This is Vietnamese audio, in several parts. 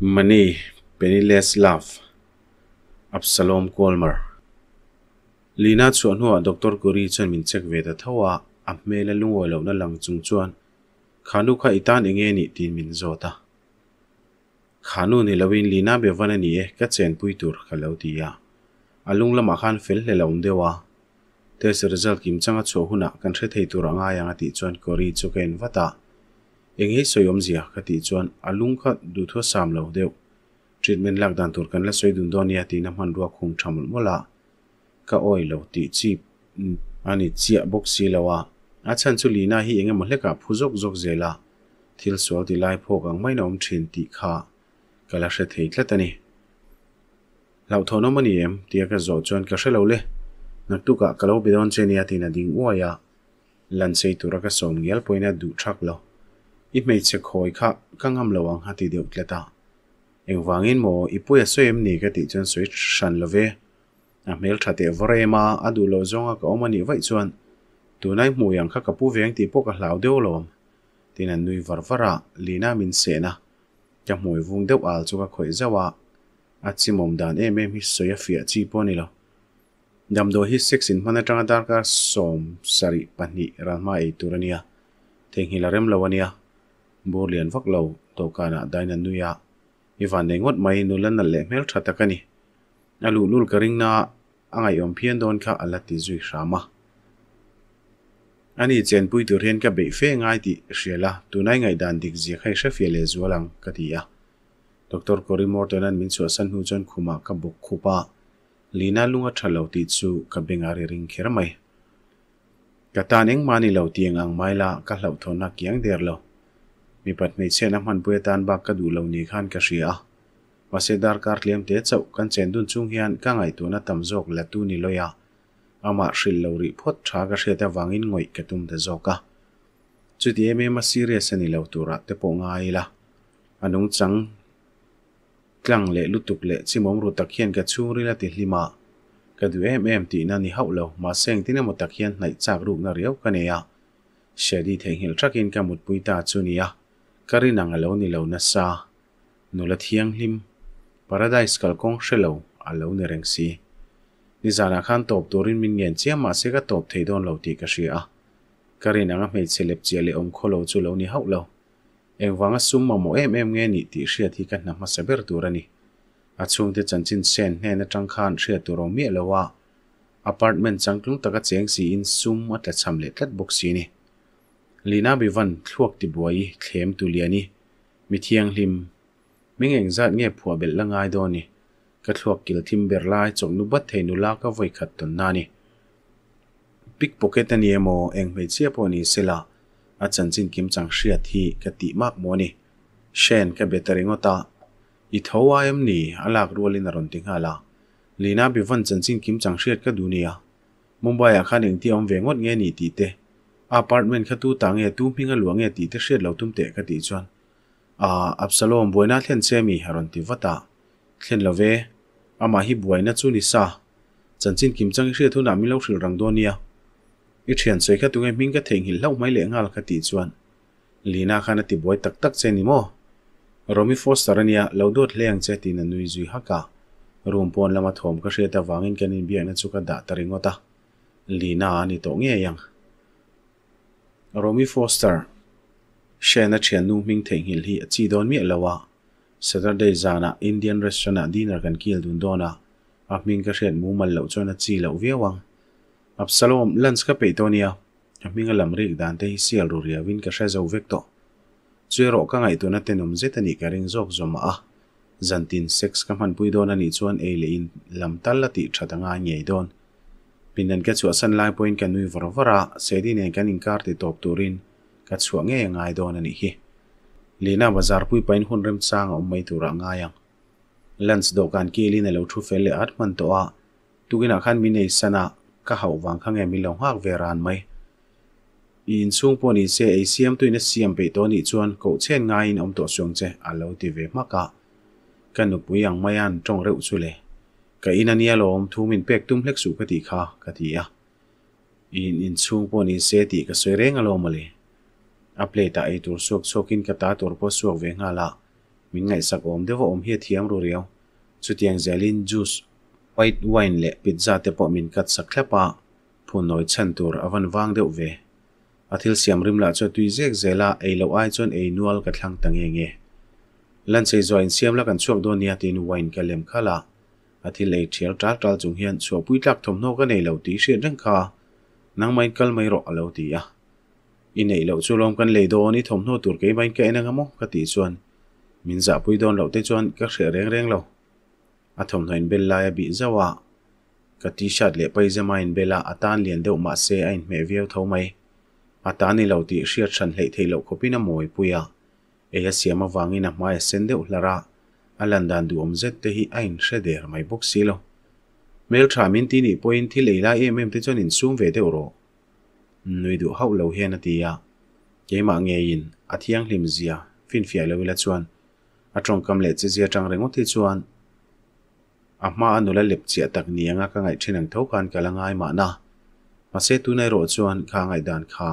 Mani Penilas Love Absalom Kolmar Lina chuan hnu a doctor ko ri chan min chek ve thawa a mele lungo lo na lang chung chuan khanu ka itan inge ni tin min khanu ni lawin lina be e ka chen pui tur ka lo ya a lung lama khan fel le laun te result kim changa chho huna kan the thei tur anga ati chuan ko chuken wata soi om zia khati chuan alung khat du tho sam lo deu treatment lak dan tur kan la soi dun donia ti na man ruak khum thamul mola ka oi lo ti chi mm, ani chia boxi lawa a chan chu lina hi engem hleka phuzok jok zela thil sual ti lai phok ang mai nom thin ti kha kala she thei tlatani lau thono mani em tia ka zo chon ka she lo le nak tu ka kalo bidon chenia tina ding oya lan sei turaka som gel poina du thak lo i mei che khoi kha ka ngam lo ang ha ti deuh tle ta eng wangin mo i pui a soem ni ka ti chuan sui shan lo ve a mel tha te vorema adu lo zonga ka omani vai chuan tunai mu yang kha kapu veng ti po ka hlau deuh lom tin an nui varvara lina min sena ka mui vung deuh al chu ka khoi zawa a chi mom dan em em hi soya fia chi po ni lo damdo hi six in hmana tanga dar ka som sari pahnih ranma ei turania theng hilarem lawania bur lian vak lo to kana daina nuya ivan nei ngot mai nulan na le mel tha takani alu lul karing na angai om phian don kha alati zui rama ani chen pui tur hian ka be fe ngai ti shela tunai ngai dan dik ji khai sha fele zualang ka ti ya doctor morton tonan min chu san hu chon khuma ka bok khupa lina lunga thalo ti chu ka bengari ring khera mai ka tan eng mani lo tiang ang maila ka hlau thona kiang der lo mi pathnei chen a hman pui tan bak ka du lo ni khan ka hria masedar kar tliam te chau kan chen dun chung hian ka ngai tu na tam jok la tu ni loya ama hril lo ri phot tha ka hria te wangin ngoi ka tum te zoka chu ti em em a serious ani lo tura te po ngai la anung chang tlang le lutuk le chimom ru takhian ka churi la ti hlima ka du em em ti na ni hau lo ma seng ti na mo takhian nai chak ru na riau ka ne ya shadi thei hil thakin ka mut puita chu ni ya กรินังเลวนิเลวนัสซานุลทียงลิมปาราไดส์กัลกงเชลวอเลวนิเริงซีนิจานาคันตบตัวรินมินเงียนเจียมาเซกตบเทดอนเลวติกาเษีอากรินังเมจเซเลปเจลิอมโคโลจูเลวนิฮาวเลวเอ็งวังสุ่มมาโมเอ็มเอ็มเงี้ยนิติเชียที่กันนำมาเซเบิร์ตัวรนิอาชงเดจันจินเซนเนนจังคันเชียตัวรมีเลววาอพาร์ตเมนต์จังกลุงตะกัดเจงซีอินสุ่มมาแต่ชมเล็ดเล็ดบุกซีนี่ลีน่าบิวันทวกติบวยเข้มตุเลียนี่มีเทียงลิมไม่เงงจัดเงี้ยผัวเบลละงโดนี่กระทวกกิลทิมเบลไลจงนุบัตเทนุลาก็ไว้ขัดตนนานี่ปิกปกเกตันเยโมเองไม่เชื่อปนีเสลาอาจารย์จินกิมจังเชียที่กติมากโมนี่เชนกับเบตริงอตาอิทาวายมนีอลากรัวลินรอนติงฮาลาลีน่าบิวันอาจารย์จินกิมจังเชียก็ดูเนียมุมบายอาคารเองที่อมเวงอดเงี้ยนี่ตีเตอพาร์ตเมนต์ขั้นตู้ต่างเงียตู้พิงกาหลวงเงหตุที่เชิดเหล่าตุ้มเตะกตีจวนอ่าอับสโลมบวยน่าเทียนเซมีฮารันติวตาเทียนลาเวอามาฮิบวยนัาซูนิซาจันจินกิมจังเชื่อทุนามิเล่าสื่อรังโดเนียอีเทียนเซย์ขั้นตู้เงี้ยพิงก็เทงหินเล่าไม่เลงอัลขตีจวนลีน่าขันติบวยตักตักเซนิโมโรมิฟอสตาร์เนียเหล่าดวดเลี้ยงเจตินันนุยจุฮักการวมพลละมาถมก็เชื่อแต่วางเงินกันอินเบียนั่สุกัดดาตาริงวตาลีน่าอันนี้โตเงี้ยยัง Romy Foster Shena chen nu ming theng hil hi chi don mi lawa Saturday zana Indian restaurant dinner kan kil dun dona a ming ka shen mu mal lo chona chi Wang. viawang Salom lunch ka peitonia a ming lam rik dan te hi sial ru ria win ka sha zo vekto chuero ka ngai tuna tenom zetani ka ring jok zoma a zantin sex ka man pui Dona ni chuan e le in lam tal la ti thatanga nyei don ปินันก็ชสัวสันไลน์พอยน์กันนุ่ยฟอร์ฟอร่าเซดินเองกันอินการ์ติตอปตูรินก็ชสัวเงยง่ายดอนันอีกลีน่าบาซาร์พุยไปน์คนริมซรางอมไม่ตัวร่งง่ายงลันส์ดอกันรเลีในเลวทูเฟลเลอร์มันตัวตุกินาขันมินเนสันะก้าววังข้างเงียมีลองหักเวรานไม่อินซุงปนิเซเอเซียมตุวนี้ซีมไปตัวนี้ชวนก็เช่นง่ายอิมตัวส่งเจอาลูติเวมากะกันนุปุยังไม่ยันจงเร็วสุเลย ka in ania lom thum in pek tum hlek su ka ti kha ka ti a in in chung pon in se ti ka soi reng alo mali a plate ta ei tur suak sokin ka ta tur po suak ve nga la min ngai sak om dewa om hi thiam ro reo chutiang zelin juice white wine le pizza te po min kat sak thlepa phun noi chan tur avan wang deuh ve athil siam rim la cho tui zek zela ei lo ai chon ei nual ka thlang tange nge lan sei zo in siam la kan chuak do nia tin wine ka lem khala a thi lei thial tra tal chung hian chua pui tlak thom no ka nei lo ti hrian reng kha nang main kal mai ro alo ti a i nei lo chu lom kan lei do ni thom no tur ke main ka enang amo ka ti chuan min za pui don lo te chuan ka hre reng reng lo a thom noin bel lai bi zawa ka ti shirt le pai zama in bela atan lian deuh ma se ain me viau tho mai atani lo ti hriat than hlei thei lo khopina moi puya eya siama wangin a mai sen deuh hlara alandando omzet te hi ain shreder mai box silo mel thamin ti ni point thil leila em em te chon in sum ve deuh ro nui du hau lo hian atia keima nge in athiang hlim zia fin fiai lo ila chuan atong kam le che zia tang rengo ti chuan ama anula lep chia tak ni anga ka ngai thinang tho kan kalangai ma na ma se tu nai ro chuan kha ngai dan kha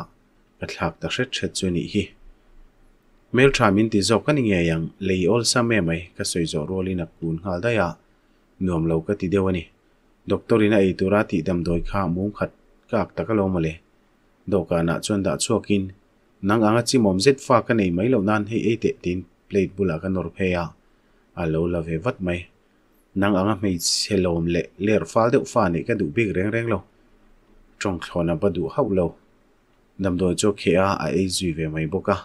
ka thlak ta hret hret chu ni hi mel thamin ti zo kan nge yang lei ol sa me mai ka soi zo rol in a kun hal da ya nuam lo ka ti dewani doctor ina tu ra ti dam doi kha mum khat kak takalo male doka na chon da chuakin nang anga chi mom zet fa ka nei mai lo nan hei ei te tin plate bula ka nor phe ya a lo la ve vat mai nang anga mei selom le ler fal deuh fa nei ka du big reng reng lo trong khona ba du hau lo dam doi cho khea a ei zui ve mai boka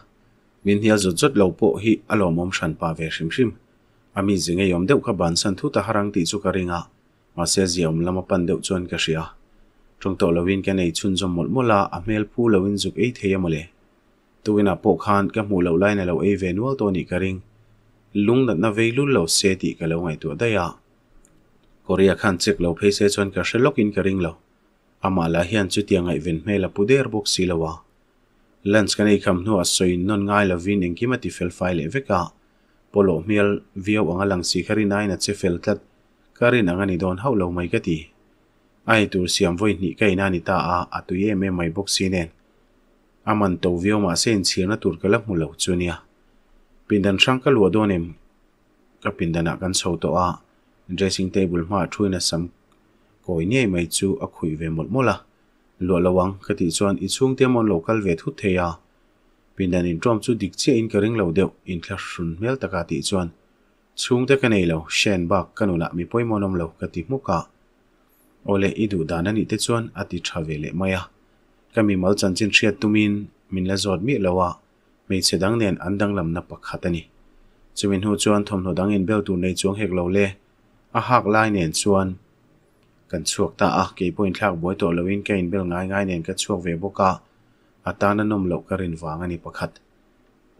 min hial zut zut lo po hi alo mom shan pa ve shim shim ami zinge yom deuh kha ban san thu ta harang ti chu ka ringa ah. ma se ziom lama pan deuh chuan ka ria ah. trong to lovin ka nei chun zom mol mola a mel pu lovin zuk ei theya mole tuina po khan ka mu lo lai na lo ei ve nual to ni ka ring lung na na veilu lo se ti ka lo ngai tu da ya ah. korea khan chek lo phe se chuan ka shelok in ka ring lo ama la hian chu tiangai ven hmel a puder bok silawa lens kan ei kam nu a soin non ngai la vin eng kima ti fel fai le veka polo miel vio anga lang si khari nai na che fel tlat karin anga ni don hau lo mai ka ti ai tur siam voi ni kai na ni ta a atu ye me mai bok si nen aman to vio ma sen si na tur kala mu lo chunia pindan sang ka lua donem ka pindana kan so to a dressing table ma thuina sam koi nei mai chu a khui ve mol mola lua lawang khati chuan i chung te mon local ve thu theya pindan à. in trom chu dik che in kering lo deuh in thla hrun mel taka ti chuan chung te ka nei lo shen đàn kanula à à. mi poi monom lo ka ti muka ole i du dan ani te chuan ati thavele maya mình mal chan chin thriat tumin min la zot mi lawa me che dang nen andang lam na pakhatani chumin hu chuan thom no dang in bel tu nei chuang hek lâu le à hak lai nen chuan kan chuak ta a ke point thlak boi to loin ke in bel ngai ngai nen ka chuak ve boka atana nom lo karin wang ani pakhat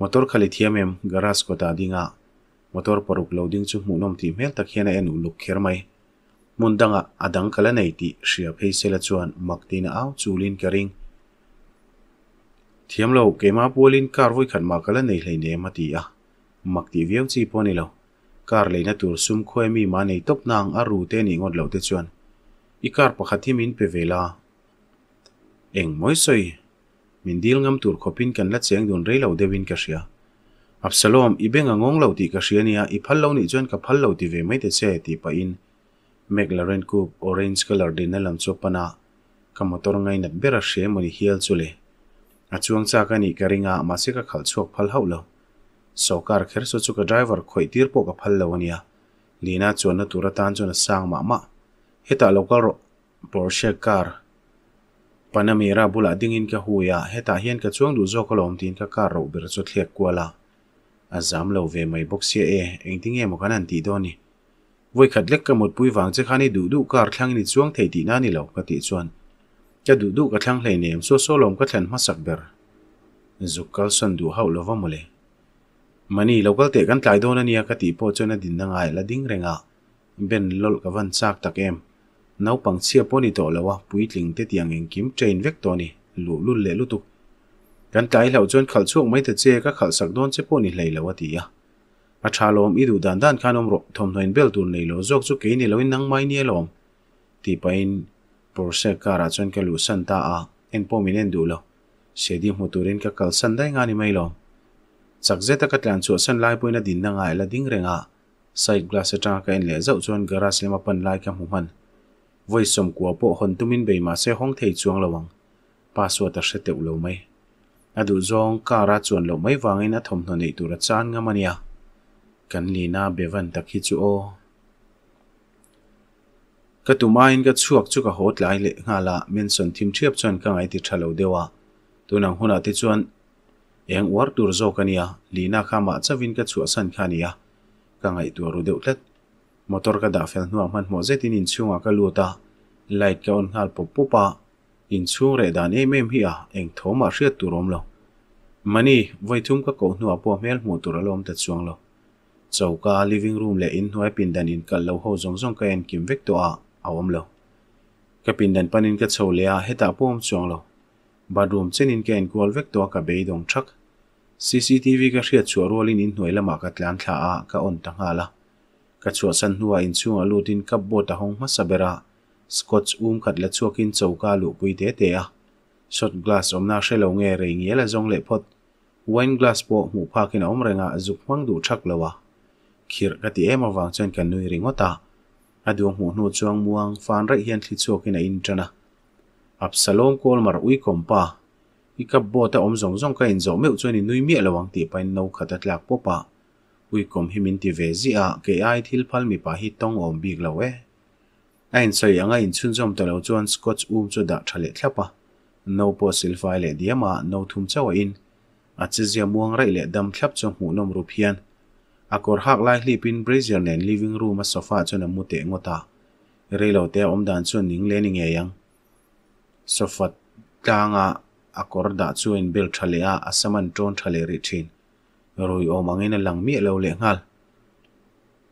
motor khali thiam em garage ko ta dinga motor paruk lo ding chu mu nom ti mel tak hian en uluk kher mai mundanga adang kala nei ti shia phei sela chuan maktina aw chulin karing thiam lo kema polin car voi khan ma kala nei hlei ne mati a makti viau chi poni lo kar leina tur sum khoi mi ma nei top nang aru te ni ngot lo te chuan ikar pakatim in pevela. Eng moisoy, mindil ngam tur kopin kan latseng dun rey lau devin kasya. Absalom ibe nga ngong lau ti kasya niya ipal lau ni juan ka pal lau tive may te siya eti pa in. McLaren coupe orange color din na lang chupa na kamotor ngay nat bera siya mo ni hiyal chule. At suang saka ni kari nga masi ka kalchuk pal hau lau. Sokar kherso chuka driver koy tirpo ka pal lau niya. Lina chuan na turatan chuan na sang ma ma. heta lo kar porsche car panamera bula dingin ka huya heta hian ka chuang du zo kolom tin ka car ro ber chu thlek kuala azam lo ve mai box ye e engting e mokan an ti do ni voi khat lek ka mut pui wang che khani du du car thlang ni chuang thei ti na ni lo ka ti chuan ka du du ka thlang hlei nem so so lom ka thlan ma sak ber zukal son du hau lova mule mani local te kan tlai dona nia ka ti po chona din na ngai la ding renga ben lol ka van chak tak em naupang chia poni to lawa puitling te tiang eng kim train vek to ni lu lul le lutuk kan tlai hlau chon khal chuak mai te che ka khal sak don che poni hlei lawa ti ya a tha lom i du dan dan khanom ro thom noin bel tur nei lo jok chu ke ni lo in nang mai ni lom ti pain porse kara chon ka lu san ta a en pomin en du lo sedi hmuturin ka kal san dai nga ni mai lom chak zeta ka tlan chu san lai poina din na nga ela ding renga side glass ta ka en le zau chon garage lema pan lai ka mu man voisom ku po hon tumin beima se hong thei chuang lawang password a hre teuh lo mai adu zong kara chuan lo mai wangin a thawmhnaw nei tura chan nga mania kan lina bevan tak hi chu o ka tumain ka chuak chu ka hot lai le nga la mention thim thiap chuan ka ngai ti thalo dewa tunang huna ti chuan eng war tur zo kania lina khama chawin ka chu san khania ka ngai tur ru deuh tlat motor ka da fel nuam man mo zetin in chunga ka luta light ka on hal pop popa in chung re dan e em em hi a eng thoma hriat tu rom lo mani voi thum ka ko nuwa po mel mu tur alom ta chuang lo chauka living room le in hnuai pin dan in kal lo ho zong zong ka en kim vek to a awam lo ka pin dan panin ka chho le a heta pom chuang lo bedroom chen in ka en kwal vek to ka be dong thak CCTV ka hriat chu rolin in hnuai lama ka tlan thla a ka on tanga la ka chua san hnuah inchunga lutin kap bawt a hawng hmasa bera scotch um khatla chuakin chawka luh pui te te a shot glass omna hrelo nge rei ngela zong le phot wine glass po hmu phakin om renga zuk hmang du thak lowa khir ka ti ema wang chen kan nui ringota adu hmu hnu chuang muang fan rai hian thli chuakin a intana absalom kolmar ui kompa ikap bota om zong zong ka in zo meu chuan in nui mi lawang ti pain no khata tlak popa uikom himin ti ve zi a à? ke ai thil phal mi pa hi tong om bik lo e a in soi anga in chun jom talo chuan scotch um chu da thale thlapa no po silfai le diama no thum chawa in a chi zia muang rai le dam thlap chu mu nom ru phian a kor hak lai hlip in brazier nen living room a sofa chuan amu te ngota reilo te om dan chuan ning le ni nge yang sofa tanga a kor da chuan bel thale a asaman ton thale ri thin rồi ông mang a lăng mi lo le ngal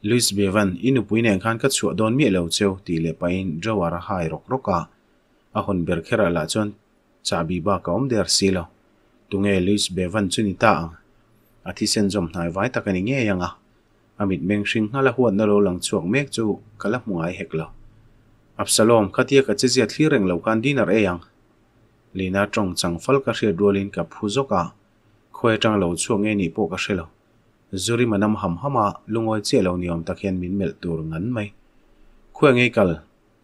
Luis Bevan inupui ne khan ka chu don mi lo cheu ti le pain drawara à hai rok roka a à. à, hon ber khera la chon chabi ba ka om der silo tunge Luis Bevan chuni ta ang a thi sen jom nai vai takani a. yanga amit meng hring hala huan na lo lang chuak mek chu kala hmuai lo. Absalom khatia ka chezia thlireng lo kan dinar eyang Lina trong chang fal ka hria rolin ka phuzoka khoi trang lo chu nge ni po ka shelo zuri manam ham hama lungoi che lo niom takhian min mel tur ngan mai khoi nge kal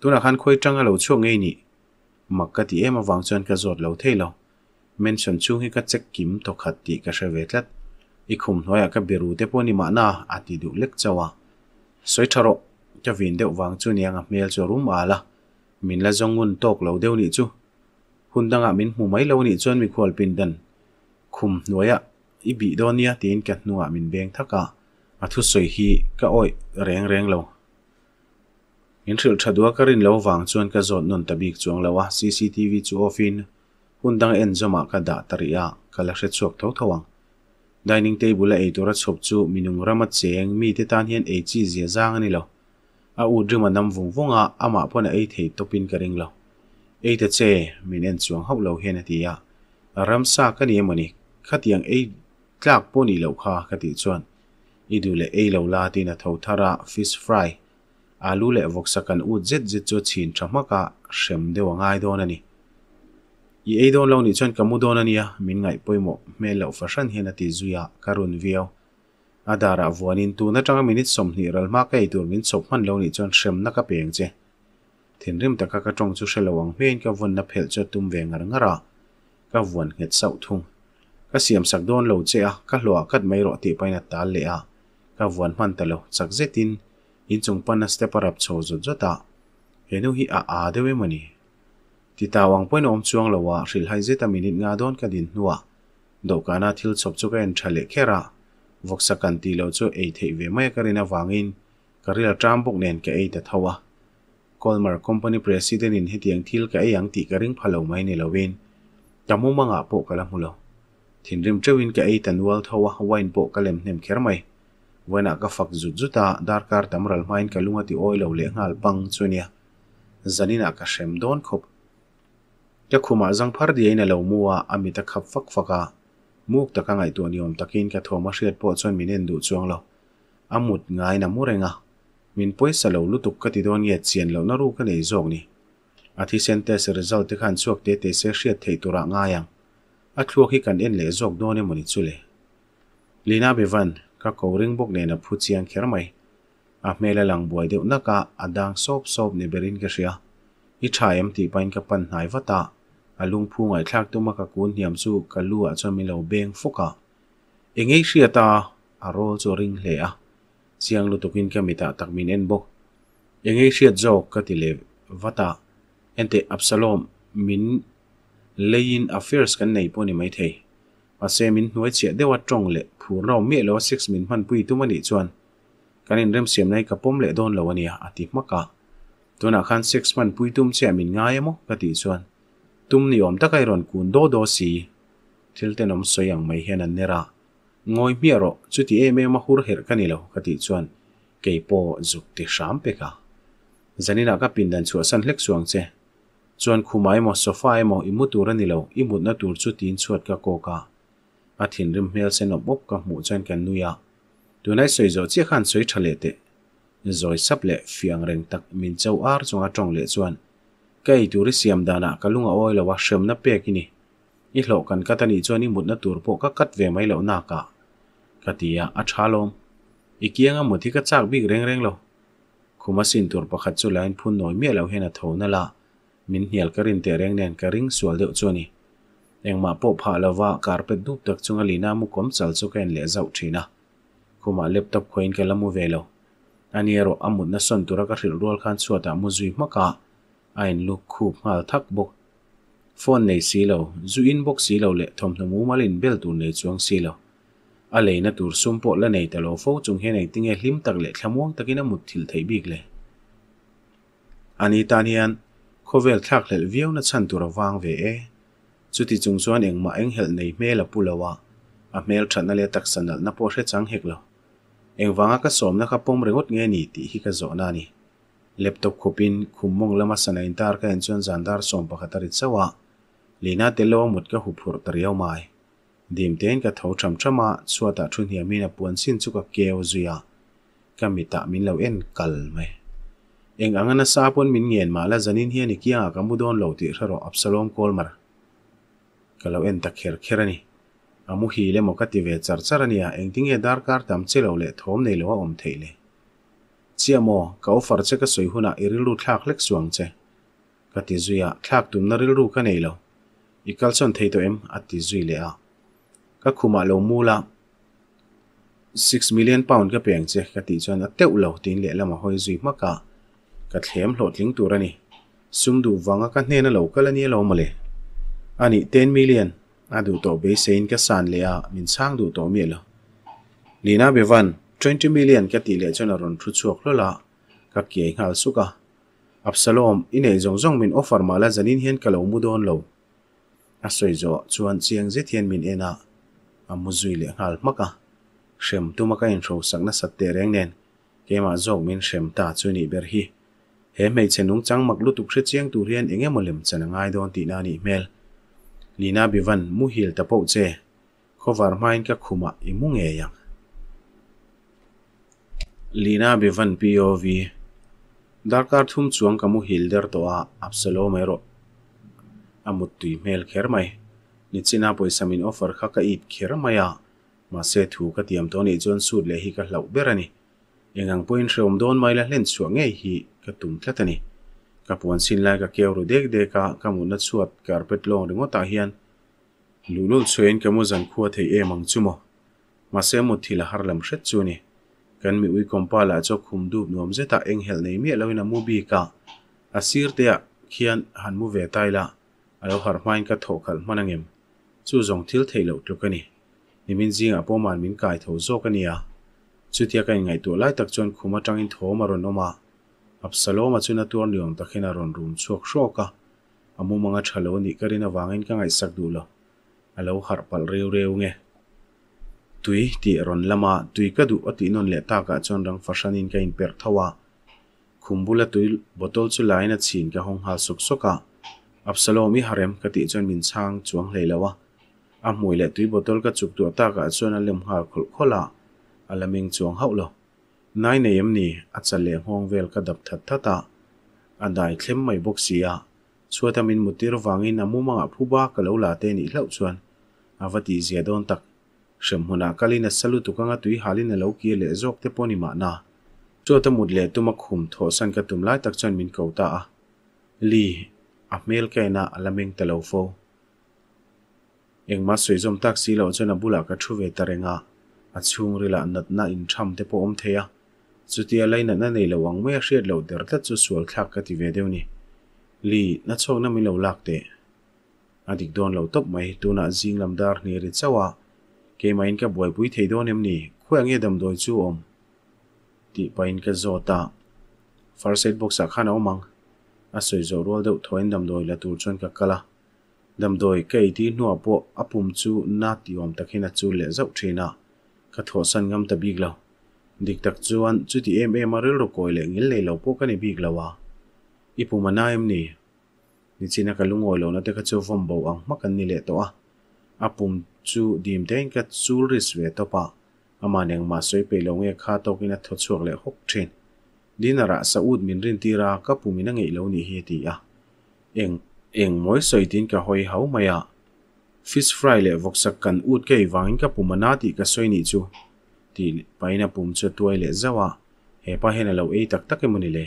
tuna khan khoi trang lo chu nge ni makka ti ema wang chon ka zot lo thelo mention chu hi ka chek kim to khat ti ka she vetlat i khum noya ka beru te po ni ma na ati du lek chawa soi tharo ka vin deuh wang chu niang a mel chu rum ala min la zongun tok lo deuh ni chu hundanga min hmumai lo ni chon mi khol pin dan khum nia karin non ta คุมหน่วยอะอีบีโดนเนี่ยตีนกันนัวมินเบงทักอะมาทุสวยฮีก็อ้อยแรงแรงเราเห็นเสือชดัวกรินเราวางชวนกระโจนนนตะบิกจวงแล้ววะ CCTV dang en จูออฟินหุ่นดังเอ็นจะมากระดาตริยะกระเล็ดสวกทวทวัง ah dining table ei tora chhop chu minung rama cheng mi te tan hian ei chi zia zang ani lo a u drima nam vung vunga ama pon ei thei topin karing lo ei te che min en chuang hau lo hian ya ram sa ka ni emani tiếng ấy khatiang ei tlak poni lo kha khati chuan idu le ei lo la tin a tho thara fish fry à vọc sạc ăn chín alu le voksakan u zet zet chu chin thamaka shem de wangai don ani i ei don lo ni chuan kamu don ania min ngai poimo me lo fashan hen ati zuya karun viau adara vuanin tu cây tanga mình somni ralma lâu itur min xem lo ni chuan shem na ka peng che thinrim taka ka tong chu shelawang à hmein ka vun na phel chu tum ve ngar ngara ka vuan nget sau thung ก็เสียมสักโดนเหลาเจ้าก็หลัวกัดไม่รอติไปนัดตาเลียก็วนพันตะลุสักเจ็ดินยินจงปนัสเตปรับโชว์จดจ้าเห็นหิอาอาเดวิมันีติตาวังพ่อยนอมช่วงเหวาสิลไฮเจตมินิงาโดนก็ดินหัวดอกานาทิลชอบชุกเอ็นทะเลเคระวกสักันตีเหลาจู่เอเทวิไม่กระนั้นวังอินกระเรือจามบุกเนนแกเอเดทัวกอลมาร์คอมพานีปริะธานินเฮตียงทิลแกเอียงตีกระริ่งพะโลไม่เนลวินจำมุมังอาโปกะลหมุโล thin rim tewin ke ei tan wal thowa hawain po kalem hnem kher mai wena ka fak zut zuta dar kar tamral main kalunga ti oil le ngal pang chunia zanina ka shem don khop ya khuma jang phar di ina lo muwa amita khap fak faka muk taka ngai tu niom takin ka thoma hriat po chon minen du chuang lo amut ngai na murenga min poisa lo lutuk ka ti don ye chien lo na ru ka nei jong ni athi sentence result te khan chuak te te se hriat thei tura nga yang อทัวคิกันเอ็นเลจอกโดนในมณิชุเลลีน่าเบวันก็เขาเริงบอกเนี่ยนพูดเสียงเขมัอาเมลลังบวยเดียวนักอาดังซอบซอบในเบรินกเชียอิชายมติปันกับปัญหาวตาอาลุงพูงไอคลักตัวมากกุนเหียมสู่กันลู่อาจจะมีเหล่าเบงฟุกะเองไอเชียตาอารอลจูริงเลยอะเสียงลุตุกินก็มีตาตักมินเอ็นบอกเองไอเชียจอกก็ติเลวตาเอ็นเตอับสลอมมิน lein affairs kan nei pawh ni mai thei asemin hnuai chiah deuh a tawng leh phur ro mi lo six min hman pui tu mani chuan kanin rem siam nei ka pom leh don lo ania ati maka tuna khan six man pui tum che min ngai emo ka ti chuan tum ni om takai ron kun do do si thil te nom soyang mai hian an nera ngoi mi ro chuti em em hur her kani lo ka ti chuan keipo zuk ti sham pe ka zanina ka pindan chu san hlek suang che chuan khumai mo sofa emo imu tur ani lo imut na tur chu tin chuat ka koka a thin rim hmel sen op op ka hmu chuan kan nuya tunai soizo chi khan soi thale te rồi sắp lệ phiang reng tak min châu ar chunga trong lệ chuan cây turi siam dana kalunga oi lawa shem na pe kini i hlo kan katani chuan i mut na tur po ka kat ve mai lo na ka katia a thalom ikianga muthi ka chak big reng reng lo khuma sin tur pakhat chu lain phun noi me lo hena thona la min hial karin te reng nen karing sual deuh chuani engma po pha lawa carpet dup tak chunga lina mu kom chal chu ken le zau thina khuma laptop mu ke lamu velo aniero amut na son tura ka hril rol khan chuata mu zui maka ain lu khup ngal thak bok phone nei silo zu inbox silo le thom thom thamu malin bel tu nei chuang silo alei na tur sum po la nei talo fo chung he nei tinge hlim tak le thlamuang takina mut thil thei bik le ani tan nian ขวเวลทักเหลือวิวนัดฉันตัวว่างเวเอสุดที่จงส่วนเองมาเองเหลือในเมลปุลาวะอาเมลฉันนั่นเลตักสนัลนับพอเชจังเหกลเองวางก็สมนะครับปมเริงดเงินีติฮิกาโซนานีเล็บตบขบินคุมมงเลมัสนาอินตาร์กันชวนจันดาร์สมปะคตาริศวะลีน่าเตลวมุดก็หุบหัวตรียวไม้ดิมเตนก็ทูชำชะมาสัวตาชุนเฮียมีนปวนสิ้นสุกเกวจุยะก็มีตามินเลวเอ็นกลไหม eng angana sapon min ngen mala zanin hian i kia kamudon lo ti tharo absalom kolmar kalau en tak her kherani amu hi le mokati ve char charania eng tinge dar kar tam chelo le thom nei lo om theile chiamo kau far che ka soi huna irilu thlak lek suang che kati zuya thlak tum na rilru ka nei lo i kalson thei to em ati zui le a ka khuma lo mula 6 million pound ka peng che kati chon a teu lo tin le lama hoi zui maka ra ka à, à, đủ hlot ling tur ani sumdu wanga ka hnen a lo kal ani lo male ani 10 đủ adu to be sein ka san le a min sang du to mi lo lina bevan 20 million các ka ti le chona ron thu chuak lo la ka ke ngal suka absalom ine zong zong min offer mala zanin hian ka lo mu don lo asoi à, zo chuan chiang je thian min ena amuzui le ngal maka shem tu maka in thro sakna satte reng nen kema zog min shem ta chuni ber hi เฮ้ไม่ชนุงจังมักลุตุกเสียงตุเรียนเองเงมลิมจันง่ายโดนตีนานี่เมลลีนาบิวันมุฮิลตะโปเจขวารมาอินกะคุมะอิมุงเอยังลีนาบิวันพีโอวีดาร์การทุ่มชวงกับมุฮิลเดอร์ตัวอับสโลเมโรอามุตุยเมลเขียนไหมนิตินาปุยสมินออฟเฟอร์ข้าก็อีบเขียนไหมอะมาเซทูกับเตรียมตัวีนจวนสูดเลยฮิกาเหล่าเบรนี engang point rewm dawn mai la hlen chuang ngei hi ka tum thla tani ka puan sin lai ka keu ro dek dek ka ka na chuat carpet long ringo ta ah hian lulul chuin ka mu zan khua thei emang chumo ma se mu thila har lam hret chu ni kan mi ui kompa la cho khum dup nuam zeta eng hel nei mi loina mu bi ka asir te khian han mu ve tai la alo har hmain ka tho khal manangem chu zong thil thei lo tlukani nimin zinga po man min kai tho zo kania cái chutia à. ka ngai tu lai tak chuan khuma tangin thoma ron oma absalom achuna tur ni om takhin a ron room chuak shoka amu manga thalo ni karina wangin ka ngai sak du lo alo har pal reu reu nge tui ti ron tuy cái ka du ati non le ta cả chon rằng phát sinh in per thawa tuy tui botol lại nó chin cái hong ha suk soka à. absalomi harem cái ka ti chon min chang chuang à, a mui le tuy botol cái chụp tu ta ka chon a lem har khol khola à. alaming chuang hau lo nai nei em ni acha le hong vel ka dap that thata adai thlem mai bok sia chuatamin mutir wangin amumanga phuba ka lo la te ni hlau chuan avati zia don tak shem huna kalina salu tukanga tui halina lo ki le zok te poni ma na chuata mut le tuma khum tho san ka tum lai tak chan min ko ta a li a mel ka na alameng talo fo engma soizom tak si lo chana bula ka thu ve tarenga a chung rila nat na in tham te po om theya chutia laina na nei lo ang me hriat lo der tla chu sual thlak ka ti ve deuh ni li na chok na mi lo lak te adik don lo top mai tuna jing lam dar ni ri chawa ke in ka boy pui thei don em ni khuang ye dam doi chu om ti in ka zota first aid box a khana omang a soi zo rol deuh thoin dam doi la tur chon ka kala dam doi ke ti nuwa po apum chu na ti om takhina chu le zau thina ka thosan ngam ta big lo dik tak chuan chu ti em em aril ro koi le ngil le lo po ka ni big lawa ipu mana em ni ni china ka lungoi lo na te ka chu vom bo ang makan ni le to a apum chu dim ten ka chul ris ve to pa ama neng ma soi pe lo nge kha to kina tho chuak le hok thin dinara saud min rin tira ka pumina ngei lo ni hi ti a eng eng moi soi tin ka hoi hau maya fish fry le vok sak kan ut ke wangin ka pumana ti ka soini chu ti paina pum che tuai le zawa he pa hen lo e tak tak emuni le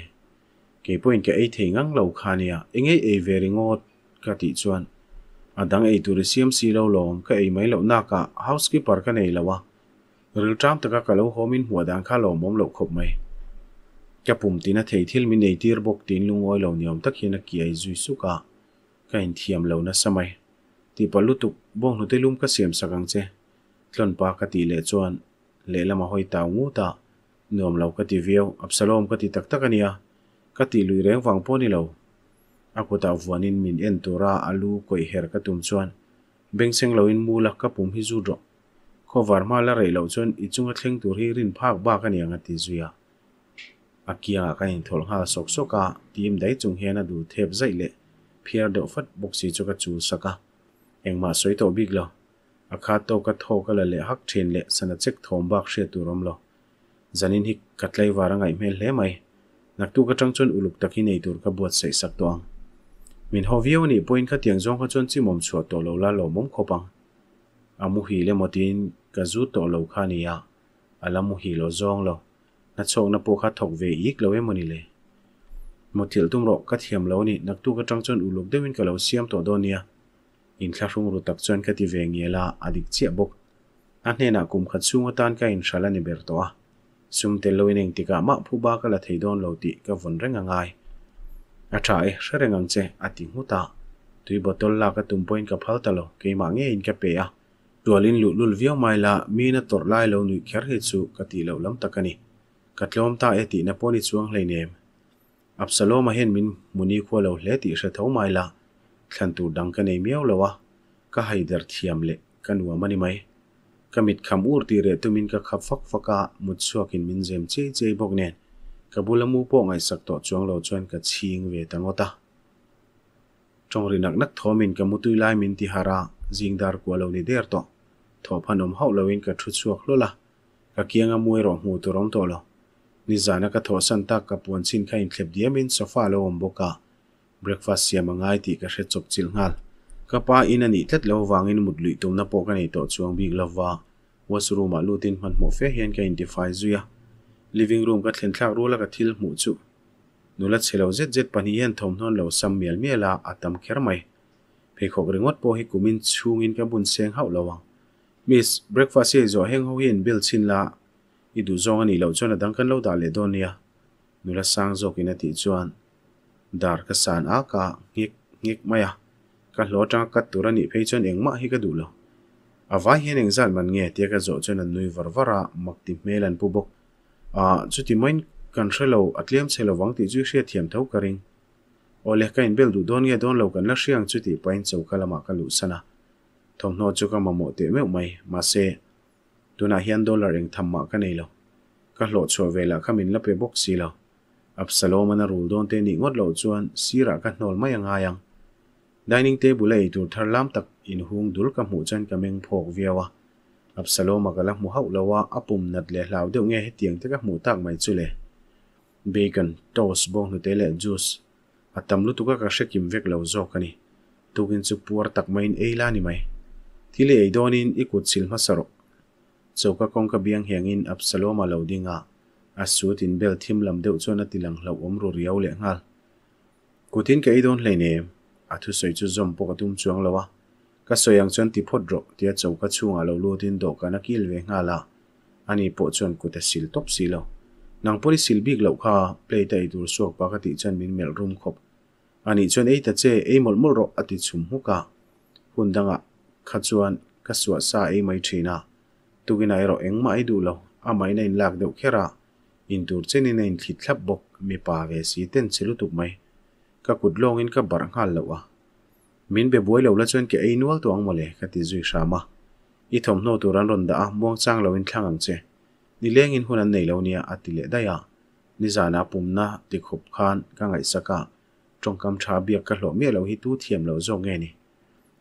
ke point ke ei thengang lo khania engei e veringot ka ti chuan adang à ei tur siam si lo long ka ei mai lo na ka housekeeper ka nei lawa à. ril tram taka ka lo homin hua dang kha lo mom lo khop mai ka pum tina thei thil mi nei tir bok tin lungoi lo niom tak hina ki ai zui suka ka in thiam lo na samai ti palutuk tuk bong nu te lum ka siam sakang che tlon pa ka ti le chuan le lama hoi taw ngu ta nuam lo ka ti viau absalom ka ti tak tak ania ka ti lui reng wang po ni lo aku ta vuanin min en tura alu koi her ka tum chuan beng seng lo in mula ka pum hi zu dro kho var ma la rei lo chuan i chunga thleng tur hi rin phak ba ka nianga ti zuya akia ka in thol ha sok soka tim dai chung hian a du thep zai le phiar deuh fat boxi chu ka chu saka engma soi to big lo akha to ka tho ka la le hak thin le sana chek thom bak she tu rom lo zanin hi katlai warangai mel le mai naktu ka changchon uluk taki nei tur ka buat sei sak to ang min ho vio ni point ka tiang jong ka chon chi mom chua to lo la lo mom khopang amu hi le motin ka zu to lo kha ni à ala mu hi lo zong lo na chong na po kha thọc về ik lo em ni le motil tum ro ka thiam lo ni naktu u lục uluk mình ka lo xiêm to do nia in thla rung ru tak chuan kha ti ve ngela adik chia bok a hne na kum khat sunga tan ka in shala ni ber to a sum te lo ineng tika ma phu ba ka la cái don lo ngang ai. À trái ngai e, a tha e sha rengang che ati huta tui botol la ka tum point ka phal ta lo ke ma nge in ka pe a tualin lụt lul viau mai la mi na tor lai e lo nu kher he chu e ka ti lo lam takani katlom ta e ti na poni chuang hlei nem absalom a hen min muni kho lâu hle ti sẽ thau mai la ทันตูดังกันไอเมียวเลยวะก็ให้เดรทียมเละกันว่ามันไม่ก็มิดคำอูร์ตีเรตุมินก็ขับฟักฟักะมุดสวกินมินเจมเจเจบอกเนี่ยกบุลมูปองไอสักต่อจวงเราจวนกับชิงเวตังอตาจงรินักนักทอมินกับมุตุยไลมินติฮาระจิงดาร์กัวเราในเดรตทอพนมเฮาเราเองกับชุดสวกลุละกะเกียงมวยรองหูตัวรองตัวเรานิจานะกับทอสันตากับปวนสินไข่เข็บเดียมินสฟาเราอมบกะ breakfast siam angai tih ka hre chop chil ngal kapa in ani tlet lo wangin mut lui tumna pawk ani tawh chuang bik lova washroom ah lutin hman hmuh fe hian ka intifai zuia living room ka thlen thlak rula ka thil hmuh chu nula chhelo zet zet xăm hian thawm là lo sam mial miela a tam kher mai pheikhawk ringot của mình kumin chhungin ka bun seng hậu lo ang miss breakfast hi zo heng ho hian bill chin la i du zong cho nó đăng a dangkan lo dah le nha. nia nula sang zawk in a tih chuan dar ka san a ka ngek ngek maya ka lo ta ka tur ani phei chon ma hi ka du lo awa hian eng zal man nge tia ka zo chon an nui varvara mak ti mel an pu bok a chu ti main kan hrelo atlem chelo wang ti ju hria thiam tho ka ring o le ka in bel du don nge don lo kan la hriang chu ti pain chau kala ma ka lu sana thom no chu ka ma mo te meu mai ma se tuna hian dollar eng tham ma ka nei lo ka hlo chho vela khamin la pe bok si lo Absalom an a rul don te nih ngot lo chuan sira ka hnol mai anga yang. Dining table ei tur thar lam tak in hung dul ka hmu chan kameng phok viawa. Absalom akala hmu hau lawa apum nat le hlau deuh nge he tiang te ka hmu tak mai chu le. Bacon, toast bong nu te le juice. Atam lu tuka ka shekim vek lo zo kani. Tukin chu puar tak main eila ni mai. Thile ei donin ikut silma sarok. Chauka kong ka biang hiangin Absalom a lo dinga. asut tin bel thim lam deuh chuan tilang hlo om ro riau le ngal tin ke idon hleine athu soi chu zom pok atum chuang lawa ka soyang chuan ti phot drop tia chauka chunga lo lu tin do kana kil ve nga la ani po chuan kuta sil top silo nang pori sil big lo kha play ta idur suak pa ka ti chan min mel room khop ani à, chuan ei ta che ei mol mol ro ati chum huka hundanga kha chuan ka suwa sa ei mai thina tugina ero engma ei du lo amai à, na in lak deuh khera in intur chenin in thlit thlap bok mi pa ve si ten chelutuk mai ka kut longin ka bar ngal lo a min be boi lo la chuan ke einual tuang mole ka ti zui shama i thom no tur an ronda a muang chang lo in thlangang che ni lengin hun an nei lo nia atile daya ni zana na ti khup khan ka ngai saka trong kam tha bia ka hlo mi lo hi tu thiam lo zo nge ni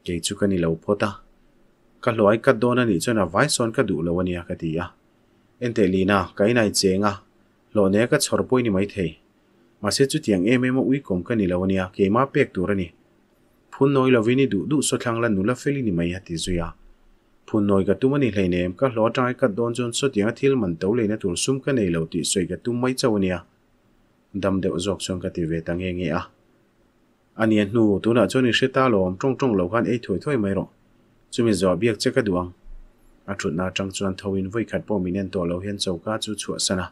ke chu ka ni lo phota ka loi ka dona ni chona vai son ka du lo ania ka ti a entelina kainai chenga lone ka chorpoi ni mai thei ma se chu tiang em em ui kom ka ni lawania ke ma pek turani phun noi lovini du du so thlang la nula feli ni mai hati zuya phun noi ga tumani leine em ka lo tai ka don jon so tiang thil man to leina tur sum ka nei lo ti soi ga tum mai chawnia dam deuh jok chong ka ti ve tang he nge a ani an nu tu na choni sheta lom trong trong lo khan ei thoi thoi mai ro chumi zo biak che ka duang a thut na chang chuan thoin voi khat po minen to lo hian chauka chu chua sana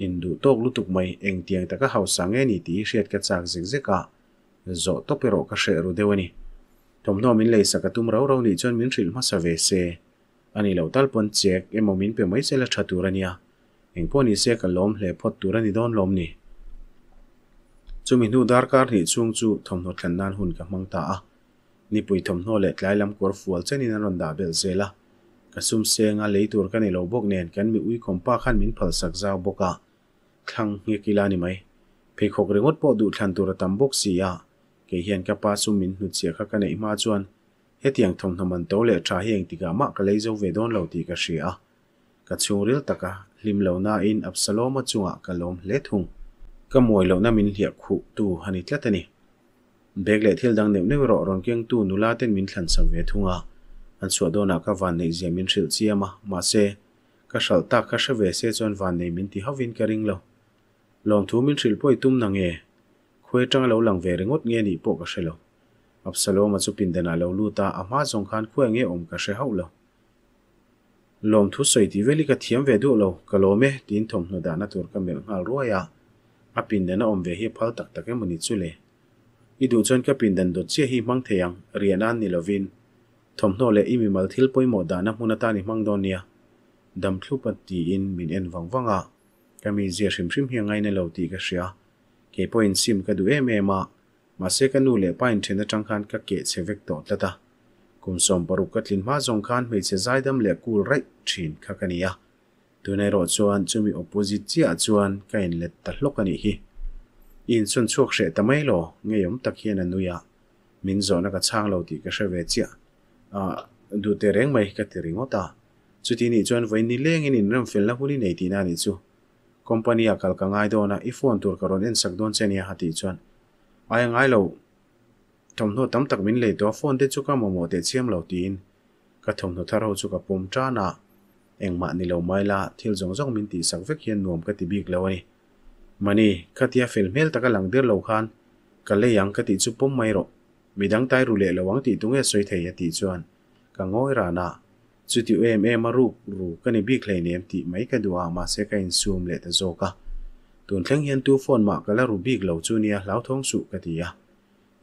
indu tok lutuk mai eng tiang taka hau sang e ni ti hriat ka chak zik zeka zo to pero ka she ru dewani thomno min lei saka tum rau rau ni chon min ril ma save se ani lo tal pon chek emo min pe mai sela thaturania eng poni se ka lom hle phot turani don lom ni chumi nu dar kar ni chung chu thomno thlan nan hun ka mang ta a ni pui thomno le tlai lam kor fual chen in ron da bel zela kasum se nga leitur kan i lo bok nen kan mi ui kompa khan min phal sak zaw boka thlang nge kila ni mai phe khok re ngot po du thlan tur tam bok si ya ke hian ka pa su min nu chia kha ka nei ma chuan he tiang thông naman to le tha heng ti ga ma ka lei zo ve don lo ti ka shia ka chung ril taka lim lâu na in absalom chunga ka à, lom le thung ka moi lâu na min liệt khu tu hani tla tani bek le thil dang neu neu ro ron keng tu nula ten min thlan sam ve thunga an à. chua do na à, ka van nei zemin ril chiama ma se ka shalta ka shave se chon van nei min ti hovin ka ring lâu ลอมทูมินทริลป่วยตุ้มนางเอคุยจังเลาหลังเวรงดเงี้ยนี่ปกกระเชลอับสโลมาสุปินเดนาเลาลูตาอามาจงคันคุยเงี้ยอมกเชเฮาเลาลอมทูสอยทีเวลิกาเทียมเวดูเลากะโมเมดินทงนดานาตัวกันเมืองารัวยาอปินเดนาอมเวเฮพัลตักตะเกมันิดสุเลอีดูจนกับปินเดนดดเสียฮีมังเทียงเรียนานนิลวินทมโนเลอีมีมาลทิลป่วยหมดานามุนตานิมังดอนียดำทูปตีอินมินเอ็นวังวังอ่ะก็มีเสียงชิมชิมยังไงในเล่าตีก็เสียเก็บไปอินซิมก็ดูเอเมมามาเสกนู่เล่ป้ายเช่นจังคันก็เกะเสวกตัวตัาคุณสมปรุกัดลินมาจงคันไม่เสียใจดำเล็กกูไรชินขากันี้ยะตัวในรถชวนจะมีอปสิจิอาชวนก็เหนเล็ดตลกกันอีกอินส่วนช่วเสร็แต่ไม่รอไงยมตะเคียนนุยะมินจอนก็ช่างเล่าตีก็เสวิกเอ่ยดูเตเร่งไม่ก็เตเร่งอ่าตาสุดที่นี่ชวนไว้นิเลงอินนิ่มฟิลล์ละหุ่นในที่นั่นอีกชัว company a kal ka ngai dawna i phone tur karon en sak don chenia hati chuan ai ngai lo thomno tam tak min lei to phone te chu ka momo te chiam lo tin ka thomno thar ho chu ka pom tra na engma ni lo mai la thil jong jong min ti sak vek hian nuam ka ti bik lo ani mani khatia fel mel taka lang der lo khan ka le yang ka ti chu pom mai ro midang tai ru le lawang ti tunge soi thei ati chuan ka ngoi ra na zuti uem e maru ru kani bi klei nem ti mai ka duwa ma se ka in sum le ta zo ka tun thleng yan tu phone ma kala ru bi glo chu nia lao thong su ka ti ya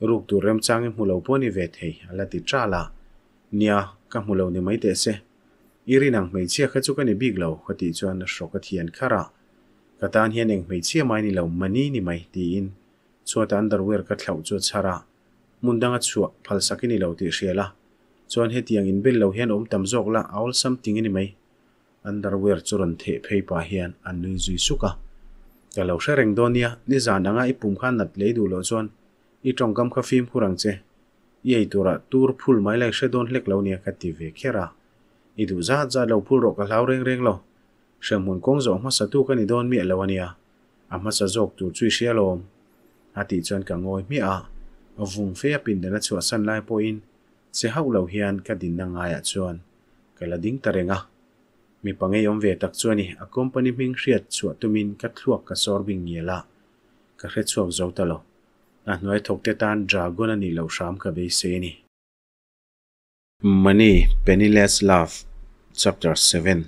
ruk tu rem chang im hulo po ni ve the ala ti tra la nia ka hulo ni mai te se iri nang mei chia kha chu kani bi glo kha ti chuan na ka thian khara ka tan hian eng mei chia mai ni lo mani ni mai ti in chuat underwear ka thlau chu chara mundanga chu phal sakini lo chuan hetiang in bel lo hian om um tam zawk la awl sam ting ani mai underwear chu ron the phei pa hian an nu zui suka ka lo hre reng đi ni zan anga i pum khan nat le du lo chuan i tong kam kha phim Yêu che yei tour tur phul mai lai hre don hlek lo nia ka ti ve khera i du za za lo phul ro ka hlau reng reng lo shem hun kong zo ma sa tu ka ni don mi lo ania a ma sa zok tu chui she lo ati chuan ka ngoi mi a vung fe pin dena chu san lai po in sẽ se ho lo hian ka din na ngaia ah chuan kala ding ta renga mi pangai om ve tak chuani a company ming hriat chu tumin ka thluak ka sorbing ngela ka hre chuak zo ta lo a hnuai thok te tan dragon ani lo sham ka be se ni money penniless love chapter 7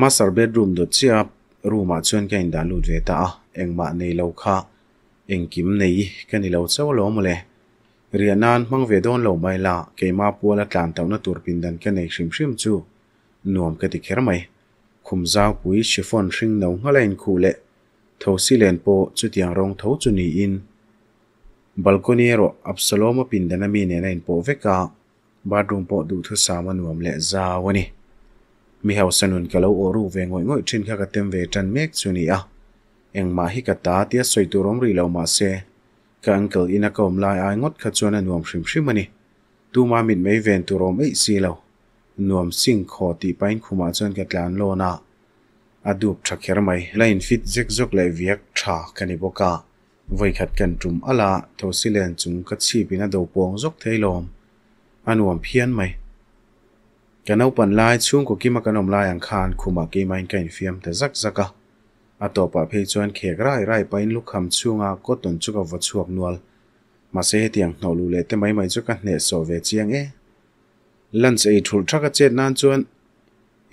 master bedroom do chia room a ah chuan ka in dalut ve ta engma nei lo kha engkim nei kani lo chaw lo mule เรียนนั้นมังเวดอนเหล่าไม่ละเกี่ยมาปัวและตลานเต่าหน้าตัวปินดันแค่ในชิมชิมจู่นวมกติเคร์ไหมคุมเจ้าปุ๋ยชิฟอนชิงเหล่าเงาเลนคู่เละทศิเลนโปจุดยังรองท่ศจุนีอินบัลคอนีโรอับสโลมาปินดันมีเนนในโปเวก้าบาดุงโปดูทุสามนวมเละเจ้าวันนี้มีเฮาสนุนกะเลโอรูเวงงอยงอยชินข้ากติมเวจันเมกจุนีอ่ะเอ็งมาฮิกัตาที่สวยตัวร่งรีเหล่ามาเซ ka uncle in a kom lai ai ngot kha chuan a nuam hrim hrim ani tuma min mei ven tu rom ei si lo nuam sing kho ti pain khuma chuan ka tlan lo na a dup tha mai lain fit zek zok le viak tha kani boka voi khat kan tum ala tho silen chung ka chi pina do pong zok theilom anuam phian mai kanau pan lai chung ko kima kanom lai ang khan khuma ke main kain fiam ta zak zaka อตัวป้าเพื่อนชวนเขกไร่ยร่ไปลุกคำช่วงอากตุนจุกวัดชวกนวลมาเสียเตียงนวลูเล่แต่ไม่ไม่จุกันเนสโซเวจียงเอ๋ลันเซอทุลทักเจ็ดนานชวน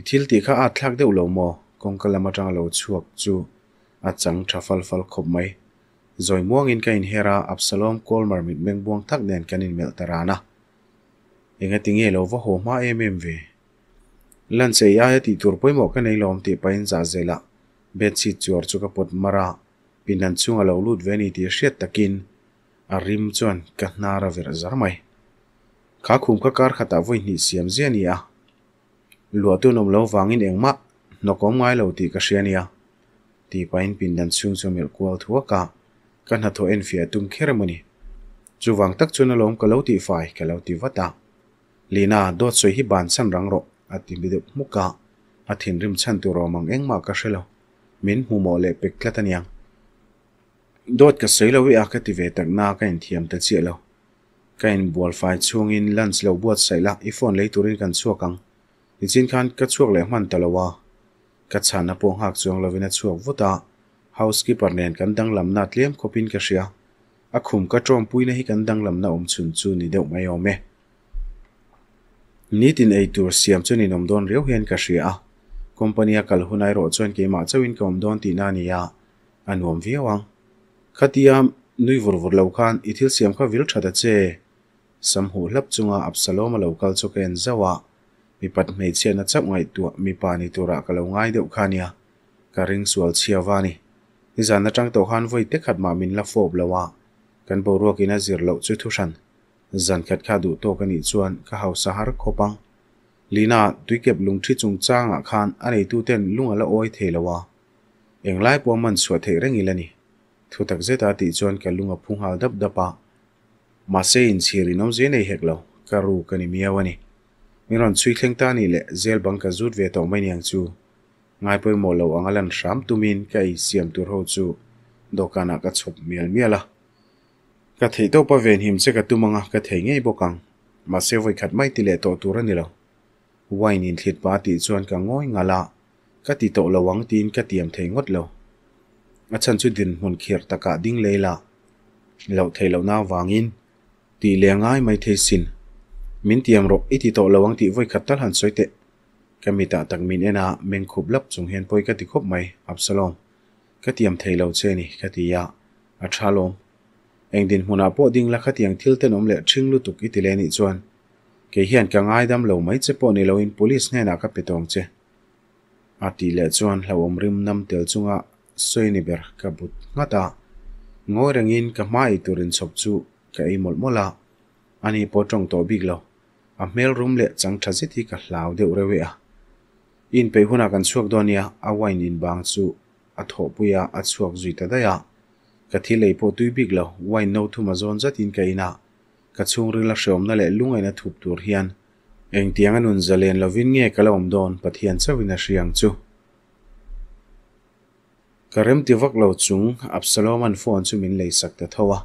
ทิลตีข้าอัจลักเดือดโมกงกะลมจังเลวชวกจูอาจังทรัฟฟัลขบไม่ยม่วงอินกันเฮราอับสลอมกอลมาร์มิดเบงบวงทักเดนกันอินเมลตารานะเองงติงเอลว่าโหมาเอเมมเวลันเซียติดตัวไปหมอกันในลมตีไปอินซาเซล่า bedsheet chuar chu ka pot mara pinan an chung a lo lut ve ni tih hriat takin a rim chuan ka hnar a ver zar mai kha khum kha kar khatah voi hnih siam zia ni a lua tu nom lo wangin engma nokom ngai lo ti ka hria ni ti pain pinan dan chung chu mel kual thua ka kan na tho en fia tum kher mani chu wang tak chuna lom ka lo ti fai ka lo ti wata lina dot soi hi ban san rang ro ati mi de muka athin rim chan tu ro mang engma ka hrelo min humo le pek tlataniang. Dot ka sila wi a kativetag na kain tiyam tatsilo. Kain buwal fai tsungin lan silaw buwat saila ifon lay turin kan tsukang. Itin kan katsuk le man talawa. Katsan na pong hak tsung lawin at tsuk vuta. Housekeeper nen kan dang lam na tliam kopin ka siya. Akum ka trom puy na hi kan dang lam na umtsun tsu ni dew mayome. Nitin ay tur siyam tsunin omdon riyaw hiyan ka siya. company kal hunai ro chuan ke ma chawin kom don ti na nia anuam viawang khatiam nui vur vur lo khan ithil siam kha vil thata che samhu hlap chunga absalom lo kal chu ken zawa mi pat mei chen a chap ngai tu mi pa ni tura ka lo ngai deuh khania ka ring sual chiawani ni zan na tang to khan voi te khat ma min la fob lawa kan bo ro kina zir lo chu thu shan zan khat kha du to kani chuan ka hausa har khopang ลีนาตุยเก็บลุงที่จงจ้างอ่ะคานอันนี้ตู้เต้นลุงอ่ะละโอ้ยเทลวะเองไล่ปวมันสวดเทเร่งอีลยนี่ทุตักเจตาติจวนกับลุงอ่ะพุงหาดับดับปะมาเซินเชียริน้องเจนไอเฮกเลากระรูกันนี่มีวันนี้มีรอนซุยเคลงตานี่แหละเจลบังกะจุดเวทองไม่ยังจูง่ายไปหมดเราอังลันสามตุมินกับเสียมตัวเฮาจูดอกันักชบเมียลเมียละก็เทตัวปเวนหิมเสกตุมังก็เทงไยบกัง มาเซวิขัดไม่ติเลตัวตัวนี่เรว wine in thlit pa ti chuan ka ngoi ngala ka ti to lawang tin ka tiam thei ngot lo a chan chu din hun khir taka ding leila lo thei lo na wangin ti lengai mai thei sin min tiam rok i ti to lawang ti voi khatal han soite kamita tak min ena meng khup lap chung hen poi ka ti khop mai absalom ka tiam thei lo che ni ka ti ya a thalom engdin huna po ding la khatiang thil te nom le thing lu tuk i ti le ni chuan ke hian ka ngai dam lo mai che po ni lo in police nge na ka pitong che a ti le chuan lo nam tel chunga ka but nga ngo rang in ka mai turin chok ka imolmola. ani po tong to big lo a mel room le chang tha ka hlau de ure a in pe huna kan chuak donia a wine in bang chu a tho puya a chuak zui ta da ya ka thi lei po tu big lo wine no thu zon zat in ka ina kachung ringa hriawm na leh lungaina thup tur hian engtiang an unzalen lovin nge kalawang doon pat pathian sa a hriang chu karem tivak lo chung absalom an phone chu min lei sakta thowa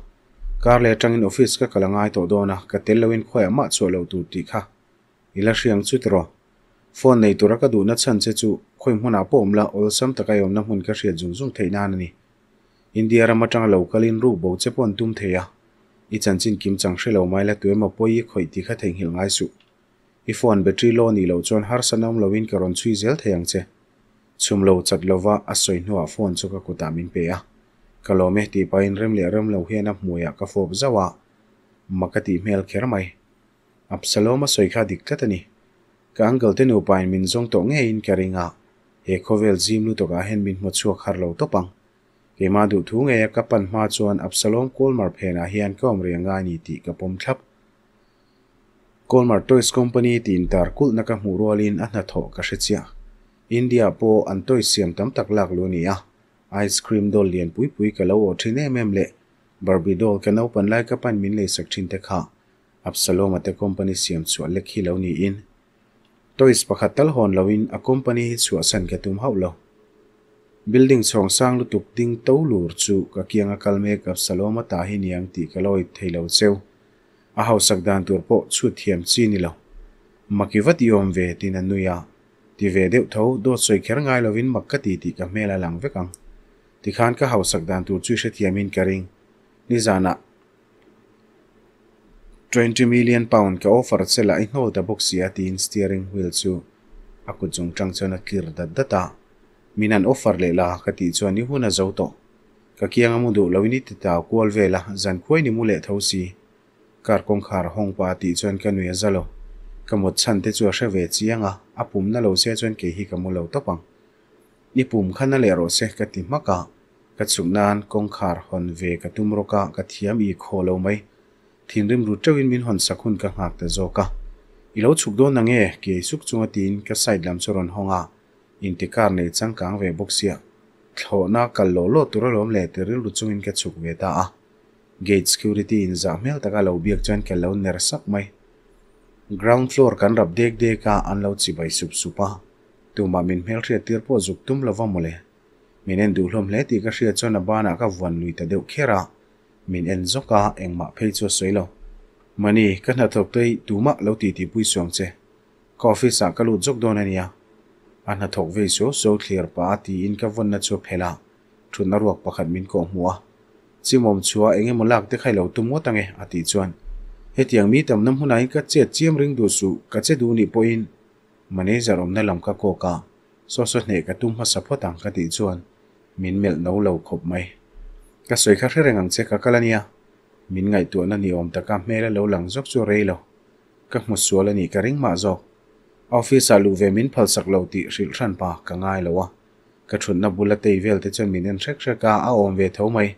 kar le in office ka kalangai to dona ka telloin khoya ama chu lo tu ti kha ila siyang chu tro phone nei tura ka du na chan che chu khoi po pomla olsam takayom na hun ka siya jung jung theina ni india aramatang lao kalin ru bo po antum tum theya i chan chin kim chang shelo mai la tuem apoi khoi ti kha theng hil ngai su i phone battery lo ni lo chon har sanam lo in karon chui zel theyang che chum lo chat lova a soi nuwa phone chu ka kutam in pe a kalome ti pa in rem le rem lo hian a muya ka fob zawa makati mel kher mai apsaloma soi kha dik katani ka angle te no pain min zong to nge in karinga he khovel zim lu to ka hen min mo chu khar lo to pang keima duh thu nge ka pan hma chuan absalom kolmar phen a hian kom renga ni tih ka pom thlap kolmar toys company tin tar kul na ka hmu rolin a hna tho ka hrichia india po an toy siam tam tak lak lu ni a ice cream dol lian pui pui ka lo o thine mem le barbie doll ka no pan lai ka pan min le sak thin te kha absalom ate company siam chu lekhi lo ni in toys pakhat tal hon loin a company hi chu san ka tum hau lo building song sang lu tuk ting to lur chu ka kianga kalme kap saloma ta hi niang ti kaloi theilo cheu a hau sak dan tur po chu thiam chi ni lo makiwat yom ve tin anuya ti ve deuh tho do choi kher ngai lovin makka ti ti ka mela lang vekang ti khan ka hau sak dan tur chu she thiamin karing ni zana 20 million pound ka offer chela i hno da boxia tin steering wheel chu aku chung chang da data minan offer le la khati chuan hi na zau to ka kiang amu du lawini ti ta kual ve la zan khoi ni mule tho si kar kong khar hong pa ti chuan ka nuya zalo ka mo chan te chuwa shewe chianga apum na lo se chuan ke hi ka mo lo topang ni pum ka ti ka chum nan hon ve ka tum ka thiam i kho lo mai thin hon sakhun ka ngak ta zo ka nange ke suk ka side lam choron intikar nei changkang ve boxia thlona kallo lo turalom le teril luchungin ke chuk ve ta a gate security in za mel taka lo biak chuan ke lo ner sak mai ground floor kan rap dek dek ka an lo chi bai sup supa ma min mel thria tir po zuk tum lova mole minen du hlom le ti ka hria chon a bana ka wan lui ta deuh khera min en zoka engma phei chu soilo mani kan hathok tei ma lo ti ti pui suang che coffee sa kalu jok don ania an hathawk ve saw saw thlir pa tiin ka vanna chu phela thunna ruak pakhat min ko hmuwa chimom chua enge mulak te khailo tumo tange ati chuan hetiang mi tamnam huna in ka che chiam ring du su ka che du ni poin manager omna lamka ko ka so so hne ka tum ha sapotang ka ti chuan min mel no lo khop mai ka soi kha hre rengang che ka kalania min ngai tu na ni om taka mela lo lang jok chu reilo ka hmu suala ni ka ring ma jok office alu vemin phalsak lo ti hril ran pa ka ngai lo wa ka thun na bula tei vel te chamin en rek rek ka a om ve tho mai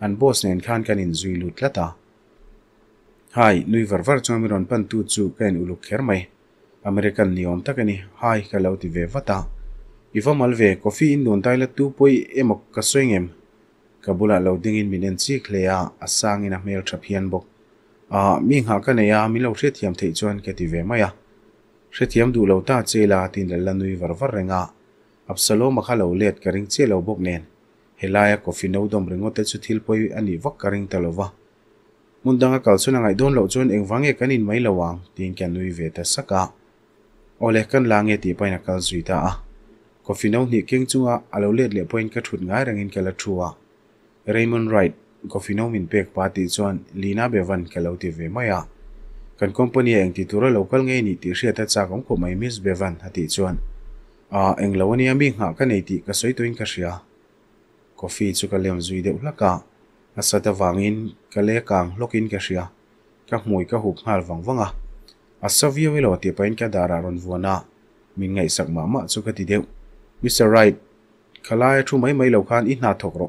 an boss nen khan kan in zui lut lata hai nui var var chami ron pan tu chu pen ulu kher mai american niom takani hai ka lo ti ve vata iwa malve coffee in don taila tu poi emok ka soingem kabula lo ding in minen chi khleya asang in a mel thaphian bok a mi nga ka neya mi lo thre thiam thei chuan ke ti ve maya hretiam du lâu ta chơi chela tin lần la lanui var var renga absalom kha lo let karing che lo bok nen helaya coffee no dom rengo te chu thil poi ani vak karing talova mundanga kal chuna ngai don lo cái nín kanin lâu lawang à? tin cái nuôi về ta saka ole là lange tiếp paina kal zui ta a coffee no ni king chunga alo à let le point ka thut ngai rangin kala thuwa raymond wright coffee no min pek pati chon lina bevan kalauti ve maya kan company eng ti tura local nge ni ti hria ta cha kong ko mai miss bevan hati chuan a eng lo ani ami nga ka nei ti ka soi tuin ka hria coffee chu ka lem zui de ulaka asata wangin ka le kang lokin ka hria ka hmui ka hup hal wang wanga asavia wilo ti pain ka dara ron vuana min ngai sak ma ma chu ka ti deu mr right khalai thu mai mai lo khan i na thok ro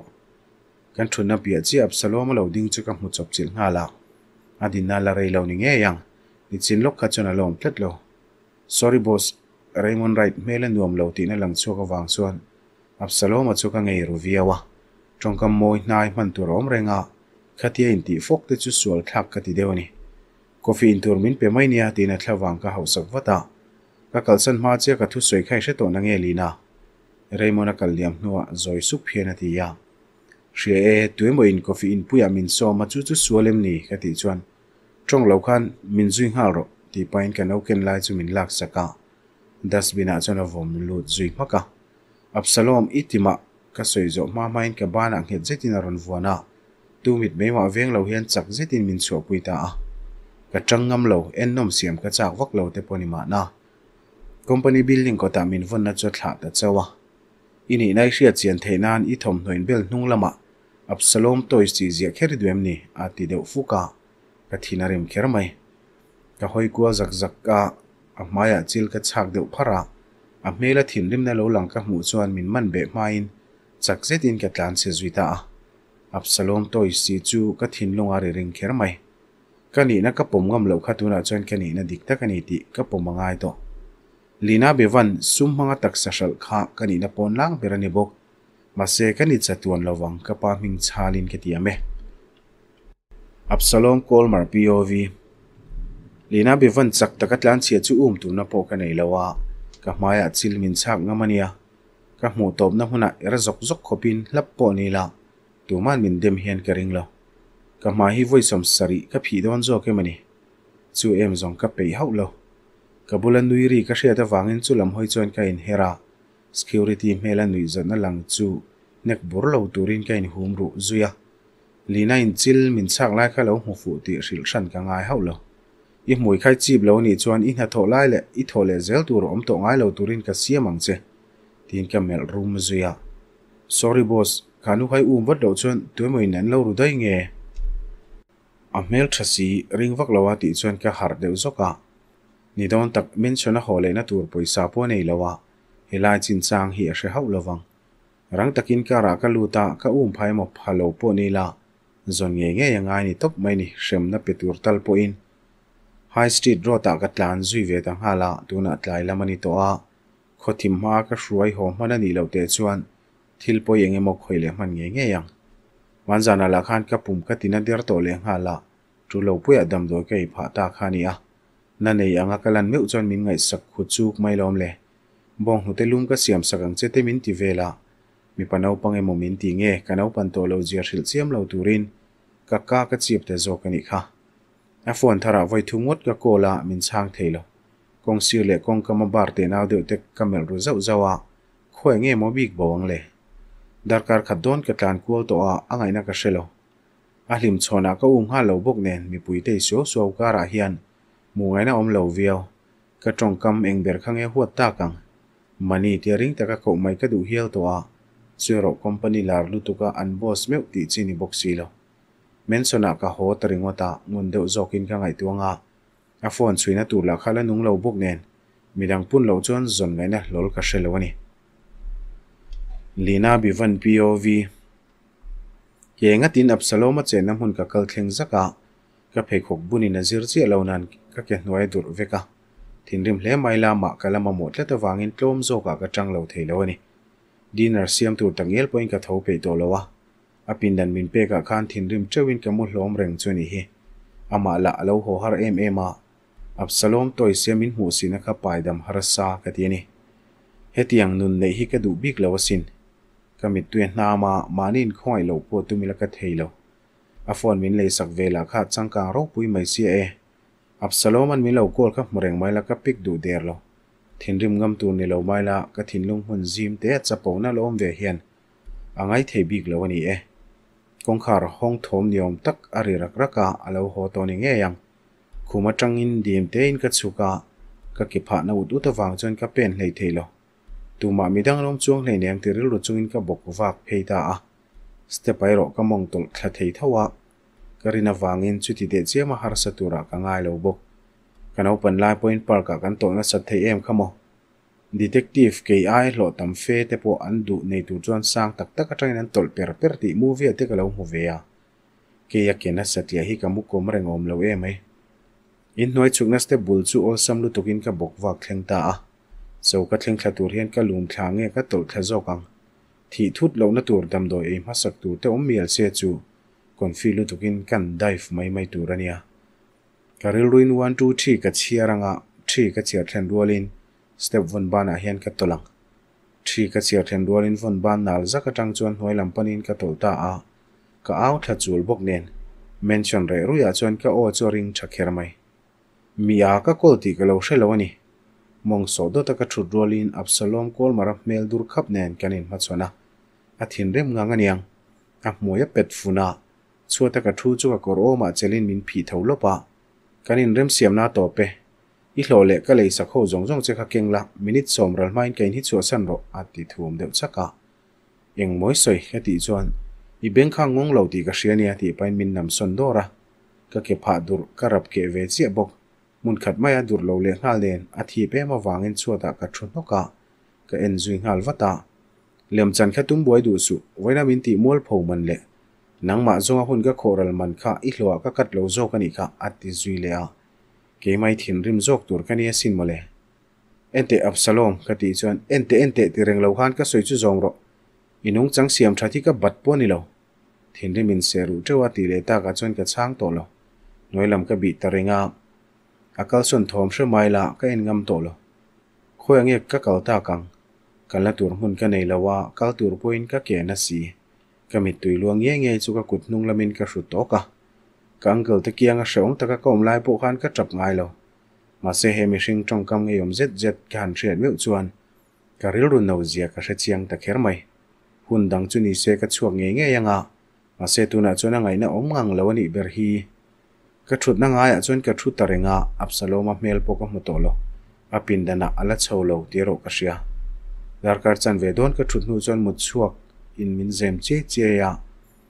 kan thuna pia chi absalom lo ding chu ka mu chop chil nga la adin nalarei lo ni nge yang nitsin lok kachon alom tlet lo sorry boss Raymond Wright mele nuam lo ti na lang chuka wang chuan Absalom a chuka ngei ru via wa trong kam moi nai man tu rom renga khatia in ti fok te chu sual thak ka ti dewani coffee in tur min pe mai nia ti na thlawang ka hausak wata ka kalsan ma che ka thu soi khai she to na nge lina Raymond a kal liam nuwa zoi suk phiana ti ya shre e tuemoi in coffee in puya min so ma chu chu sualem ni ka ti chuan trong lâu khan min zui nga ro ti pain kan au ken lai chu min lak saka das bina chona vom lut zui phaka absalom itima ka soizo ma main ka bana nge jetina ron vuana tu mit me ma veng lo hian chak jetin min chu puita a ka trangam lo en nom siam ka chak wak lo te ponima na company building ko ta min von na chotla ta chawa ini nai ria chian theinan i thom noin bel hnung lama absalom toy si zia kheri duem ni ati deuh fuka kathina rima keramay. Kahoy kuwa zak-zak ka ak maya jil ka chagda uphara ap meela thin rimna laulang kahu uchuan min manbe maayin chak zed in kathlaan sezuita a. Apsaloon to isiichu kathin lunga rima keramay. Kani ina ka pom ngam lau kathu na juan kani ina dikta kani iti ka pom ma ngay to. Lina bewan sum ma nga taksashal kha kani pon laang bera nibog ma se kani jatuwan lau wang kapa Absalom Colmar POV Lina bivan chak takat lan siya chu um tum na po ka nailawa. Kahmaya at silmin sak nga maniya. Kahmutob na huna irazok-zok kopin lap po la. Tu man min dem hiyan ka ring lo. Kahmahi voy samsari kapidawan zo ke mani. Chu em zong kapay hau lo. Kabulan nui ri ka siya tawangin chu lam hoy chuan ka inhera. Security mela nui zan na lang chu. Nekbur lo turin ka inhumru zuya. ลีน่าอินจิลมินชักไล่ข้าเราหัวฟูติสิลชันกังไงเฮาเลยยิ่งมวยข้จีบเรานี่ชวนอินหัดโถไล่และอีโถเลเซลตัวรอมตัวไงเลาตัวรินกัสเซียมังเจทีนกับเมลรูมเซีย sorry boss ขานุใครอุ้มวัดเดาชวนตัวมวยนั้นเรารู้ได้ไงอเมลทัศีริงวักเราติชวนกับฮาร์เดวซกานี่ตอนตักเมนชนะฮอลเลยนะตัวปอยซาปวนี่ลาวะเฮลัยจินซางเฮียเชฮาเละวังรังตะกินการะกัลูตาก็อุ้มไพ่หมบฮโลโปวนีลา zon nge nge yang ai ni top mai ni shrem na petur tal po in high street road ta ka tlan zui ve ta hala tuna tlai lamani to a khothim ma ka hruai ho mana ni lo te chuan thil po yeng emo khoile man nge nge yang wanjana la khan ka pum ka tina der to le hala tu lo pui adam do ke pha ta khani a na nei anga kalan meu chon min ngai sak khu chuk mai lom le bong hu te lum ka siam sakang che te min ti vela mi panau pang e momin ti nge kanau pan to lo zir hil siam lo turin ka ka ka chip te zo kani kha a phone thara ah voi thu ngot ka kola min sang theilo kong sir le kong kama bar te naw deu te kamel ru zau zawa ah, khoi nge mo bik bawang le darkar khat don ka tlan kual to ah, a angai na ka shelo a hlim chona ka um ha lo bok nen mi pui te so so ka ra hian mu ngai na om lo viau ka tong kam eng ber khang e huat ta kang mani te ring ta ka ko mai ka du hial to a zero company lar lutuka an boss meu ti chini boxi lo mensona ka ho taringota ngun deu zokin ka ngai tuanga a phone chuina tu la khala nung lo bok nen midang pun lo chon zon ngai na lol ka shelo ani lina bivan pov ke nga tin absalom apsaloma chen na mun ka kal thleng zaka ka pheikhok buni na zir chi lo nan ka ke hnuai dur veka thinrim hle maila ma kalama mo tla ta wangin tlom zo ka ka tang lo thei lo ani à ดินาร์ซียมตูดตังเอลพอยกับเท้าไปตัวละวะอภินันมินเปกกับขานทินริมเจวินกัมุลล้อมแรงชวนี่เฮอามาละเลาโหฮาร์เอ็มเอมาอับสลอมตัวเซียมินหูสินะครไปดัมฮาร์ซากันเนี่เฮตียงนุนในฮิกดูบิกลาวสินกามิตัวนามามานินคอยเลาปวดตุมิลกัดเฮลอฟอนมินเลสักเวลาขาดสังการรบุยไม่เสียเออับสลอมันมิเลวโกลครับมเร็งไม่ละกับปิกดูเดียร์ thiền rim ngam tu ni lo mai la ka thin lung hun zim te chapo na lom ve hian angai thei bik lo ani e kongkhar hong thom niom tak ari rak raka alo ho to ni nge yang khuma tangin dim te in ka chuka ka ki pha na ut utawang chon ka pen hlei thei lo tuma midang rom chuang hlei neng tiril lu chungin ka bok wak phei ta a step ai ro ka mong tol thla thei thawa karina wangin chuti de chema har satura ka ngai lo bok kan open lai point park ka kan tawlh na sat thei em kha maw detective ki hlawh tam fe te pawh an duh nei tu chuan sang tak tak atangin an tawlh per per tih mu viah te ka lo hmu ve a keia kena satia hi kamu kom reng om lo em ei in hnuai chukna step bul chu all sam lu tukin ka bok wak thleng ta a so ka thleng thla tur hian ka lum thla nge ka tol thla zawk ang thi thut lo na tur dam do ei ma sak tu te om mial se chu kon fi lu tukin kan dive mai mai tur ania การเรียนวันทูที่กัจเชียร์งะที่กัจเชียร์เทนดัวลินสเตปวันบานอาเฮียนกัตตลังที่กัจเชียร์เทนดัวลินวันบานนัลจักกัจังจวนหวยลำปนินกัตโตตาอาก้าวทัดจูลบกเนนเมนชันเรรุยาชวนก้าอจอริงชักเฮร์ไมมีอาก้าโคตีกัลโอเชลวันีมงสอดตะกัจชุดดัวลินอับสลอมโคลมารับเมลดูร์ขับเนนกันินมาชวนะอาทินเริ่มงางันยังอักมวยเป็ดฟูนาชัวตะกัจชูจูกับกอร์โอมาเจลินมินพีเท่โลปะ kanin rem siam na to pe i hlo le ka lei sakho zong zong che kha kengla minute som ral main kain hi chu san ro ati thum deuh chaka eng moi soi heti chuan i beng kha ngong lo ti ka hriania ti pain min nam son dora ka ke pha dur ka rap ke ve chi bok mun khat maya dur lo le ngal len a thi pe ma wangin chuata ka thu noka ka en zui ngal wata lem chan kha tum boi du su waina min ti mol pho man le nang ma zonga hun ga khoral man kha i hlwa ka kat lo zo kani kha ati zui le a ke mai thin rim jok tur kani a sin mole ente absalom ka ti chuan ente ente ti reng lo khan ka soi chu zong ro inung chang siam thathi ka bat po ni lo thin rim in seru tewa ti le ta ka chuan ka chang to lo noi lam ka bi ta renga akal son thom shre mai la ka en ngam to lo khoyang ek ka ta kang kalatur hun ka nei lawa kaltur point ka ke na si kamit tui luang ye nge chu ka kut nung lamin ka hru to ka ka uncle te kianga shong taka ka omlai po khan ka chap ngai lo ma se he mi hring tong kam nge yom zet zet kan thian meu chuan ka ril run no zia ka hre chiang ta kher mai hun dang chu ni se ka chuang nghe nge yanga mà xe tu na chuan ngai na om ngang lo ni ber hi ka thut na ngai a chuan ka thu ta renga apsaloma mel po ka mu to lo a pindana ala lâu lo ti ro xe, sia darkar chan về don ka thut nu chuan một chuak in min zem che che ya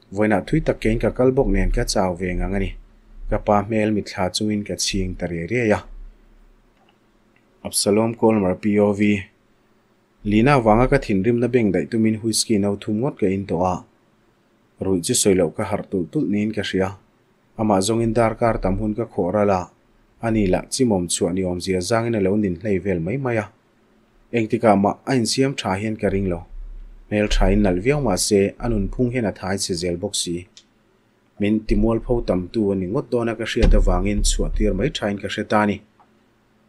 voina thui tak kein ka kalbok nen ka chaw ve nga ngani ka pa mel mi thla chuin ka ching tare re ya absalom kolmar pov lina wanga ka thinrim na beng dai tumin huiski nau thum ngot ka in to a rui chi soilo ka har tu tul nin ka ria ama zong in dar kar tam hun ka khora la ani la chi mom chu ani om zia zang in lo nin hlei vel mai maya engtika ma ain siam tha hian ka ring lo มลชายนัลวิ่งมาเซอยอนุพงเห็นท้ายเซียเจลบ็อกซี่มินติมอลพูดตั้มตัวนิ่งอดโดนนักเสียะวังเงินสวัสดี่รไม่ชายนักเสียตานี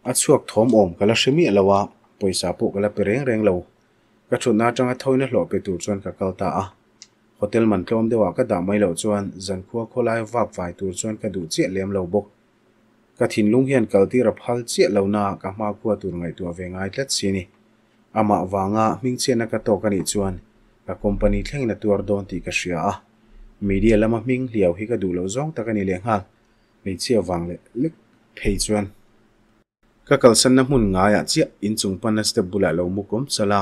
อัศวกทอมอมกัลชมีเอลวะปุยสาปุกัลเปรียงเรีงเลวกระชุนนาจังอัทวินั่หลบไปตัวชวนกับเกาตาอะโฮเทลมันโคลมเดวะก็ดำไม่เลวชวนจันคัวโคลายวับไฟตัวชวนกัะดูเจี๊ยเลี้ยมเลวบุกกระถินลุงเฮียนเกาตีรับพัลเจี๊ยเลวนากัะมากัวตัวไงตัวเวงไอเล็ดสีนี่ ama vanga wanga mingchen ka to kani chuan ka company thlengna tur don ti ka hria a media lama ming liau hi ka du lo zong takani le nga nei chia wang le lek phei chuan ka kalsan na mun nga ya chia in chung pan na step bula lo mukum sala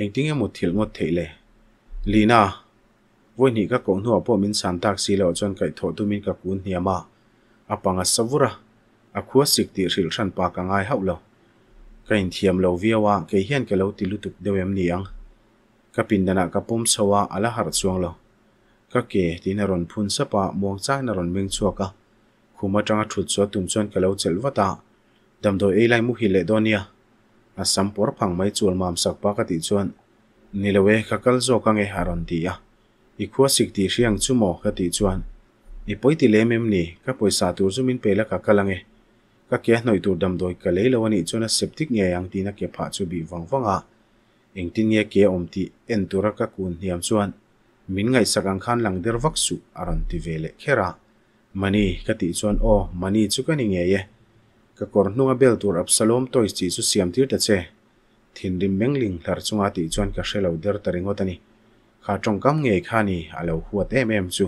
engting emu thil mo theile lina voi ni ka ko nu apo min san tak si lo chon kai tho tu min ka kun niama apanga savura akhua sik ti ril than pa ka ngai haulo ka in thiam lo viawa ke hian ke lo ti lutuk deuem ni ang ka pindana ka pom sowa ala har chuang lo ka ke tin a ron phun sapa mong chai na ron meng chuaka khuma tanga thut chu tum chuan ka lo chel wata dam do ei lai mu hi le donia asam por phang mai chul mam sak pa ka ti chuan nilowe ka kal zo ka nge haron ti a i khua sik ti riang chu mo ka ti chuan i poiti lemem ni ka poisa tur zumin pela ka kalange ka kya noi tur dam doi ka lei lawani chona septic nge yang ti na ke pha chu bi wang wang a eng tin nge ke om ti en tur ka kun hiam chuan min ngai sakang khan lang der vak su aron ti vele khera mani ka ti chon o mani chu ka ni nge ye ka kor nu nga bel tur absalom toi chi chu siam ti ta che thin rim meng ling thar chunga ti chon ka shelo der taring ho tani kha tong kam nge khani alo huat em em chu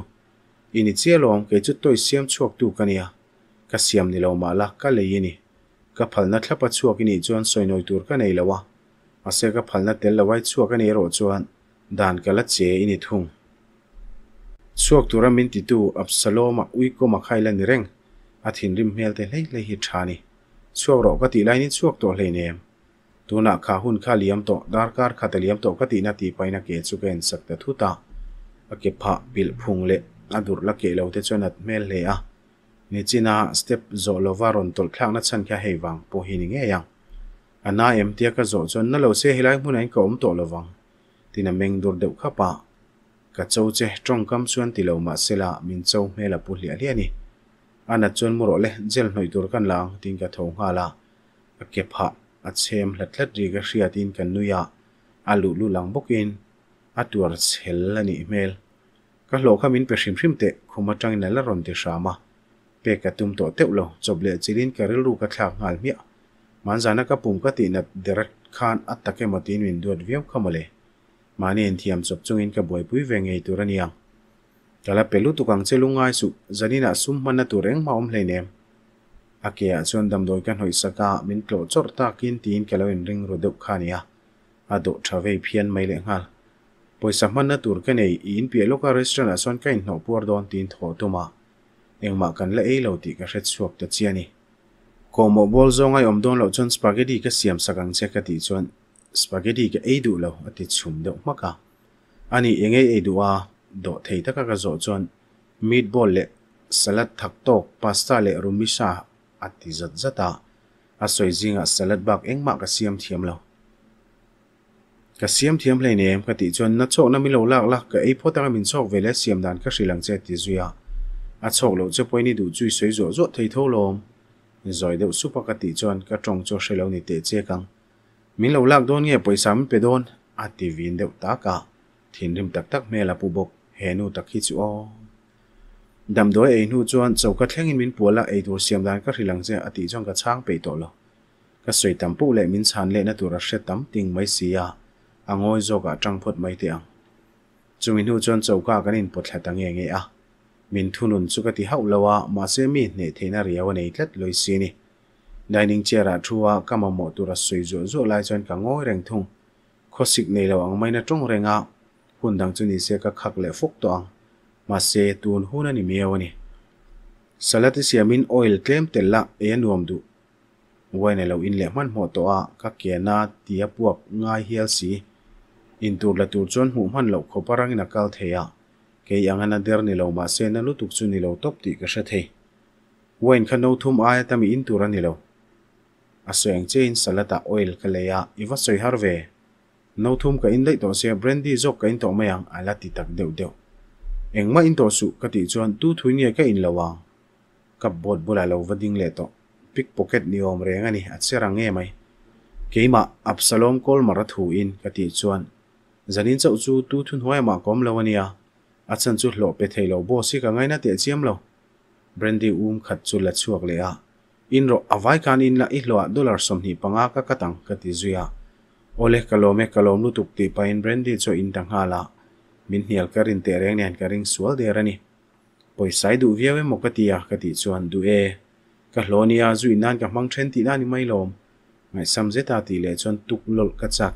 initialong ke chu toi siam chuak tu kania kasiyam nilaw maa la ka layini. Ka phal na tlapa chua ki ni juan soy noy tur ka nailawa. Ase ka phal na tel lawai chua ka nero juan, daan ka la che ini thung. Chuaak tura min titu ap salo ma nireng, athin rim lay lay hi chani. Chuaak ro ka ti lai ni lay neem. Tu na ka hun ka liyam to, dar kar ka te ka ti na ti pay chuka in sakta thuta. Ake pa bil phung le, adur la ke lau chuan at meel le ni china step zo lova ron tol thlak na chan kha heiwang po hi ni nge yang ana em tia ka zo chon na lo se hilai mun an ka om to lovang tina meng dur deuh kha pa ka chau che trong kam suan ti lo ma sela min chau mela pu hlia hlia ni ana chon muro le jel noi tur kan lang tin ka thong ha la a ke pha a chem hlat hlat ri ga hria tin kan nuya alu lu lang bokin atur chhel ani email ka hlo khamin pe hrim hrim te khuma tangin la ron te ma pe ka tum to teu lo choble chilin karil ru ka thla ngal mi manjana ka pum ka ti nat derat khan atake matin win duat viau khamale mani en thiam chop chungin ka boi pui ve ngei turania kala pelu tukang chelungai su janina sum manna tureng ma om leinem akia à, à, chon dam doi kan hoi saka min tlo chor ta kin tin kalawin ring ro deu khania ado thave phian mai le ngal poisa manna tur ka nei in à. pia loka restaurant ason kain no por don tin tho tuma engmah kan la ei lo tih ka hret suak ta chiani kawmawh bawl zawng ai om don loh chuan spaghetti ka siam sakang che ka tih chuan spaghetti ka ei duh lo a ti chhum deuh hmaka ani engei ei duh a dawh thei taka ka zawh chuan meatball le salad thak tawk pasta leh rumisa a ti zat zata a sawi zingah salad bak engmah ka siam thiam lo ka siam thiam hle nem ka tih chuan na chawk na mi lo lak lak ka ei phawtanga min chawk ve le siam dan ka hrilang che ti zuya à chọc lâu cho bôi ni đủ chui suy rửa rốt thấy thâu lòm rồi đều supa cả tỷ chọn cả trồng cho xây lâu này tệ chê căng mình lâu lạc đôn nghe bôi sắm bê đôn à tỷ viên đều tá cả thiên rim tắc tắc mê là bù bộc hè nu tắc khi chú ô đầm đối ấy nu cho chầu cả thang in mình bùa là ấy đồ xiêm đàn các rì lăng chê à tỷ chọn cả trang bê tổ lo cả suy tầm phụ lệ mình sàn lệ na tu ra sẽ tắm tình mấy xì à à ngồi do cả trăng phật mấy tiếng chúng mình nu chọn chầu cả cái nên bột lại tăng nghe nghe à มินทุนุนสุกติเฮาลวะมาเซมีเนธินาเรียวในเล็ดลอยซีนีได้นิงเจราทัวกำมโมตุระสวยจุนจวไลจนกังวง่แรงทุ่งข้อสิกในระหว่างไม่นจงแรงอ่ะหุ่นดังจุนิเซกะักและฟุกตัวอังมาเซตูนหุ่นนิเมียวนีสลัดทเสียมินโอเอลเคลมเตละเอียนรวมดูไว้ในเราอินเล่มันหมดตัวกักเกนาตียพวกง่ายเฮียสีอินตัวละตัวจนหูมันเหลวขบรังนักกัลเทีย ke yang an ader ni lo ma se na lutuk chu ni lo top ti ka hre thei wain khano thum aya tami in tur ani lo aseng chain salata oil kaleya iwa soi harve no thum ka in dei to se brandy jok ka in to mayang ala ti tak deu deu engma in to su ka ti chuan tu thuinia ka in lawa kap bot bula lo wading le to pickpocket ni om reng ani at serang nge mai keima absalom kol marathu in ka ti chuan zanin chau chu tu thun huai ma kom lawania achan chu hlo pe thei lo bo si ka ngaina te chiam lo brandy um khat chu la chuak le a in ro avai kan in la i hlo dollar som ni panga ka katang ka ti zuya ole kalome kalom lu tuk ti pain brandy cho in dang hala min hial karin te reng nian karin sual de rani poi sai du viawe mokatiya ka ti chuan du e ka hlonia zui nan ka mang thren ti nani mai lom ngai sam zeta le chon tuk lol ka chak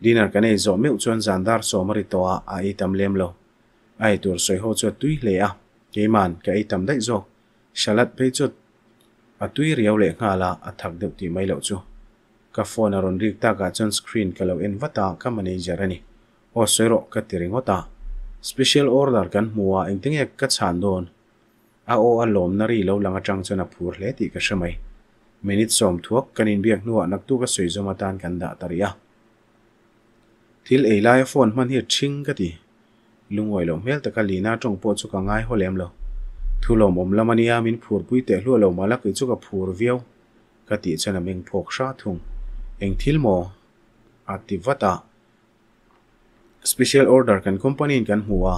dinar kane zo meu chuan zandar somari towa a itam lem lo ai tur soi ho chu tui le a à. keiman ka itam dai zo shalat pe chu a à, tui riau le nga la a à, thak deuh ti mai lo chu ka phone a ron rik ta ka chuan screen ka lo en vata ka manager ani o soiro ka tiringota special order kan hmua engting ek ka chan don a o a lom na ri lo langa tang chuan a phur hle ti ka hremai minute som thuak kanin biak nuwa nak tu ka soizoma tan kan da taria thil ei lai phone man hi thing ka ti lungoi lo mel taka lina tong po chu ka ngai holem lo thulo mom lamani amin phur pui te hlu lo mala ki chu ka phur viau ka ti chana meng phok sha thung eng thil mo ativata special order kan company in kan huwa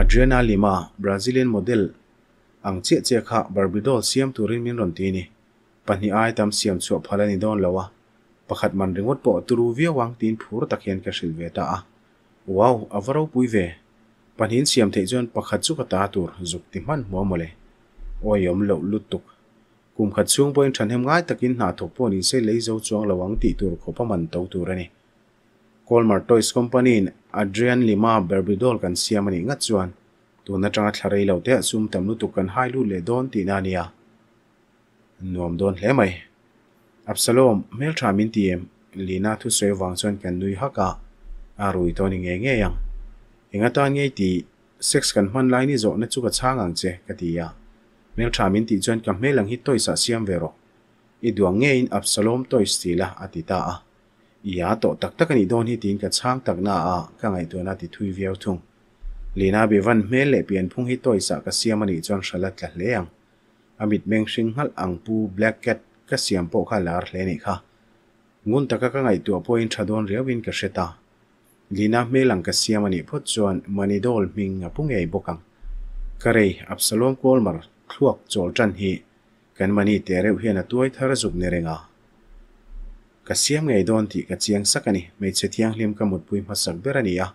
adriana lima brazilian model ang che che kha barbido siam turin min ron ti ni pani ai tam siam chu phala ni don lawa pakhat man ringot po turu via wang tin phur takhian ka sil ve ta a wow avaro pui ve panin siam thei jon pakhat chu ka ta tur zuk ti man mo mole oyom lo lutuk kum khat chung point than hem ngai takin na thop pon in se lei zo chuang lawang ti tur khopa man to tur ani Colmar Toys Company in Adrian Lima Barbidol kan siamani ngat chuan tu na tanga thlarai lo te sum tamnu tu kan hailu le don ti nania nuam don hle mai อับสลมเมลทรามินตีมลีนาทุสเววังส่นกันดุยฮักอารุยตอนิเงงเงยังเองตอนเงยตีเซ็กส์กันฟันไลน์นี่จบในจุกช่างอังเจกติยาเมลทรามินตีจวนกับเมลังฮิตโตยสัสยมเวโรอีดวงเงยอับสลมโตยสีละอติตาอียาโตตักตะกันอีโดนฮิตินกับช่างตักนาอากังไอตัวนัติทุยเวียวทุงลีนาเบวันเมลเลเปียนพุงฮิตโตยสักสยมันอีจวนสลัดกันเลี้ยงอามิดเมงชิงฮัลอังปูแบล็กเก็ต ka siam pawh kha lar hle ni kha ngun taka ka ngai tua pawh in thadon riawin ka hreta lina melang ka siam ani phut chuan mani dol ming apung ei bokang karei absalom kolmar thluak chol tan hi kan mani te reu hian a tuai thar zuk ne renga ka siam ngei don ti ka chiang sakani mei che thiang hlim ka mut pui masak berani a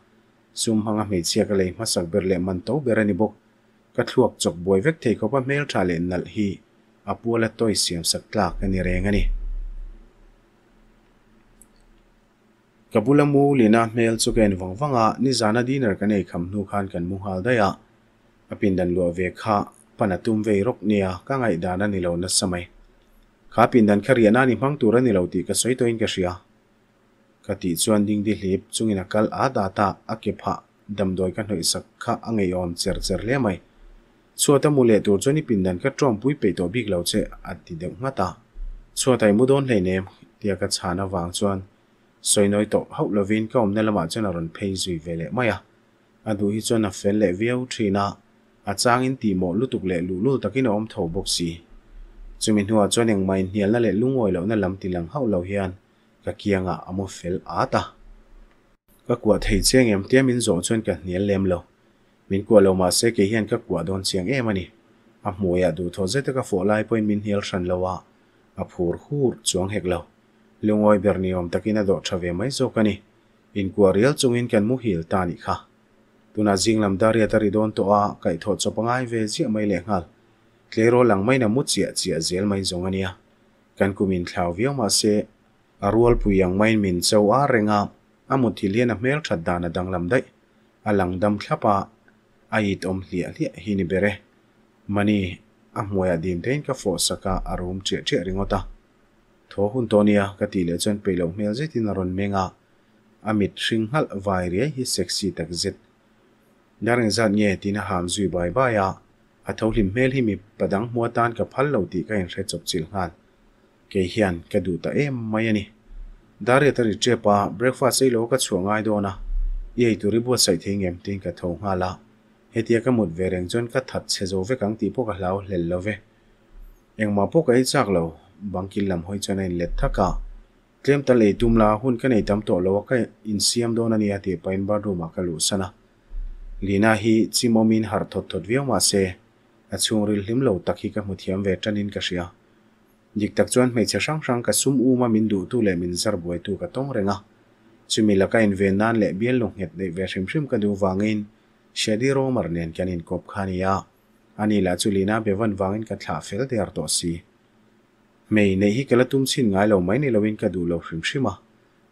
sum hanga mei chia ka lei masak ber le man to berani bok ka thluak chok boi vek thei ko pa mel tha le nal hi apula toy siam sak tlak ani rengani kabula mu lina mel chu ken wangwanga ni zana dinar kanei khamnu khan kan muhal daya apindan lo ve kha panatum ve rok nia ka ngai dana ni lo na samai kha pindan khariana ni mang tura ni lo ti ka soi to in ka shia ka ti chuan ding di hlep chungin akal a data akepha damdoi ka hnoi sak kha angei om cher cher le mai chuata mu le tur chani pindan ka trom pui pe to bik lo ăn thịt deuh nga ta chuatai mu don lei nem tia ka chhana wang chuan soinoi to hau lovin ka omna lama chana ron phei zui vele maya adu hi chuan à fel le viau thina a changin ti mo lutuk le lu lu ông thầu bốc bok si chumin huwa chuan eng mai hnial na le lungoi lo na lam tilang hau lo hian ka kianga amo fel ata ka kwa thei cheng em tiamin zo chuan cả hnial lem lo มินกัวเลวมาเซกเฮียนก็กัวโดนเสียงเอมันนี่อหมวยดูทอเจตก็ฝอลายพอยมินเฮลชันเลวะอผูร์ฮูร์จวงเฮกเลวลุงอยเบอร์นิอมตะกินาดอชเวไม่จกันนี่มินกัวเรียลจงเห็นกันมุฮิลตานิค่ะตุนาจิงลำดาเรียตริโดนตัวไก่ทอดจปงไอเวจีไม่เลี้ยงหัลเคลโรหลังไม่นำมุดเสียเสียเซลไม่จงอันนี้กันกูมินข่าวเวียมาเซอารัวลปุยังไม่มินเซวาอาเรงอ่าอมุที่เลียนเมลชัดดานดังลำได้อลังดำขับปะ ai tom hlia hlia hi ni bere mani amwaya dim thein ka fo saka arum che che ringota tho hun tonia ka ti le chen peilo hmel je tin ron menga amit hring hal vai re hi sexy tak zit, darang zat nge tin ham zui bai ba ya a tho hlim hmel hi mi padang hmuwa tan ka phal lo ti ka in hre chop chil han ke hian ka du ta em mai ani dare tari chepa breakfast ei lo ka chuangai dona ei turi bu sai thengem tin ka tho nga la hệ hetia ka mut về rèn chân ka thật che zo ve kang ti po ka hlaw hlel lo ve engma po ka hi chak lo bangkil lam hoi chon in thắc cả, tlem ta le tum la hun cái này tam tổ lâu ka in siam don ani ati pain ba ru ma ka lu sana lina hi chimomin har thot thot viau ma se a à chung ril khi lo takhi ka về chân in tanin ka à. dịch dik tak mấy chiếc hrang hrang ka sum u ma min du tu le min zar buai tu tông ka tong renga là cái in ve nan le bial lo để về ve hrim cái ka vàng in shedi romar nen kanin kop khania anila chulina bevan wangin ka thla fel der to si mei nei hi kala tum sin ngai lo mai ni lovin ka du lo hrim hrima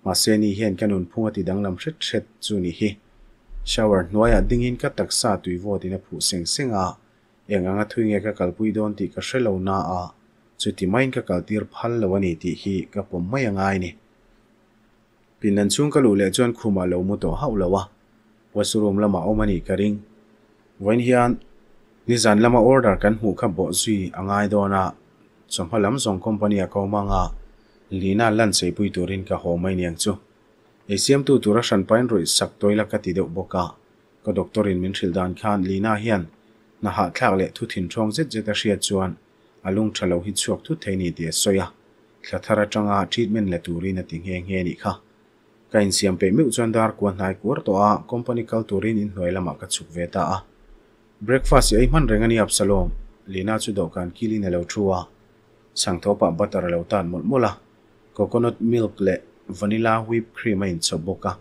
ma se ni hian kanun phunga ti danglam hret hret chu ni hi shower noya dingin ka taksa tuiwot ina phu seng senga enganga thuinge ka kalpui don ti ka hrelo na a chuti main ka kaltir phal lawani ti hi ka pom mai angai ni pinan chung ka lu le chuan khuma lo mu to hau lawa Wasurum lama omani karing. Wain hiyan, Nizan lama order kan hu ka bo'zwi a ngay doona Tsumhalam zong kompani a kauma nga Lina lan tsay pui turin ka ho mai niyang tsu. Acm tu tu rashan payin roi sak toila ka ti deo boka. Ka doktorin min shildan khan Lina hiyan Na ha tlaq le tu tin chong zid zeta shiyat zuwan Alung chalaw hit suwak tu thayni dea soya Tla thara changa treatment le turin na tinghe ngay ni kha. ka in siam pe mi chuan dar kuan hai kuar to a company culture in hnoi lama ah ka chuk ve ta a breakfast ei man rengani absalom lina chu dawhkan kilin alo thuwa sangthopa butter lo tan mulmula coconut milk le vanilla whipped cream in choboka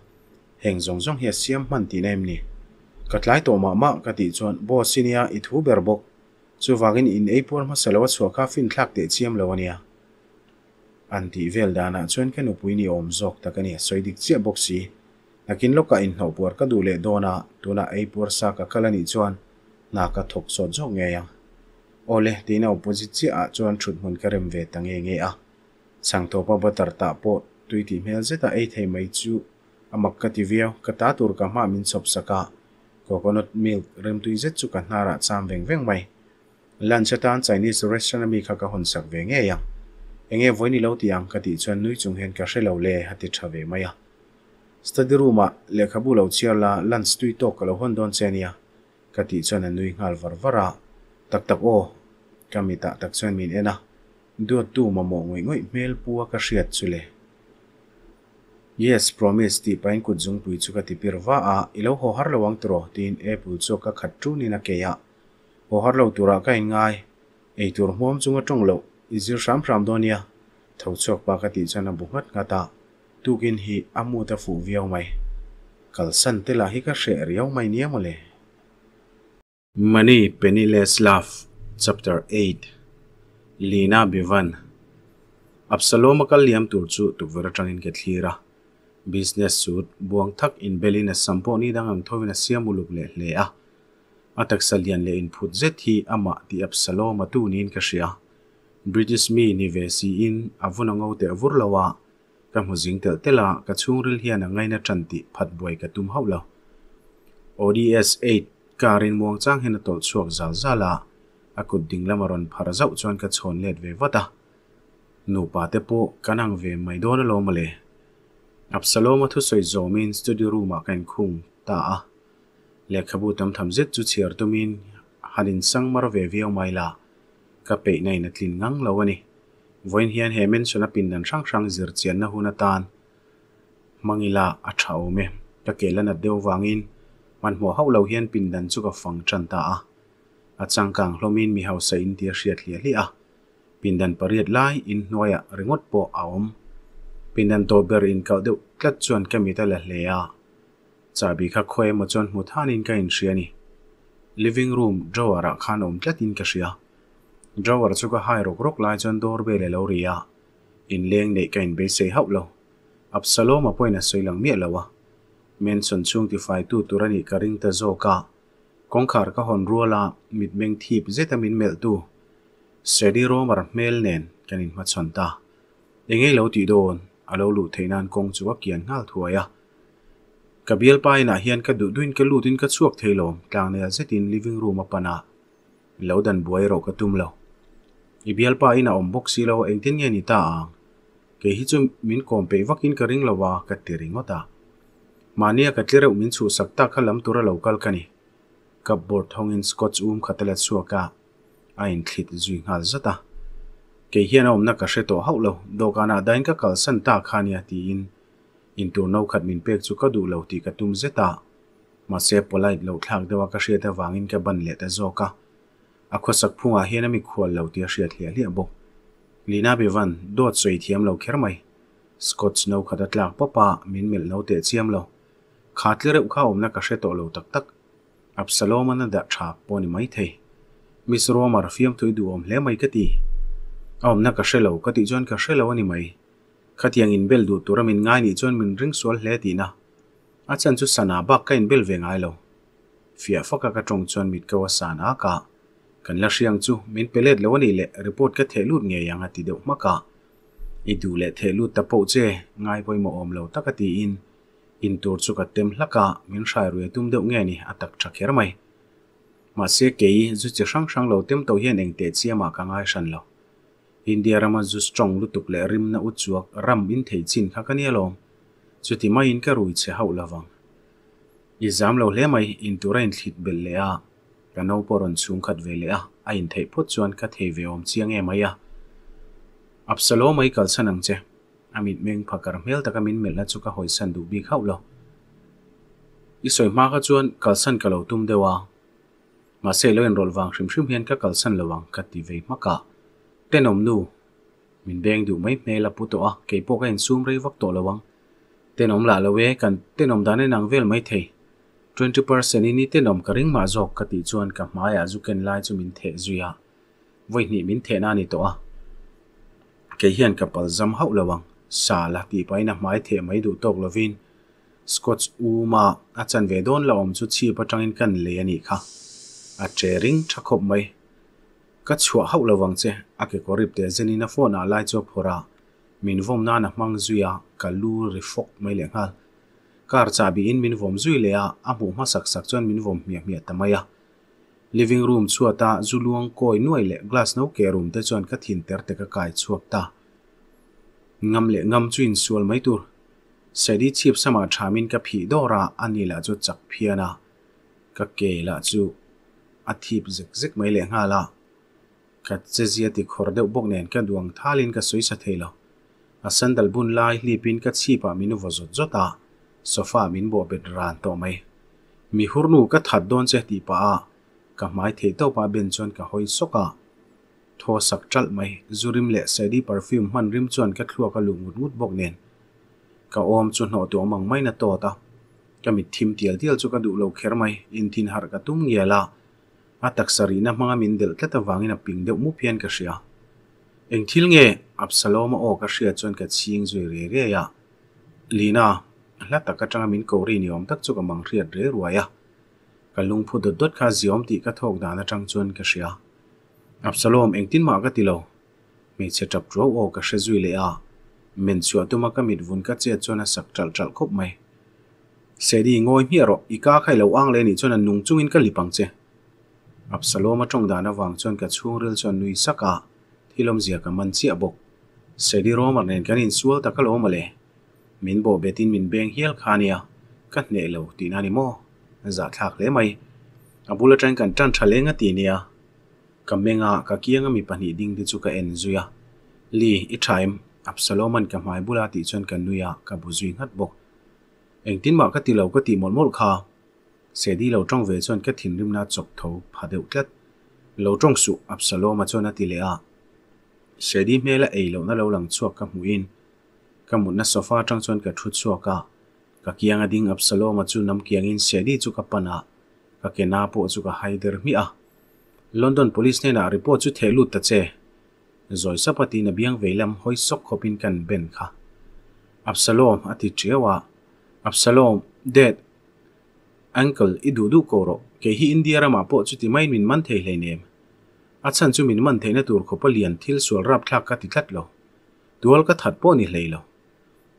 heng zong zong he siam man ti nem ni katlai to ma ma ka ti chuan bo sinia ithu berbok chu wangin in ei por ma selawa chuaka fin thlak te chiam lo ania an tih vel dana chuan kan upui ni awm zawk tak ani soidik chiah box si nakin lawka in hno puar ka du le dawna tuna ei puar sa ka kal ani chuan na ka thok sawt zawk nge yang ole tina opposite chiah ah chuan thut hmun ka rem ve tange nge a sangthopa batar ta po tuiti hmel zeta ei thei mai chu amak ka ti viau ka ta tur ka ma min sop saka coconut milk rem tui zet chu ka hnara cham veng veng mai lan chatan chinese restaurant mi kha ka hon sak ve nge yang enge voini lo ti ang ka ti chuan nui chung hen ka hre lo le hati thave mai a study room a ah, lekhabu lo chiar la lunch tui to ka lo hon don chenia ka ti chuan an nui ngal var vara ah. tak tak o kamita tak chuan min ena du tu ma mo ngoi ngoi mel puwa ka hriat chu yes promise ti pain ku jung pui chu ka ti pirwa a ah. ilo ho har lawang tro tin e pu chu ka khat tu ni na ke ya ho har lo tura ka ingai ei tur hom chunga tong lo izir ram ram donia thau chok pa ka ti chana bungat nga ta tukin hi amu ta fu viau mai kalsan te la hi ka she riau mai nia mole mani penniless love chapter 8 lina bivan absalom akal liam tur chu tukvera tangin ke thlira business suit buang thak in belina samponi dang ang thowina siamuluk le hle a atak salian le in phut zet hi ama ti absalom atu nin ka shia บริ t i s มีนิเวสีอินอาวุธงเอาเตะวุ่นละวะกำหัวจิงเตะเตลละกระชงริลเฮียนังไงนะจันติผัดบวยกัะตุ้มเฮาลสเอ็ดการินวงจางเห็นตัวช่วงจ้าจ้าละอากุดดิ่งลามารอนพาราเจ้าจวนกระชนเล็ดเววัตะนูปาเตปุกันังเวไม่โดนละมาเลยอับสโลมาทุสวยโจมินสตูดิโอรูมาเกันคุงตาเลขบุตรทำทำเจ็ดจุดเชียร์ตุมินฮันินซังมารเววิโอไมล่ะ ka pe nei na tlin ngang lo ani voin hian hemen suna pin dan sang sang zir chian na huna tan mangila a thau me ka kelan a deu wangin man mo hau lo hian pin dan chu ka fang chan ta a a changkang hlomin mi hau sa in tir hriat hlia li a pindan pariat lai in noya ringot po aom pindan to ber in ka deu tlat chuan kamita la hleya chabi kha khoe mo chon mu than in ka in hriani living room drawer a ah khan om tlat in ka hria ดรอว์ชูก็ายรกรกไลจนดูรเบลเลอรียาอินเลียงเด็กแก่นเบสเซ่ฮับโลอับสโลมาพ่อยนะสวยหลังเมียละวะเมนซอนชุงที่ไฟตู้ตุรนิการิงเตโซกาคงขาดก็หอนรัวลามิดเบงทีบเจตามินเมลตูเซดิโรมาร์เมลเนนแกนินมาชันตาอย่างงี้เราติดโดนอาโลลูเทนานคงจะว่เกียนง่าถวยะกับเบลไปน่ะเฮียนก็ดุดุนก็ลูดุนก็ชวกเทลมกลางเนื้อเจตินลิฟวิ่งรูมาปนะเราดันบวยเราก็ตุ้มเรา ibial pa ina bawk si lo eng tin nge ni ta ang ke hi chu min kom pe wakin ka ring lowa ka ti ring ota mania ka tlere min chu sakta kha lam tura lokal kani kap bor thong in scotch um khatela chuaka a in thlit zui ngal zata ke hian om na ka she to hau haulo dokana dain ka kal san ta khania ti in in tur no khat min pek chu ka du lo ti ka tum zeta ma se polite lo thak dewa ka she ta wangin ka ban le ta zoka akho sakphunga hian ami khual lo tia hriat hliah hliah bawk lina bevan dawt sawi thiam lo kher mai scott snow khata tlak papa min mel no te chiam lo khatler u kha omna ka hreto lo tak tak absalom ana da tha poni mai thei miss roma rafiam thoi du om hle mai kati omna ka hrelo kati jon ka hrelo ani mai khatiang in bel du turamin ngai ni chon min ring sol hle ti na achan chu sana ba ka in bel ve ngai lo fia foka ka tong chon mit ka wa sana ka kan la riang chu min pelet lo ani le report ka thelut nge yang ati deuh maka à. i du le thelut ta po che ngai voi mo om lo takati in in tur chu ka tem hlaka à, min rai ruya tum deuh nge ni atak thakher mai ma se ke zu che sang sang lo tem to hian eng te chia ma ka ngai san lo india rama zu strong lu tuk le rim na u chuak ram in thei chin kha ka ni lo chu ti mai in ka rui che hau lawang exam lo hle mai in tura in thlit bel le a à ka no poron sung khat vele le a a in thei phut chuan ka thei ve om chiang em ai a absalom ai kal sanang che amit meng phakar mel taka min mel la chu ka hoi san du bi khau lo isoi ma ka chuan kal san lo tum dewa ma se lo en rol wang shrim shrim hian ka kal san lo wang ka ti ve maka tenom nu min beng du mai me la puto a ke po ka in sum rei vak to lo wang tenom la lo we kan tenom dane nang vel mai thei 20 percent in ite nom karing ma jok ka ti chuan ka hmaya zu ken lai chu min the zuya voi ni min the na ni to a ke hian ka pal zam hau lawang sa la ti pai na mai the mai du tok lovin scots u ma a chan ve don la om chu chi patang in kan le ani kha a chering thakhop mai ka chua hau lawang che a ke korip te zenina phone a lai chu phora min vom na na mang zuya ka lu rifok mai le ngal kār cābi in min vōm zui le ā, apu ma sāk sāk jōn min vōm miak miak tamay Living room chūa tā, zū luang kōi nuai le glass nō ke rūm ta jōn ka thīn tēr tā ka kāi Ngam le ngam chu in suol mai tūr. Saidi chīp samā chāmin ka pī dō rā, ani la ju chak piya nā. Ka kei la ju. A thīp zik zik mai le ngā la. Ka cezia ti khordew bōk nēn ka duang thālin ka sui sa A san dal lai, li pīn ka chīpa mi nu va สฟามินบเป็นรานตัวไหมมีฮุรนูก็ถัดโดนเจตีป้าก็หมายเทเต้าป้าเบนจวนก็หอยสกะทอสักจัลไหมจูริมเละเซดีปาร์ฟิวมันริมจวนก็ทัวกะลุงหุดหุดบกเนนก็อมจวนหอตัวมังไม่นาโตตก็มีทิมเตียลเตียลจูกะดูโลเคอรไหมอินทินฮารกะตุ้มเยลาอาตักสรีนะมังมินเดลแตตะวังินะปิงเดวมุเพียนกะเชียเอ็งทิลเงอับสโลมาโอกะเชียจวนกะชิงจุยเรเรียลีนา la ta ka tanga min ko ri ni om tak chu ka mang riat re ruaya ka à. lung phu dot dot kha ziom ti ka thok dana tang chuan ka shia absalom engtin ma ka tilo me che tap tro o ka shezui le a men chu atuma ka mit vun ka che chona sak tal tal khop mây se di ngoi mi ro i ka khai lo ang le ni chona nung chung in ka lipang che absalom atong dana wang chon ka chung rel chon nui saka à. thilom zia ka man chi abok se di ro ma nen kan in sual takal o ma le min bo betin min beng hial khania kan ne lo tin ani mo za thak le mai abula tang kan tan thalenga ti nia kamenga ka kianga mi pani ding de chu ka en zuya li i time absaloman ka mai bula ti chon kan nuya ka buzui ngat bok eng tin ma ka ti lo ka ti mol mol kha se di lo trong ve chon ka thin rim na chok tho pha deu tlat lo trong su absaloma chon a ti le a à. se di mela ei lo na lo lang chuak ka muin in ka mutna sofa atang chuan ka thu chuaka ka kiang ading absalom chu nam kiang in sedi chu ka pana ka kena po chu ka haider mi a london police ne na report chu thelu ta che zoi sapati na biang velam hoi sok khopin kan ben kha absalom ati chewa absalom dad uncle idudu koro ke hi india rama po chu ti mai min man thei le nem achan chu min man thei na tur khopalian thil sual rap thla ka ti thlat lo dual ka that po ni hlei lo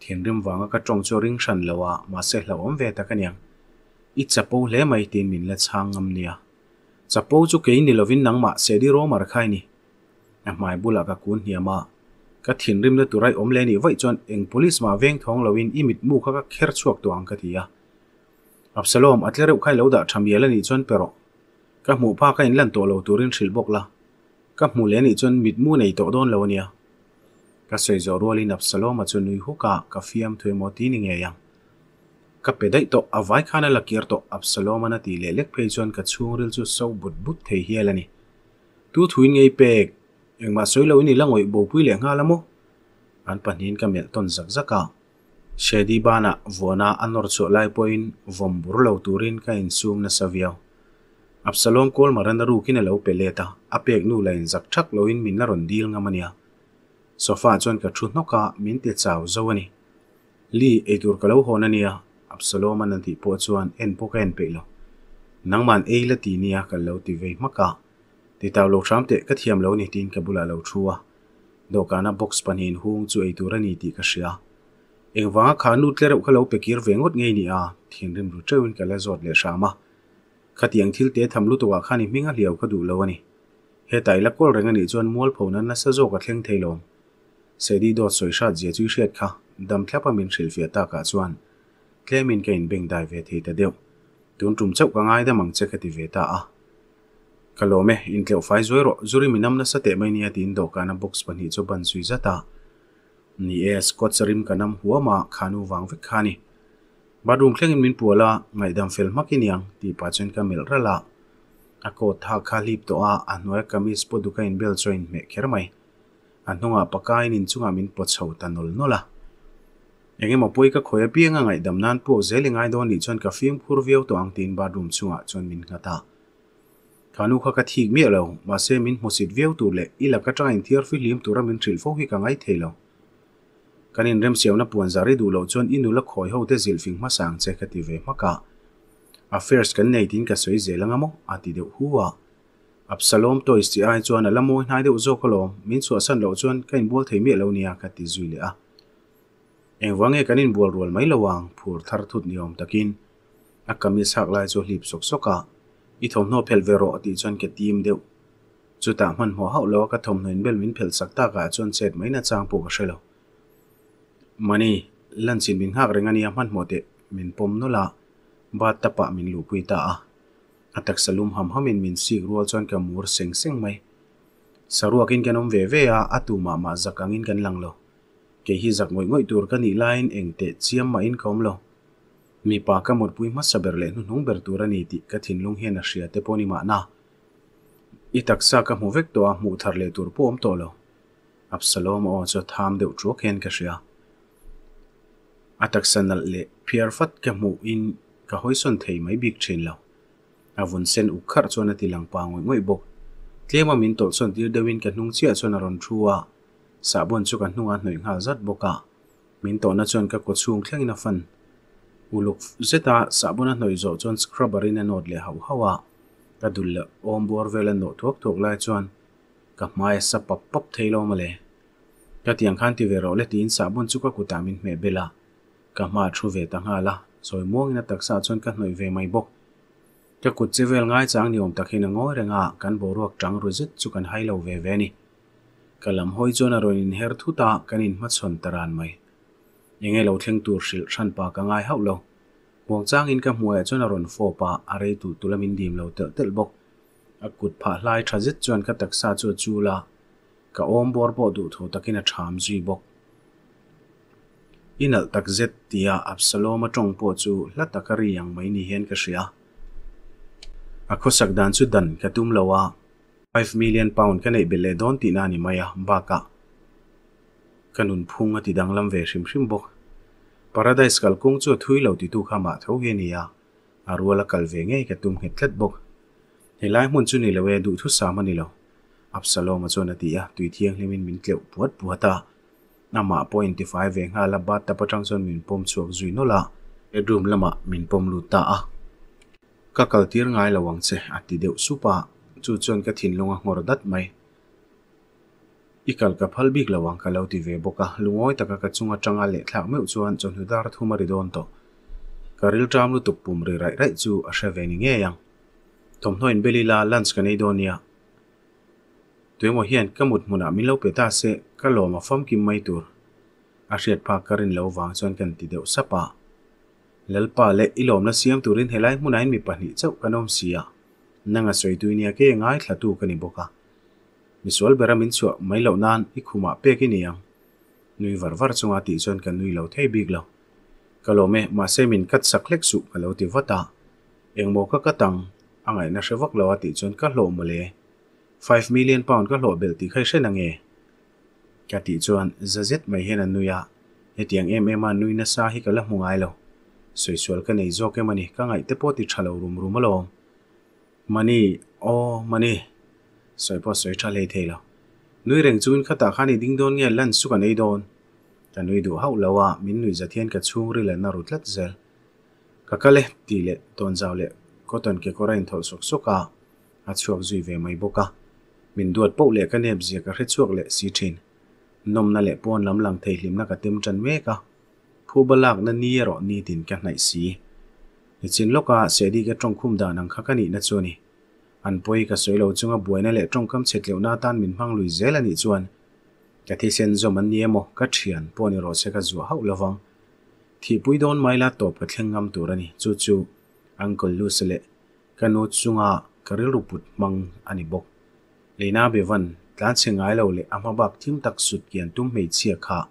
ทียนริมวังก็จงจริงฉันเลวะมาเสกเลวอมเวตกันยังอิจับปูเล่ไม่ตีนินและช่างงมเนียจับปูจุเกินเิลวินนังมาเสดีโรมาร์คายนี่น่หมายบุลากักุนเฮียมาก็เทียนริมและตัวไรอมเลนี่ไว้จนเอ็งพลิสมาเวงท้องเลวินอิมิดมูเขาก็เครชวกตัวอังกตียะอับสลอมอัตเลรุกใยเลวดาทำเยลนี่จนเปรอะก็หมู่ภาคก็อินลันตัวเลวตัวรินชิลบกละก็หมู่เลนี่จนมิดมู่ในตัวโดนเลวเนี่ย ka seizo ruali nap salo ma chu nui huka ka fiam thui mo ti ni nge yang ka pedai to avai khana lakir to absalom ana ti lelek phei chon ka chungril chu so but but thei hialani tu thui ngei pek eng ma soi lo ni langoi bo pui le nga lamo an panin ka mel ton zak zaka shedi bana vona anor chu lai point vom bur lo turin ka in sum na saviao absalom kol maranda ru kin lo peleta apek nu lain zak thak loin min la ron dil ngamania สฟ้าจนกระชุนนกกามินเตจาวจาวนีลีเอตูร์กล่าวนัวนียอับสโลมันันทีปวดจวนเอ็นพกเอ็นไปโลนังมันเอลตีนี้กัล่าวตีเวมักกะติดตาวโลชามเตก็เทียมเลวนีตดินกับบุลาโลชัวดดกานาบบ็อกส์ปันหินหงจูเอตูรนี่ตีกษียเอ็งว่าขานูดเลอะกล่าวไปกีร์เวงอดเงี้นี้อาเทียนริมรูเจวินกับเลจอดเลชามะขัดยังทิลเตทำรูตัวข้านีมิงาเหลียวก็ดูเลวนีเหตุใดละก็เรื่องนี้จวนมัวลพูนันนั้นจะโจกับเทงเทลงสดีดอดสวยชัดเจ้าจุเช็ดค่ะดัมทับมินเชลฟิอาตากาจวนเคลมินเกินเบ่งไดเวทีแต่เดียวตุนตุ่มเจ้ากางไงได้มังเจ้ากติเวตาอะคลอมเออินเทลไฟสวยรอจุริมินัมนัสเตะไม่เนียดินดอกานบุกสปันฮิจบันซุยจัตตานี่เอสก็ตซริมกันนำหัวมาคานูวังวิกฮานีบารุงเคลงมินปัวละไงดัมเฟลมักินยังที่ปัจจุบันกัมิลระละอากาศฮักคาลิปตัวอันว่ากามิสปุดุกันเบลจอยน์เมคเคอร์ไม anhnunga pakain inchunga min pochho tanol nola engemaw pawih ka khawi a pianga ngaih dam nan pawh zelengai dawn nih chuan ka fim phur viau tawh ang tin bathroom chungah chuan min ngata khanu kha ka thik mi lo ma se min hmuchit viau tur le ila ka tanga in thiar fi hlim tura min thil fo hi ka ngai thei lo kanin rem siawna puan zari du lo chuan inula khoi ho te zilfing ma sang che ka ti ve maka affairs kan nei tin ka soi zelanga mo ati deuh huwa Absalom to is ti ai chuan alamoi nai deuh zo kolom min chu asan lo chuan ka in bol thei mi lo nia ka ti zui le a engwange kanin bol rol mai lawang phur thar thut niom takin akami sak lai chu hlip sok soka i thom no phel vero ti chuan ke tim deuh chu ta man ho hau lo ka thom noin bel min phel sak ta ka chuan chet mai na chang pu ka shelo mani lan chin min hak rengani a man mo te min pom no la ba tapa min lu pui ta a atak salum ham hamin min sik rual chuan ka mur seng seng mai saruakin kan om ve ve a atuma ma zakangin kan langlo ke hi zak ngoi ngoi tur kan ilain engte chiam ma in kom lo mi pa ka mot pui ma saber le nu nung ber tur ani ti ka lung hian a hria te poni ma na i taksa ka mu vek to a mu thar le tur pom to lo absalom o cho tham deu tro khen ka hria atak sanal le phiar fat ka mu in ka son thei mai big thin lo avun sen ukhar chona tilang pangoi ngoi bok tlema min tol chon dir dewin kan hnung chia chona ron thua sabon chu kan hnunga hnoi ngal zat boka min to na chon ka ko chung thleng na fan uluk zeta sabon a hnoi zo chon scrubber in a not le hau hawa ka dul om bor vela no thok thok lai chon ka mai sa pap pap thailo ma le ka tiang khan ti ve ro le tin sabon chu ka kutamin me bela ka ma thu ve ta nga la soi muang na taksa chon ka hnoi ve mai bok จะกุดจเวลง่ายจังนิยมตักหินงอเรงอ่ะกันบรักจังรู้จิตจุกันให้เราเวเวนี่กลมห้อยจนอรยินเฮรทุตากันอินมัดชนตรานไหมยังไงเราเทียงตูรสิลชันปากง่ายเฮาเราหวงจ้างอินกับมวยจนอรนโฟปาอะไรตุตุลมินดีมเราเตอเตลบกอกุดผาลายทราจิตจนกตักซาจวจูลากะอมบอร์บอดูทุตักินชามจีบกอินัลตักเซตตียาอับสโลมาจงปวจูและตักกรียังไม่นิเฮนกษียอากุศลดันสุดดันกระตุ้มเลาว่า5มิลลิเอนปอนด์คะแนนเบลเลดอนตีนานิมายาบากะคะนุนพุงอติดังลำเวชิมชิมบกปาราไดส์กัลกงจวดทุยเล่าติดตูขามาเท่าเฮนียาอารัวละกัลเวงเงยกระตุ้มเห็ดเล็ดบกเฮลัยมุนจุนิเลเวดูทุสามันิโลอับสโลมาจวนตียาตุยเทียงลิมินมินเกลปวดปวดตานำมาพอยน์ที่5เวงฮาลาบัตตาปะจังส่วนมินปมสวกจุยโนลาเอ็ดรูมละมามินปมลุตตาอ่ะ ka kaltir ngai lawang che ati à, deuh supa chu chuan ka thin lunga ngor dat mai ikal ka phal bik lawang ka lo ti ve boka lungoi taka ka chunga tanga le thlak meu chuan chon hudar thuma ri don to karil tram lu tuk pum ri rai rai chu a sha ve ni nge yang thom hnoin belila lunch ka nei donia tuimo hian kamut muna min lo peta se ka lo ma fam kim mai tur a hriat pha karin lo wang chuan kan ti sapa lalpa le ilomna siam turin helai munain mi pahni chau kanom sia nanga soituinia ke ngai thlatu kani boka misol beramin chu mai lo nan ikhuma pe ki niang nui var var chunga ti chon kan nui lo thei big lo kalome ma se min kat saklek su kalo ti vata engmo ka katang angai na shewak lo ati chon ka lo mole 5 million pound ka lo bel ti khai she nange ka ti chuan zazet mai hena nuya hetiang em em a nui na sa hi kala mungai lo suisual ka nei zawk emani ka ngai te pawh ti ṭhalo rum rum a lo mani o mani soipo soi ṭha lei thei lo nui reng chuin khata khani ding don nge lan suka nei don ta nui du hau lawa min nui zathian ka chung ri le na rut lat zel ka kale ti le ton zaw le koton ke korain thol sok soka a chuak zui ve mai boka min duat po le ka nep zia ka hre chuak le si thin nom na le pon lam lang thei hlim na ka tem chan me ka ผู้บลักนั่นนี่รอนี่ดินกันไหนสีนี่จินลูกอ่ะเสียดีก็ตรงคุ้มดานังข้ากันนี่นะจวนนี่อันป่วยก็สวยเราจงอ่ะป่วยนั่นแหละตรงคำเสร็จแล้วหน้าตานมินพังลุยเจลันนี่จวนแต่ที่เซนจอมันเนี่ยมอก็เทียนปอนี่รอเสก็จัวเฮาละวังที่ปุยโดนไม่ละตบก็เทียงงำตัวนี่จู่จู่อังกลลูสเละกันโนจงอ่ะก็เรื่องรูปุดมังอันนี้บอกเลยน่าเบวันการเสียงไงเราเลยอามาบักทิมตักสุดเกียนตุ้มเมยเชียค่ะ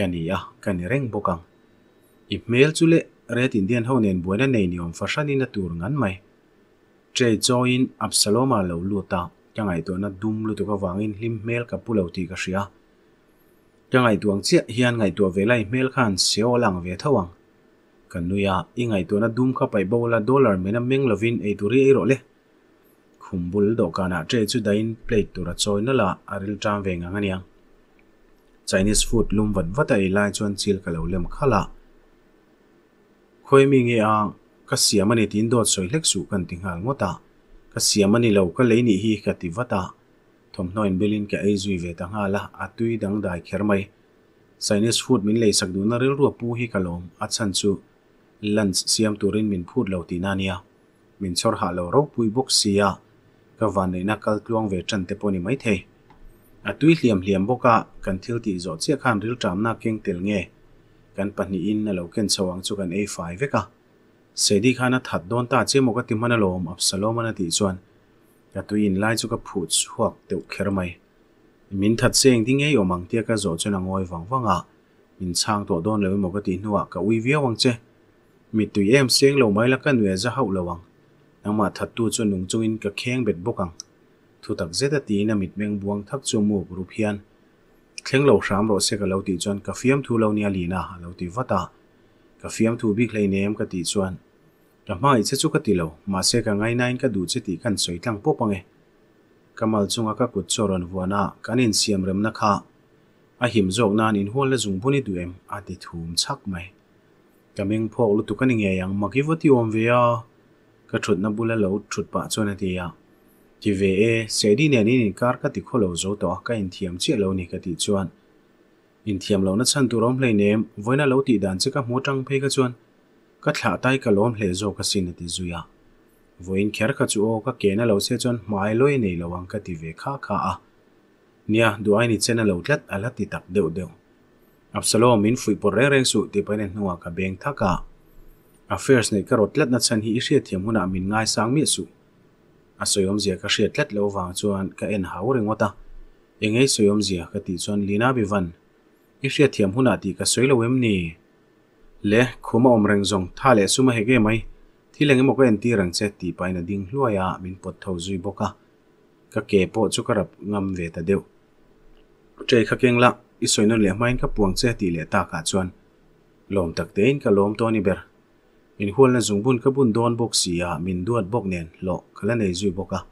กันนี่อกันเร่งบุกังอีเมลจุเล่เรตินเดียนเขาเนีบัวนั่นเองนิยมฟังชันนินตัวงันไหมเจจอยน์อับสโลมาเลวลูตาจังไงตัวนั้ดุมลูตัววางอินลิมเมลกับปุ่นเลวตีกษียจังไงตัวงเชียเฮียนไงตัวเวลาเมลขันเสียวหลังเวทวังกันนุยาอีไงตัวนั้ดุมเข้าไปบ่าวละดอลลาร์เมนัมเมงลวินไอตุรีไอโรเล่คุมบุลดอกกันะเจจุดายนเพลย์ตัวรัจอยน์ั่นละอาริลจามเวงงันยัง Chinese food vẫn vất cả lum khá lạ. e lai nghe à, các lem khala. Khoi mi nge a ka siamani tin dot soi lek su kan tinghal ngota. Ka siamani lo ka leini hi ka ti vata. Berlin noin ấy ka về zui ve tanga la atui dang dai kher mai. Chinese food mình lấy sak du na ril ruwa pu hi kalom at san chu lunch siam mình min phut lo ti nania. Min chor ha lo ro pui bok sia. Ka van nei na kal tluang ve chan te poni mai thei. อตุยเหลี่ยมเหลี่ยมบกะกันทิลตีจอดเสียขันริลจามนาเก่งเตลเงกันปัญญีอินนั่นเราเก่งสว่างจุกันเอฟไฟเวก้าเสดีขานัถัดดอนตาเชืจมกติมันลมอับสโลมันตีจวนอตุยอินไล่จุกับผูดหวกเตลเคราไมมินถัดเสียงทิ้งเงยอมังเทียกะจอดเชนางอยฟังฟังอ่ะมินช่างตัวดอนเลยมกติหนัวกับวิเวียวังเจมิตุยเอ็มเสียงเราไม่ละกันเหนือจะเฮาเราวังนังมาถัดตัวจนหนุ่งจุนกับแข้งเบ็ดบกัง thu tak zeta ti na mit buông buang thak chu mu group hian thleng lo ram ro se ka lo ti chuan ka fiam thu lo nia lì lina lo ti vata ka fiam thu bi khlei nem ka ti chuan ka mai che chu ka ti lo mà se ka ngai nain ka du che ti kan soi tlang po pange kamal chunga ka kut choron vuana kanin siam rem na kha a him jok nan in hol la jung buni duem a ti thum chak mai kameng phok lu tu kaninge yang maki vati om ve a ka thut na bula lo thut pa chona ti ya à thì về e sẽ đi nè nên car các tỷ khô lâu dấu tỏ các in thiam chia lâu nè các tỷ chuan in thiam lâu nó chăn tu rom lên em với na lâu tỷ đàn chứ các mua trăng phê các chuan các thả tay các lom lệ dấu các xin tỷ duy à với in khéo các chú ô các kế na lâu sẽ chuan mai lôi nè lâu ăn các tỷ về khá khá à nia du ai nị chen na lâu lát alat tỷ đều đều Absalom in fui por reng reng su ti pa nen nuwa ka thác à affairs nei rốt rotlat na chan hi ria thiam à mình ngay sang mi su a om zia ka hriat tlet lo wang chuan ka en hau reng ota engei om zia ka ti chuan lina bivan i hriat thiam huna ti ka soilo em ni le khuma om reng zong tha le suma hege mai thi leng mo ka en ti rang che ti paina ding hluaya min pot tho zui boka ka ke po chu ka rap ngam ve ta deu tre kha keng la i soinon le main ka puang che ti le ta ka chuan lom tak te in ka lom to ni ber in hual na bún bun ka bun don bok sia ah, min duat bok nen lo khala nei zui boka ah.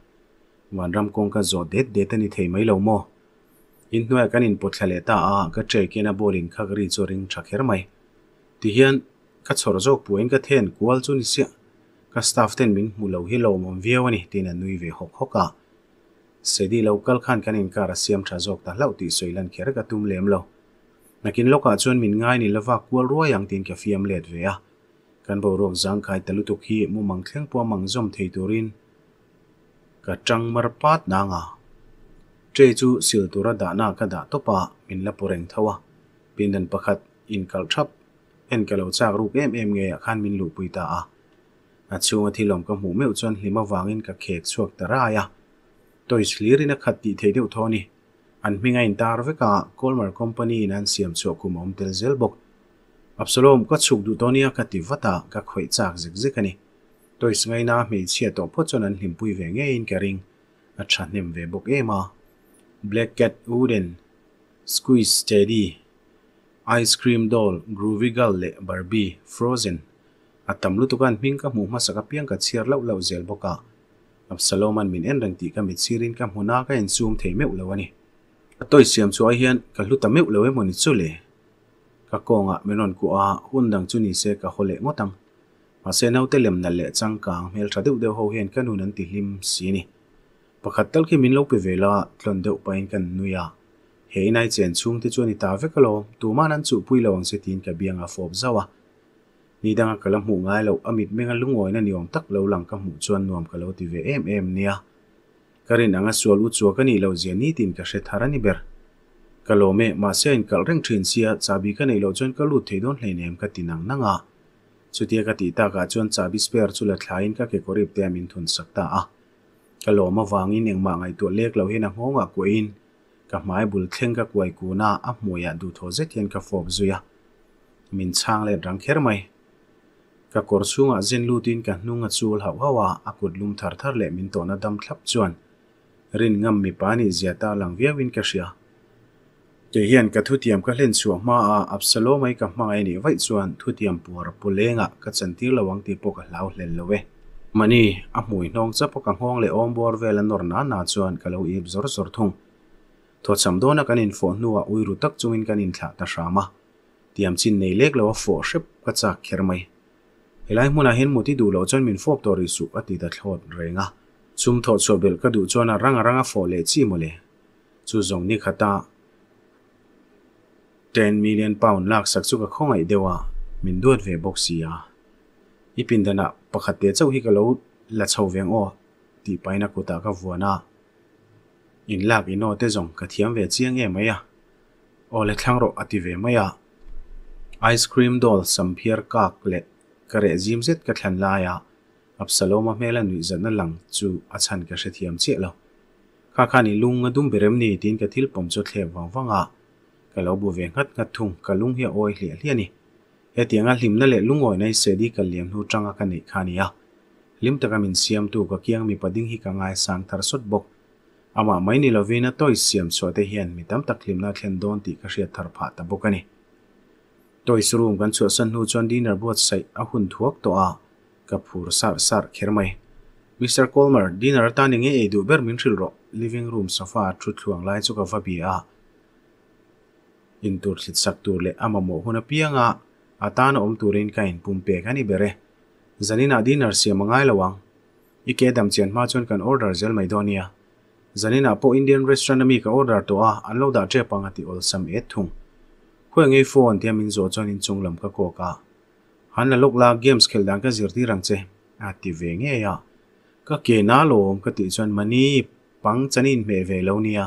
wan ram kong cá zo det det ani thei mấy lâu mò. in noi bột in lệ ta à, kia na bò ka tre kena bolin kha chắc choring mày. Thì ti hian ka chhor jok puin ka then kual chu ni sia ka staff ten min mulo hi lo mom viawani tin an nui ve hok hoka ah. sedi local khan kan cá kara xiêm tha jok ta lau ti soilan kher ka tum lem lâu. lo nakin loka chuan min ngai ni lova kual ruwa yang tin ka fiam let về à. kan bo rok zang khai talu tuk hi mu mang thleng pua mang zom thei turin ka tang mar pat na nga tre chu sil tura da na ka da topa min la pureng thawa pindan pakhat in kal thap en ka lo chak rup em em nge a khan min lu pui ta a a chunga thi lom ka mu meu chon hlima wangin ka khek chuak tara ya toy slirina khat ti thei deuh thoni an hminga in tar veka kolmar company in an siam chuak kum om tel zel bok Absalom ka chuk du tonia ka ti vata ka khoi chak zik zik ani tois ngai na me chia to pho chon an hlim pui ve nge in karing a tha nem ve bok ema black cat wooden squeeze steady ice cream doll groovy gal le barbie frozen atam lu tukan hming ka mu ma saka piang ka chiar lau lau zel boka absalom an min en rang ti ka mit sirin ka hmuna ka en zoom thei meu lo ani toy siam chuai hian ka hluta meu lo emoni chu le ka konga menon ku a hundang chuni se ka hole ngotang ma se nau te lem na le chang ka mel tha deuh deuh ho hian kan hunan ti hlim si ni pakhat tal khi min lo pe vela tlon deuh pain kan nuya à. he nai chen chung te à. chuan i ta ve kalo tu man an chu pui lo ang se tin ka bianga fob zawa ni danga kalam mu ngai lo amit menga lungoi na niom tak lo lang ka mu chuan nuam ka lo ti ve em em nia karin anga sual u chuaka ni lo zia ni tin ka she tharani ber กะโลเมมาเซนกะเร่งทรินเซียจาบีกันในโลจนกะลุดเทดอนไหนเอ็มกะตินังนังอ่ะสุดที่กะติตากะจนจาบิสเปอร์จุลทลายินกะเกิดกรีบเตมินทุนสักตาอ่ะกะโลมาวางินเองมาไงตัวเล็กเราเห็นงงอ่ะกวินกะหมายบุลเทงกะกวยกูน่าอับมวยดูทเซเทียนกะฟอบซุยมินช่างเล่นรังเครไหมกะกอร์ซุงอ่ะเจนลูดินกะนุ่งอ่ะจูลหาวาวาอากุดลุมทาร์ทาร์เล่มินตัวนัดดำทับจวนรินงำมีปานิเจียตาลังเวียวินกัะเชียเหียนกระทุเตียมก็เล่นส่วนมาอับสโลไม่กับมาไอนี่ไว้ส่วนทุเตียมปวดปุเลงอ่ะก็สันติระวังตีปกเหลาเล่นเลยมันนี่อับมวยน้องจะปกห้องเลยอมบัวเวลานอร์นานาส่วนก็เลยอิบซอรสุดทุ่งทศสมดนักนินฝนนัวอุยรุตักจุงินกันอินท้าตาสามะทตรียมชินในเล็กแลฟอร์ชิบก็จะเขียนไหมเฮลัยมุนาเห็นมุติดูเราจนมินฟอบตัวริสุอติดัทอดเรงะซุมทศเบลก็ดูจนอ่ะรังอ่ะรังอ่ะฝนเลจชีมุเลยจูจงนี่ขะตา10 million pound lak sak chu ka khongai dewa min duat ve boxia ipin dana pakhate chau hi ka lo la chho veng o ti paina kuta ka vuana in lak ino te zong ka thiam ve chiang e maya o le thlang ro ati ve maya ice cream doll samphiar kak le kare jim zet ka thlan la ya absalom a mela nui zan lang chu achan ka she thiam che lo kha khani lung adum berem ni tin ka thil pom chu thle wang wanga ka lo bu ve ngat ka thung ka lung hi oi hli hli ani he ti anga lim na le lung oi nei se di ka liam nu changa ka nei khani ya lim ta ka min siam tu ka kiang mi pading hi ka ngai sang thar sot bok ama mai ni lo ve na toi siam so te hian mi tam tak lim na thlen don ti ka ria thar pha ta bok ani toi su rum chon dinner bot sai a hun a ka phur sar sar mr colmer dinner ta nge e ber min ro living room sofa thu thuang lai chu ka va in tur thit sak tur le amamo huna pianga atana om turin ka in pumpe khani bere zanina dinar sia mangai lawang ike dam chen ma chon kan order zel maidonia zanina po indian restaurant ami ka order to a anlo da che pangati ti ol sam e thung khoi nge phone tiam in zo chon in chung lam ka ko ka han la lok la games khel dang ka zirti rang che ati ve nge ya ka ke na lom ka ti chon mani pang chanin me ve lo nia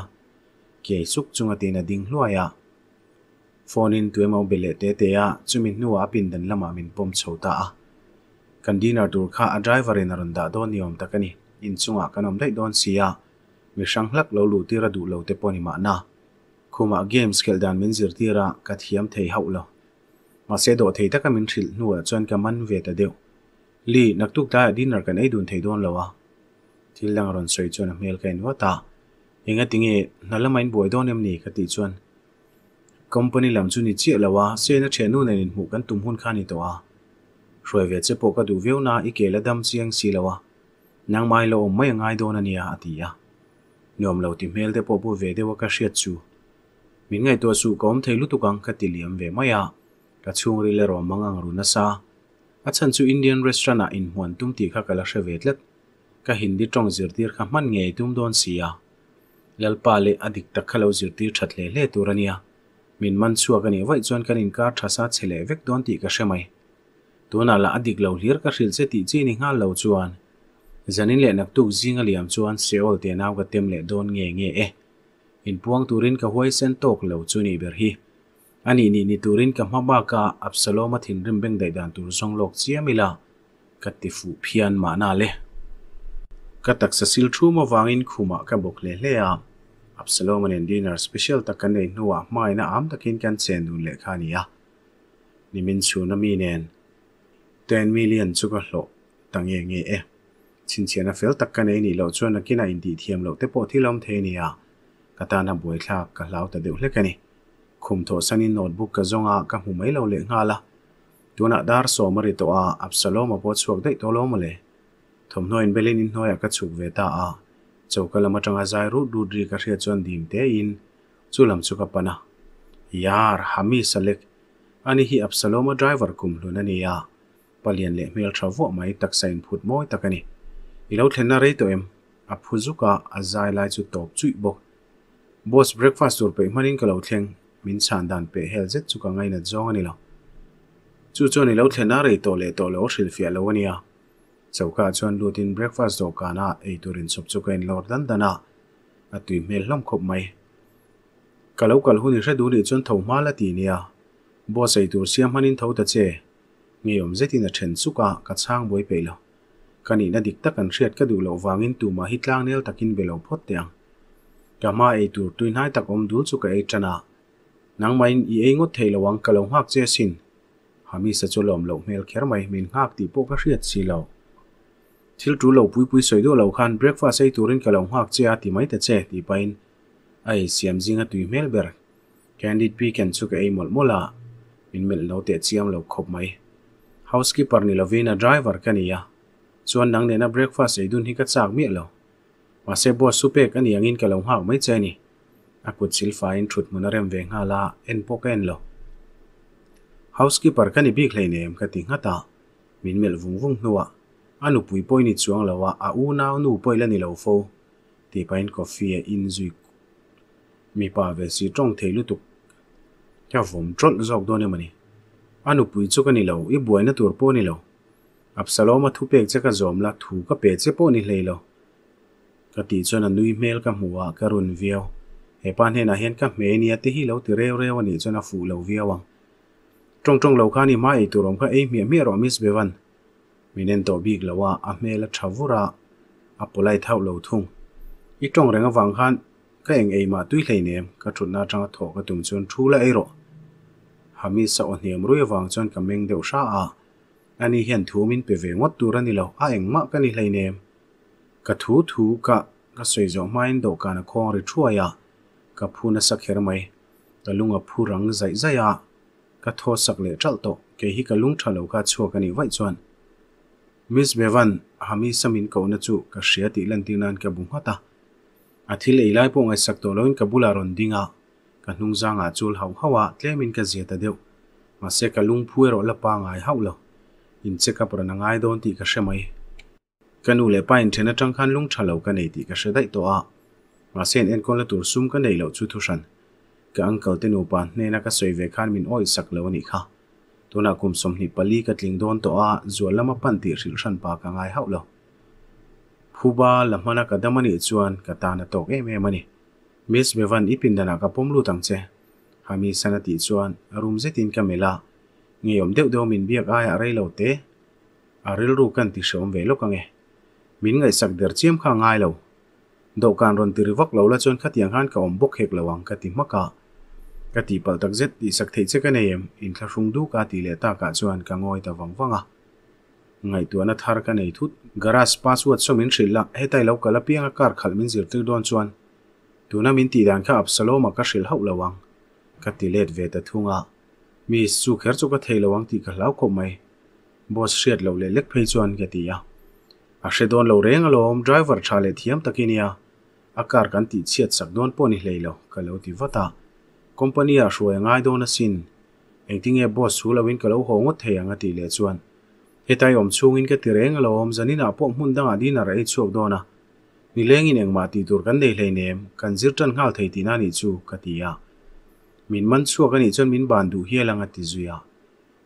ke suk chunga te na ding hluaya phone in tuem au bele te te a chumin nuwa pin dan lama min pom chhota a conditioner tur kha a driver in aron da do niom takani in chunga kanom dai don sia sáng sang lâu lo lu ra du lâu te poni ma na khuma games khel dan min zir tira ka thiam thei hau lo ma se do thei taka min thil nuwa chon ka man ve ta deu li nak tuk ta dinner kan ấy dun thei don lâu a thil lang ron soi chon a mel kain wa ta nà tinge nalamain bồi don em ni ka ti chon company lam chu ni chi lawa se na thenu nen in mu kan tum hun khani to a roi ve che poka du veu na i ke la dam chiang si lawa nang mai lo mai ngai don ania atia niom lo ti mel de po bu ve de wa ka shia chu min ngai to su kom thei lu tu kang kha ti liam ve maya ka chung ri le ro mangang ru na sa a chan chu indian restaurant a in huan tum ti kha kala she vetlet ka hindi tong zir tir kha man nge tum don sia lalpa le adik takha lo zir tir that le le turania min man chua gani wai chuan kan in ka thasa chele vek don ti ka shemai tuna la adik lo hlir ka hril che ti chi ni nga lo chuan zanin le nak tu zing ali am chuan seol te naw ka tem le don nge nge e in puang turin ka hoi sen tok lo chu ni ber hi ani ni ni turin ka ma ba ka absalom athin rim beng dai dan tur song lok chia mila ka ti fu khuma ka bok le le ับสโลมันเอนดีนาร์สเปเชียลตะกันเองนัวไม่น่าอ้ำตะกินกันเซนดูเล็ขานี้อ่ะนิมินชูนามีเนนเต็นมิเลียนสุกหลตั้งยังเงเอชินเชียนาเฟลตะกันเองนี่เราชวนนักกินอินดีเทียมเราเตปโปที่ล้มเทนี่อ่ะกตานาบวยคลาบกะเลาแต่เดี๋ยวเล็กนี่คุมโทสันินโนดบุกกะจงอากะหูไม่เราเลงาละตัวนักดาร์สโอมาริโตอาอับสโลมาปวดสวกได้ตัวลมาเลยทมน้อยเบลินินโนยักกะจุกเวตาอ่ chokala matanga zairu dudri ka khia chon dim te in chulam chuka pana yar hami salek ani hi absaloma driver kum lo nani ya palian le mel thavo mai taksa in phut moi takani ilo thlenna re to em a phuzuka azai lai chu top chui bok boss breakfast tur pe manin kalau thleng min chan dan pe hel je chuka ngaina jong ani lo chu chon ilo thlenna le to lo shilfia lo chauka chuan lutin breakfast dawhkana eiturin chawp chukain lawr dan dana a tui hmel hlawm khawp mai kalau kal huni hredu ni chuan tho hmala ti nia bo sei tur siam hanin tho ta che ngeyom zetina then chuka ka chang boi peilo kani na dik tak an hriat ka du lo wangin tu ma hi tlang nel takin belo phot tiang kama ei tur tuin hai tak om dul chuka ei chana, nang main i ei ngot theilo wang kalau hak che sin hami sa chu lom lo hmel kher mai min hak ti po ka hriat si lo thil tu lo pui pui soi do lo khan breakfast ei turin ka lo hak che ati mai te che ti pain ai siam jinga ở mel Melbourne, candid pi ken chu ka ei mol mola in mel lo te chiam lo khop mai housekeeper viên là driver cái kania à. chuan nang nena breakfast ei dun hi ka chak mi lo ma se bo su pe kan yang in ka lo hak mai che ni akut sil fa in thut mun rem ve nga la en poken lo housekeeper cái kani bi khlei em cái tiếng nga ta à. mình mệt vung vung nuwa a lu pui poi ni chuang lo wa a u nau nu poi la ni lo fo ti pain coffee in zui mi pa ve si trong thei lu tuk theo vom tron zok do ne mani anu pui chu ka ni lo i buai na tur po ni lo absalom a thu pek che ka zom la thu ka pe che po ni hlei lo ka ti chon a nui mel ka hmuwa ka run viau he pan hen a hen ka me ni ati hi lo ti reu reu ani chon a fu lo viawang trong trong lo kha ni mai turom kha ei mi mi ro mis bevan minen to bik lawa a hmel a thavura a pulai thau lo thung i tong renga wang khan ka eng ei ma tui hlei nem ka thutna tanga tho ka tum chon thu la ei ro hami sa o hnem rui wang chon ka meng deuh sha a ani hian thu min pe ve ngot tur ani lo a eng ma ka ni hlei nem ka thu thu ka ka soi zo main do ka na khong ri thua ya ka phu na sak her mai ka lunga phu rang zai zai ya ka tho sak le chal to ke hi ka lung thalo ka chua ka ni vai chuan Miss Bevan hami samin ko na chu ka sia ti lan ti nan ka bung hata athil eilai po ngai sak to loin ka bula ron dinga ka hnung zanga chul hau hawa tlemin ka zeta deu ma se ka lung phuer la pa ngai hau lo in che ka pura nangai don ti ka shemai kanu le pa in thena tang khan lung thalo ka nei ti ka shedai to a ma sen en kon la tur sum ka nei lo chu thu shan ka uncle te no pa ne na ka soive khan min oi sak lo ni kha tuna kum som hi pali ka tling don to a zualama pan ti hril hran pa ka ngai haulo phuba lamana ka damani chuan ka tana tok em em ani miss bevan ipin dana ka pomlu tang che hami sanati chuan room zetin ka mela ngeyom deuh deuh min biak ai a reilo te aril ru kan ti shom ve lo kange min ngai sak der chiam kha ngai lo dawhkan rawn ti ri vak lo la chuan khatiang han ka awm bawk hek lawang ka ti hmaka ka ti pal tak zet ti sak thei che ka em, in thla rung du ka ti le ta ka chuan ka ngoi ta wang wanga à. ngai tu na thar ka nei thut garage password somin hrilla hetai lo kala pianga kar khal min zir tir don chuan tuna min ti dan kha absaloma ka hril hau lawang ka ti let ve ta thunga mi su kher chu ka thei lawang ti ka hlau ko mai boss hriat lo le lek phei chuan ka ti ya a hre don lo reng alom driver chale thiam takinia akar kan ti chiat sak don poni hleilo ka lo ti vata à. company a shuwe ngai do na sin eng ting e boss su la win ka lo ho ngot the yang a ti le chuan he tai om chung in ka ti reng lo om zani na po mun dang a di na re chok do na ni leng in eng ma ti tur kan nei le ne kan zir tan ngal thei ti na ni chu ka ti ya min man chu ka ni chon min ban du hi lang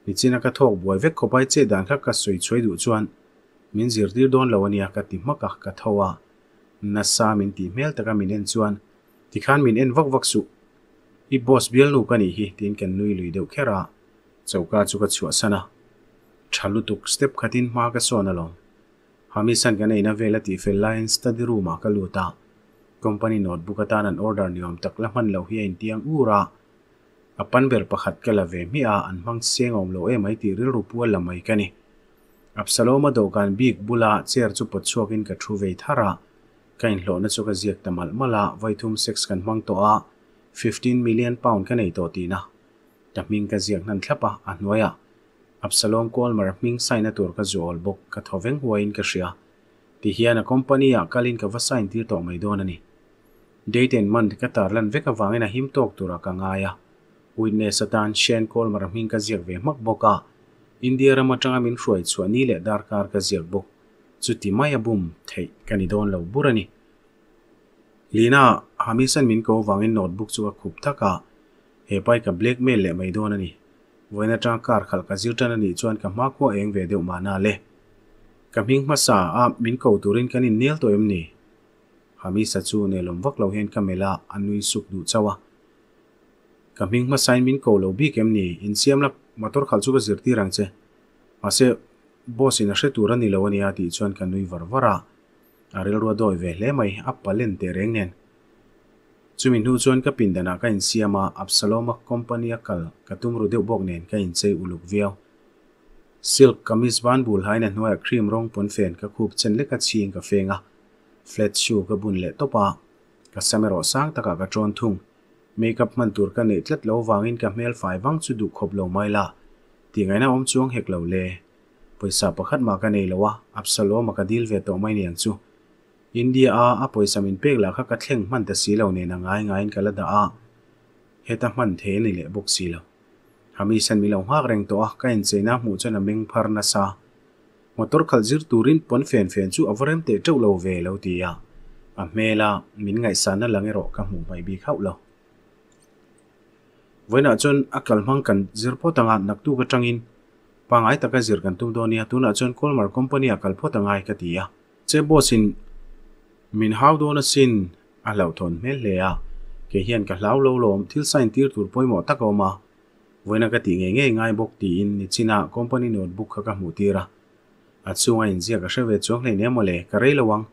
ni chin ka thok boy ve ko pai che dan kha ka soi min zir dir don lo ka ti ma ka ka na sa i bos bial lu kan i hi tin kan nui lui deuh khe ra chauka chuka chua sana thalu tuk step khatin ma ka sona lo hami san gan ina vela ti fel line study room ma ka luta company notebook ta nan order niom tak la man lo hi in tiang ura apan ber pakhat ka la ve mi a an mang seng om lo e mai ti ril ru pu la mai ka ni apsaloma do kan big bula chair chu pa chuak in ka thu ve thara kain lo na chuka 15 million pound ka nei to ti na taming ka ziak nan thlapa anwaya absalom kol mar ming sign atur ka zol bok ka thoveng huain ka shia ti hian a company a kalin ka vasain tir to mai don ani date and month ka tarlan veka wangena him tok tura ka ngaya uinne satan shen kol mar ming ka ziak ve mak boka india rama tanga min shuai chuani le darkar ka ziak bok chuti maya à bum thei kanidon lo burani lina hamison min ko wangin notebook chu a khup thaka he pai ka blackmail le mai don ani voina tang kar khal ka zirtan ani chuan ka ma ko eng ve deuh mana le kamhing masa a min ko turin kanin nel to em ni hamisa chu ne lom vak lo hen kamela anui suk du chawa kamhing ma sign min ko lo bi kem ni in siam la motor khal chu ka zirti rang che ase boss in a she turani lo ani ati chuan kanui varvara อารีรัวดอยเวลเล่ไม่อปเปลินเตเรงเนนซูมินฮูจวนก็ปินดานาการเซียมาอับสโลมักคอมพานีกัลกัะตุมรูเดบอกเนนก็อินเซอุลุกเวียวซิลกามิสบานบูลไฮเนนหน่วยครีมรองปนเฟนกับคูบเชนเล็กกชิงกับเฟงอ่ะเฟลชูกับบุนเลตโตปะกับเซมิโรสังตะกากระจนทุงมีกับมันตุรกันเนตเล็ดเลววางอินกับเมลไฟบังสุดุคบลวไม่ละทีไงน่าอมจวงเฮกเลวเล่ไปสบประคัดมากันเนี่ลววะอับสโลมากระดิลเวตโตไม่เนียนซู India a ah, apoi ah, samin pek la kha ka thleng man ta si lo ne na ngai ngai in kala da a ah. heta man the ni le bok si lo hami san mi lo hak reng to a ka in chena mu chana meng phar na sa motor khal zir turin pon fen fen chu avrem te to lo ve lo ti ya a mela min ngai sa na lange ro ka mu bai bi khau lo voina chon akal mang kan zir po tanga nak tu ka tangin pangai cái zir kan tum donia tuna chon kolmar company akal po tangai ka chế che xin min hau do na sin a lo thon mel le a ke hian ka hlau lo lom thil sain tir tur poimo takoma voina ka ti nge nge ngai bok ti in ni china company notebook kha ka mu tira a chunga in zia ka shave chuang nei ne mole ka rei lawang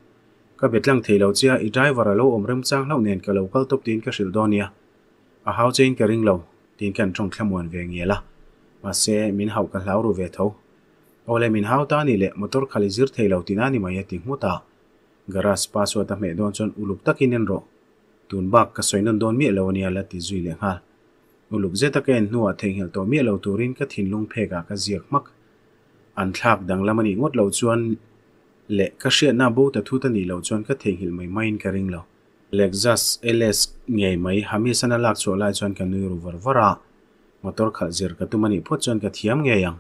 ka betlang theilo chia i driver lo omrem chang lo nen ka local top tin ka shil donia a hau chain ka ring lo tin kan trong thlamon ve ngela ma se min hau ka hlau ru ve tho ole min hau ta ni le motor khali zir theilo tinani mai ati hmuta garas pa so ta me don chon uluk takin en ro tun bak ka soin don m lo ni ala ti zui le ha uluk je ta ken n a theng hel to mi lo turin ka thin lung phe ga ka ziak mak an thak dang lamani ngot lo chuan le ka she na bo ta thu ta ni lo chuan ka theng hil mai main ka ring lo lexus ls n e mai hami sana lak cho la chuan ka nu ru var vara motor kha zir ka tumani pho chuan ka thiam ngeyang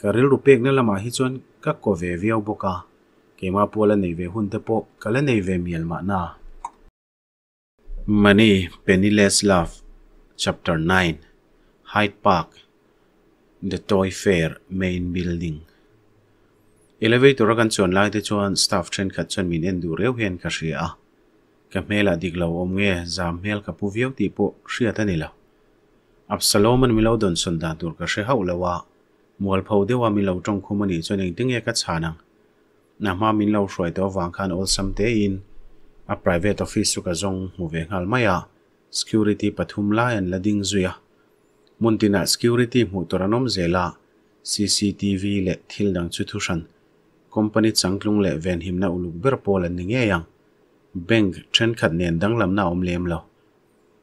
ka ril ru pek na lama hi chuan ka ko ve v i a boka kema pola neive hunte po kala neive mielma na mani penniless love chapter 9 hyde park the toy fair main building elevator kan chon lai te chuan staff train khat chon min endu reu hian ka hria ka mela diglo om nge zam mel ka pu viau ti po hria ta nila absalom an milo don son da tur ka she hau lawa mual phau dewa milo tong khumani chon eng tinge ka chanang na ma min lo hruai to wang khan ol sam te in a private office chu ka zong mu ve ngal maya security pathum lai an lading zuya muntina security mu toranom zela CCTV le thil dang chu thu shan company changlung le ven him na uluk ber pol an ninge yang bank thren khat nen dang lam na om lem lo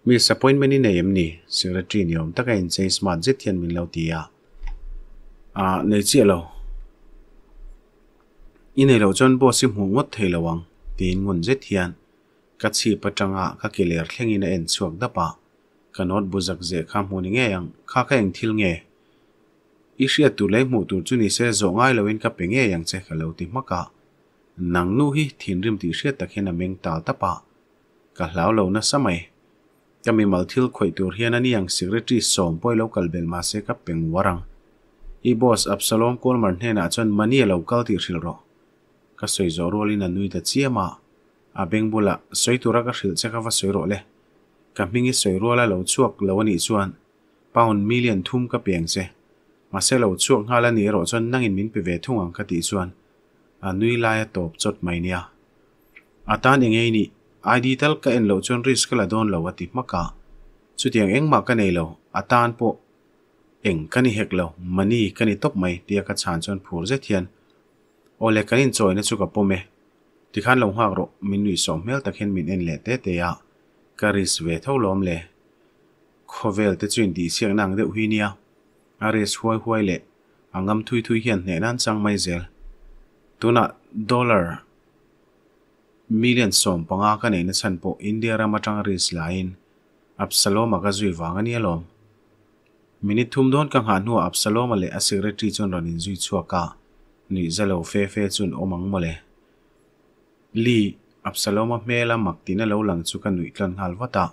mis appointment ni nei emni secretary ni om taka in chei smart jet hian min lo tia a nei chi lo inei lo chon bo sim hungot wang tin ngun je thian ka chi patanga ka keler thlengin a en chuak dapa kanot buzak je kha hmuni nge yang kha ka eng thil nge i ria tu lai mu tur chuni se zongai loin ka penge yang che khalo ti maka nang nu hi thin rim ti ria takhena meng ta tapa ka hlau lo na samai kami mal thil khoi tur hian ani yang secretary som poi local bel ma se ka peng warang i boss absalom kolmar hne na chon mani local ti hril ro ka soizaw rual in a nui da chiama a beng bula soitura ka hril cheka va soiro le ka hmingi soiruala lo chuak lo ani chuan pound million thum ka peng che mase lo chuak ngala ni ro chon nangin min pe ve thungang ka ti chuan a nui laia top chot mai nia atan engei ni ID tal ka en lo chon risk la don lo ati maka chutiang engma ka nei lo atan po eng kani hek lo mani kani top mai tia ka chan chon phur je thian โอเล็กันินจอยนสจุกับปมเอที่ขันลงหักรมินุยสมเมลตะเข็นมินเอ็นเลเตเตียการิสเวเทาล้อมเลยขเวลแต่จุนดีเสียงนางเดือดหินียอาริสห่วยห่วยเลยอังกำทุยทุยเหียนเนี่นั่นจังไม่เจลตัวน่ะดอลลาร์มิลเลียนสมปังอาคันเองนั่นปออินเดียรามาจังอาริสไลน์อับสโลมากะจุยวางันเนี่ยลมมินิทุ่มโดนกังหันหัวอับสโลมาเลยอสิเรตรีจนรอนินจุยชัวกา ni zalo fe fe chun omang mole li absaloma mela maktina lo lang chu kan nui tlan hal wata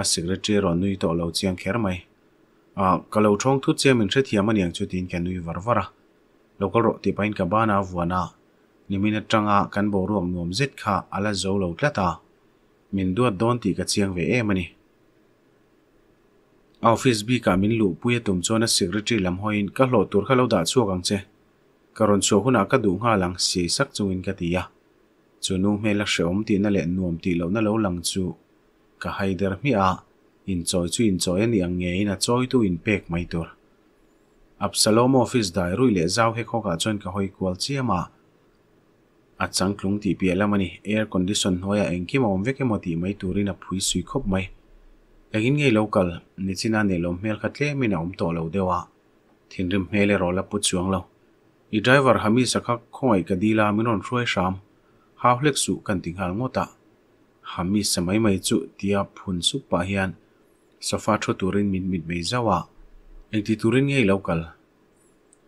a secretary ron nui to lo chiang kher mai a kalo thong thu che min thethia man yang chu tin kan nui warwara local ro ti pain ka bana wana nimina tanga kan bo ruam nom zet kha ala zo lo tlata min duat don ti ka chiang ve emani office bi ka min lu puya tum chona secretary lam hoin ka hlo tur kha lo da chuakang che karon so huna ka du nga lang si sak chungin ka tia chunu hmela sheom ti na le nuam ti lo na lo lang chu ka haider mi a in choi chu in choi ani ang ngei na choi tu in pek mai tur Absalom office dai rui le zau he kho ka chon ka hoi kwal chi ama a changklung ti pi ala mani air condition hoya engki mom ve ke moti mai turin a phui sui khop mai egin ngei local ni china ne lom mel khatle mina om to lo dewa thinrim mele rola put chuang lo i driver hami sakha khongai kadila minon roi sham hawlek su kan tinghal ngota hami samai mai chu tia phun su pa hian sofa tho turin min mit mei zawa engti turin ngei local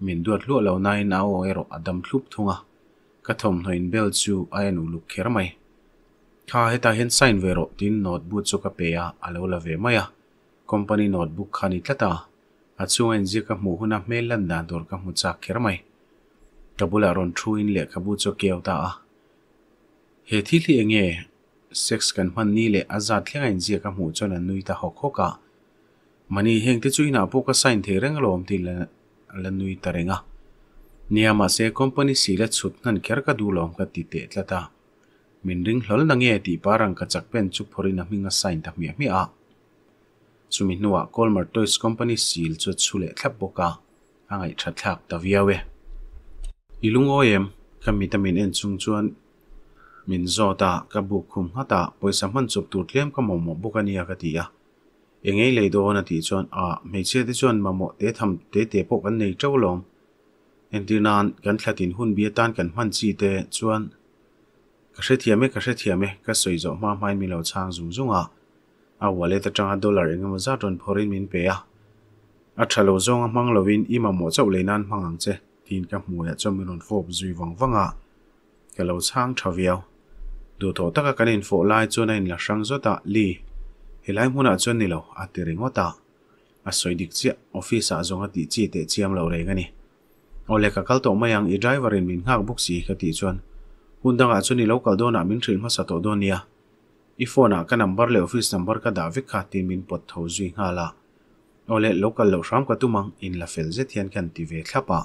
min duat lu lo nai na o ero adam thlup thunga ka à. thom hnoin bel chu ayanu luk kher mai kha heta hen sign vero tin notebook chu ka peya alo la ve maya company notebook khani tlata achunga à. à injia ka mu huna melan dan dor ka mu chak kher mai กับบุลารอนทรูอินเลือกับบุจเกียวตาเหตุที่เลี้ยงเงี้ยเซ็กส์กันวันนี่เลยอาจารย์เลี้ยงเงี้ยเกับหูจนันนุยตาหกหกะมันนี่เฮงที่จุยน่าพวกก็สั่งเทเรงลมที่เล่นนุยตาเริงะเนี่ยมาเซ่คอมพานีสีเล็ดสุดนั่นแค่กับดูลมกับติดเตะละตามินดิงหลังนั่งเงียดีปารังกับจักเป็นชุบพอรินะมิงก็สั่งทำเมียมีอะสมิโนะคอลมาร์ตอยส์คอมพานีสีเล็ดสุดสุเลยดแคบบกะอ่างไอชัดชับตาวิอาเว ilung OM kamitamin en chung chuan min ta, ka bu khum hata poisa man chup tur tlem ka momo bukania ka tia engei lei do na ti chuan a meiche ti chuan mamo te tham te te po kan nei to lom en ti nan kan thlatin hun bi tan kan man chi te chuan ka hre thiame ka hre thiame ka soi zo ma mai mi lo chang zum zunga a wale ta changa dollar engam za ton phorin min pe a a thalo zonga mang lovin ima mo chau leinan mangang che tin ka hmuya chawmin an fawp zui wang wanga ka lo chang tha viau du tho taka kan in fo lai chuan in la hrang zota li helai hmuna ah chuan ni lo a ti ringota a soidik chi office ah a zonga ti chi te chiam lo re ngani ole ka kal to mayang i driver in min hak buk si ka ti chuan hundanga ah chuan i lo kal dona min thil ma sa to don nia i phone a ka number le office number ka da vek kha tin min pot ở zui ngala ole local lo shram ka tumang in la fel je thian kan ti ve thlapa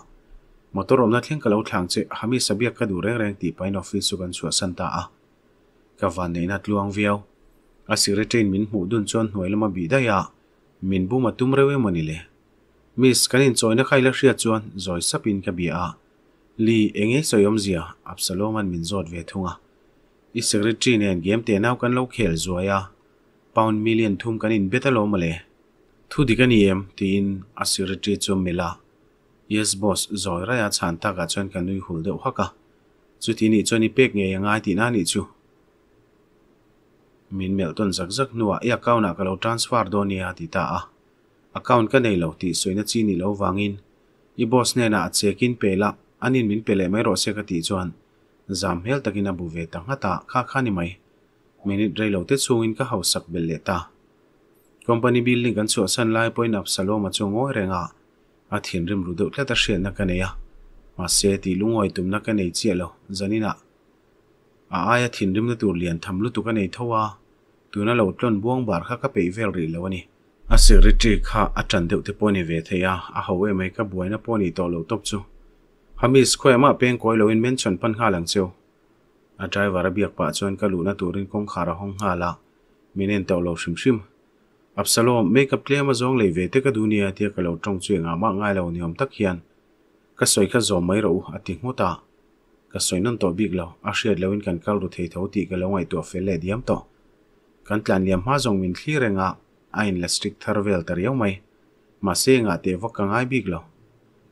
มอตรอมนัดเลี้ยงกับเราทางเจ้าหามีสบียกระดูแรงแรงตีไปนอฟิสุกันสัวสันตาอ่ะกวันนีนนัดลวงเวียวอาศิริเียนมินหูดุนชนหน่วยละมาบีได้ยามินบุมาตุ้มเรเวมันนี่เลยมิสกันอินจอยนักไคลักเชียชวนจอยสปินกับเบียลีเองเอ๋สยอมเสียอับสโลมันมินจอดเวทุงอ่ะอิสริจีเนียนเกมเตะน่ากันเราเขลจวยอ่ะปอนมิเลียนทุ่มกันอินเบตโลมาเลยทุดิกันเยี่ยมที่อินอาศิริเจนจอมเมลา yes boss zoi ra ya chan ta ka chuan kan nui hul deuh haka à? chu ti ni chuan i pek nge yangai ti na ni chu min mel ton zak zak nuwa e account nào ka lo transfer do ni a ta à? account ka nei lo ti soina chi ni lo in. Y boss ne na a chekin pela anin min pele mai ro se ka ti chuan zam hel takin a bu ve ta ngata kha kha ni mai minute rei xuống in cái house hausak bel le ta company building kan chu san lai point up saloma chu ngoi renga a thin rem ru deuh tlat a hriat na ka nei a à? ma se ti lungoi tum na ka nei chiah lo zanina a à, ai a thin rim na tur lian tham lu tu ka nei thowa tuna lo tlon buang bar kha ka pei vel ri lo ani a secretary kha a tan deuh te pawni ve theia a ho em ka buaina pawni to lo top chu hamis khoi ma peng koi lo in mention pan kha lang cheu à, a driver a biak pa chuan ka luna turin kong khara hong hala minen to lo hrim hrim อับสลอมเมกับเคลียมาจองเลยเวทีกับดูนียที่กับเราตรงช่วยงามง่ายเราเนียมตักเฮียนก็สวยก็จอมไม่รู้อัติหัวตาก็สวยนั่นตัวบิ๊กเราอาเชียดเลวินกันกลับรถเทีเท่าตีกับเราไงตัวเฟลเลดิ้มต่อกันแต่เนียมมาจองวินคลีเรงอ่ะไอ้เลสติกทาร์เวลต์เรียวไม่มาเสียงอ่ะเทวกังไอบิ๊กเรา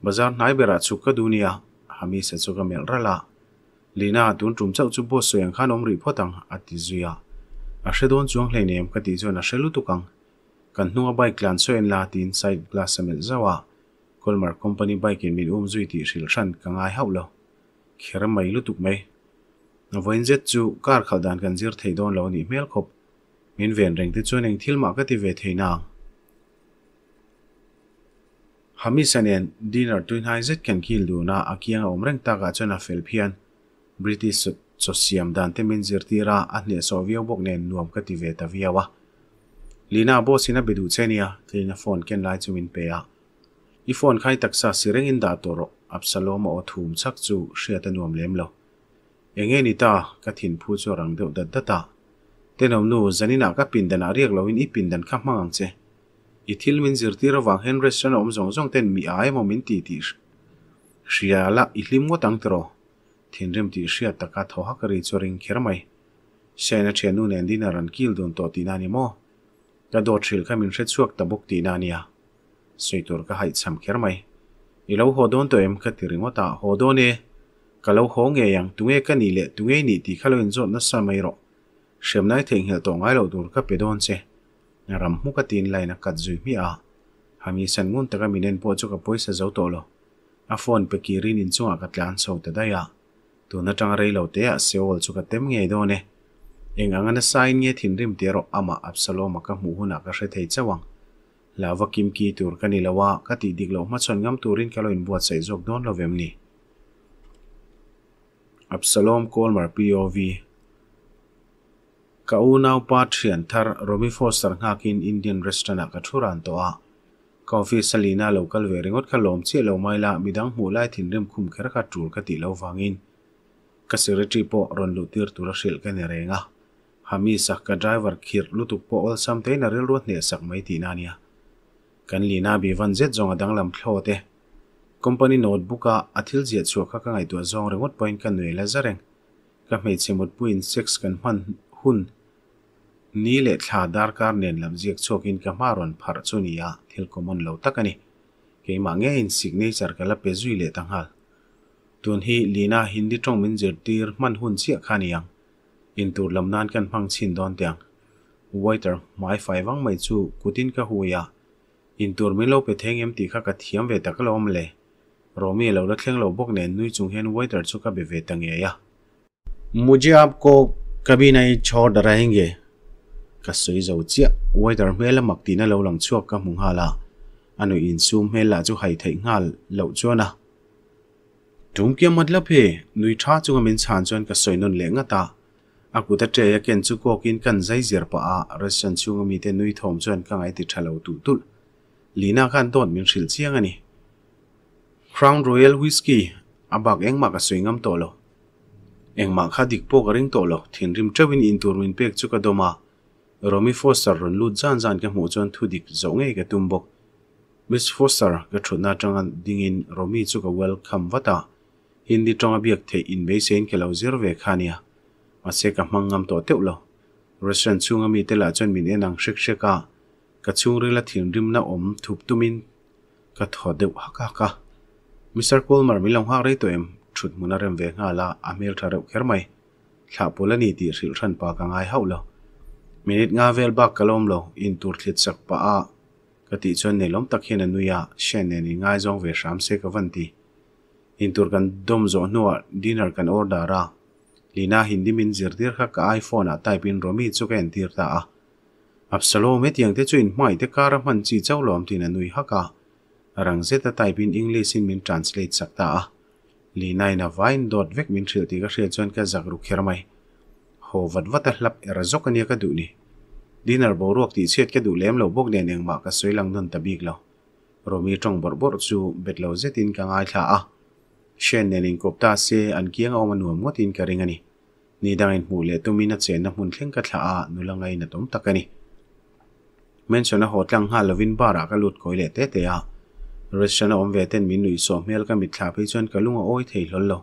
บ้านนายเบราสุกกับดูนียฮามีเสร็จสกมิลรัละลีน่าตุนจุ่มเจ้าจุ่มบสวยงามขนมรีพอตังอัติจุยาอาเชียดวันจ้องเลยเนียมก็ติจวนอาเชียลุตุกัง kan hnunga bike lan so en la tin side glass amel zawa kolmar company bike in min um zui ti hril than kangai haulo khera mai lutuk mai avoin zet chu kar khaldan kan zir thei don lo ni mel khop min ven reng te chuan eng thil ma ka ti ve thei na hami sanen dinner tuin hai zet kan kil du na akiang om reng ta ga ah chana fel phian british so siam dan te min zir tira a hne so viau bok nen nuam ka ti ve ta viawa lina bo sina bedu chenia tlina phone ken lai chumin peya i phone khai taksa sireng in da toro absalom o thum chak chu hriata nuam lem lo enge ni ta ka thin phu chu rang deuh dat data tenom nu zanina ka pindana riak lo in i pindan kha hmangang che i thil min zirtir wang hen restaurant om zong zong ten mi ai mo min ti ti hria la i hlim ngo tang tro thin rem ti hria taka tho ha ka ri choring kher mai sena thenu nen din ran kil don to tinani mo ka do thil kha min hret chuak ta buk ti na nia suitur ka hai cham kher mai i lo ho don em kha ti ringo ta ho do ne ka lo ho nge yang tu nge ka ni le tu nge ni ti kha lo in zot na sa mai ro shem nai theng hel to ngai lo dur ka pe don che ram mu ka tin lai na kat zui mi a hami san ngun ta ka minen po chu ka poisa zo lo a phone pe rin in chunga ka tlan so ta da ya tu na tang rei lo te a seol chu ka tem nge do ne engangana sign nge thinrim tero ama absalom ka muhuna ka hre thei chawang lawa kim ki tur kani lawa ka ti dik lo ma chon ngam turin kalo in buat sai jok don lovem ni absalom kolmar pov ka unau pathian thar romi foster ngakin indian restaurant ka thuran to a coffee salina local veringot khalom che lo maila midang hulai thinrim khum khera ka tur ka ti lo wangin ka secretary po ron lu tir tura shil ka ne renga hami sak ka driver khir lutu po ol sam na rel ro ne sak mai ti na nia kan li na bi van zet zong adang lam thlo te company notebook a athil je chu kha ka ngai tu zong remote point ka nei la zareng ka mei chimut puin sex kan man hun ni le thla dar kar nen lam je chok in ka maron phar chu ni ya thil common lo takani ke ma nge in signature kala pe zui le tang hal tun hi lina hindi tong min je tir man hun chi kha ni in tur lam nan kan phang chin don tiang waiter mai phai wang mai chu kutin ka huya in tur mi lo pe theng em ti kha ka thiam ve tak lom le रोमी लौला खेंग लो बोक ने नुई चुंग हेन वेटर चु का बेवे तंगे या मुझे आपको कभी नहीं छोड़ रहेंगे कसोई जो चिया वेटर मेल मक्ति ना लौ लंग चुक का मुंगाला अनु इन सु मेला जो हाई थे ngal लौ चोना तुम क्या मतलब है नुई था चुंग मिन छान चोन कसोई नन लेंगा ता อากูตเจยเกนซุกอกินกันใจเสียปะอารสชันชุงมีแต่นุยทอมชวนกังไอติทะเลาตุตุลลีน่าขันต้นมีสิลเซียงอันนี้ครองรอยัลวิสกี้อาบักเองมากสวยงามตัโลเองมากขัดิีกปวกริงโตโลทิ้งริมเจวินอินทูรินเป็กจุกดอมาโรมิฟอสเตอร์รุนลุดจานจานกับหมู่ชนทุดิกจงเอ๋กตุ่มบกมิสฟอสเตอร์กับชุดนาจังันดิ้งอินโรมิจุกเวลคัมวัตตาฮินดีจงอาเบียกเทอินเบเซนเคลาวเซอร์เวคานีย์ sẽ ase ka mangam to teu lo restaurant chunga mi te la chon min enang shek sheka ka chung rela thing rim na om thup tumin ka tho deu haka ka mr colmer mi lòng ha rei to em thut mun rem ve nga la amel tha reu kher mai thla polani ti ril than pa ka ngai hau lo minit về vel bak kalom lo in tur thlit sak pa a ka ti chon ne lom tak hian à. shen ne ni ngai jong ve sham se ka van ti in tur kan dom zo nuwa dinner kan order ra lina hindi min zirtir kha ka iphone a type in romi chuken tir ta a absalom etiang te chuin mai te kara man chi chau lom tin anui haka rang zeta type in english in min translate sakta a lina ina vain dot vek min thil ti ka hre chon ka zak ru kher mai ho vat vat a hlap er zok ania ka du ni dinar bo ruak ti chet ka du lem lo bok ne neng ma ka soilang non tabik lo romi tong bor bor chu bet lo zetin ka ngai tha a เช่นในลิงกบตาเซอันเกี่ยงเอามาหน่วมงดอินการิงนี่นี่ดังนั้นหูเลตุมินัดเซนมุ่นเข่งกัทละอานุลังไงนัดอมตะกันนี่เมนชนะโหดลังฮาลวินบาระกัลุดคอยเลเตเตียรัชชนะอมเวเทนมินุยโซเมลกามิดลาไปจนกัลุงโอ้อยเทยลลล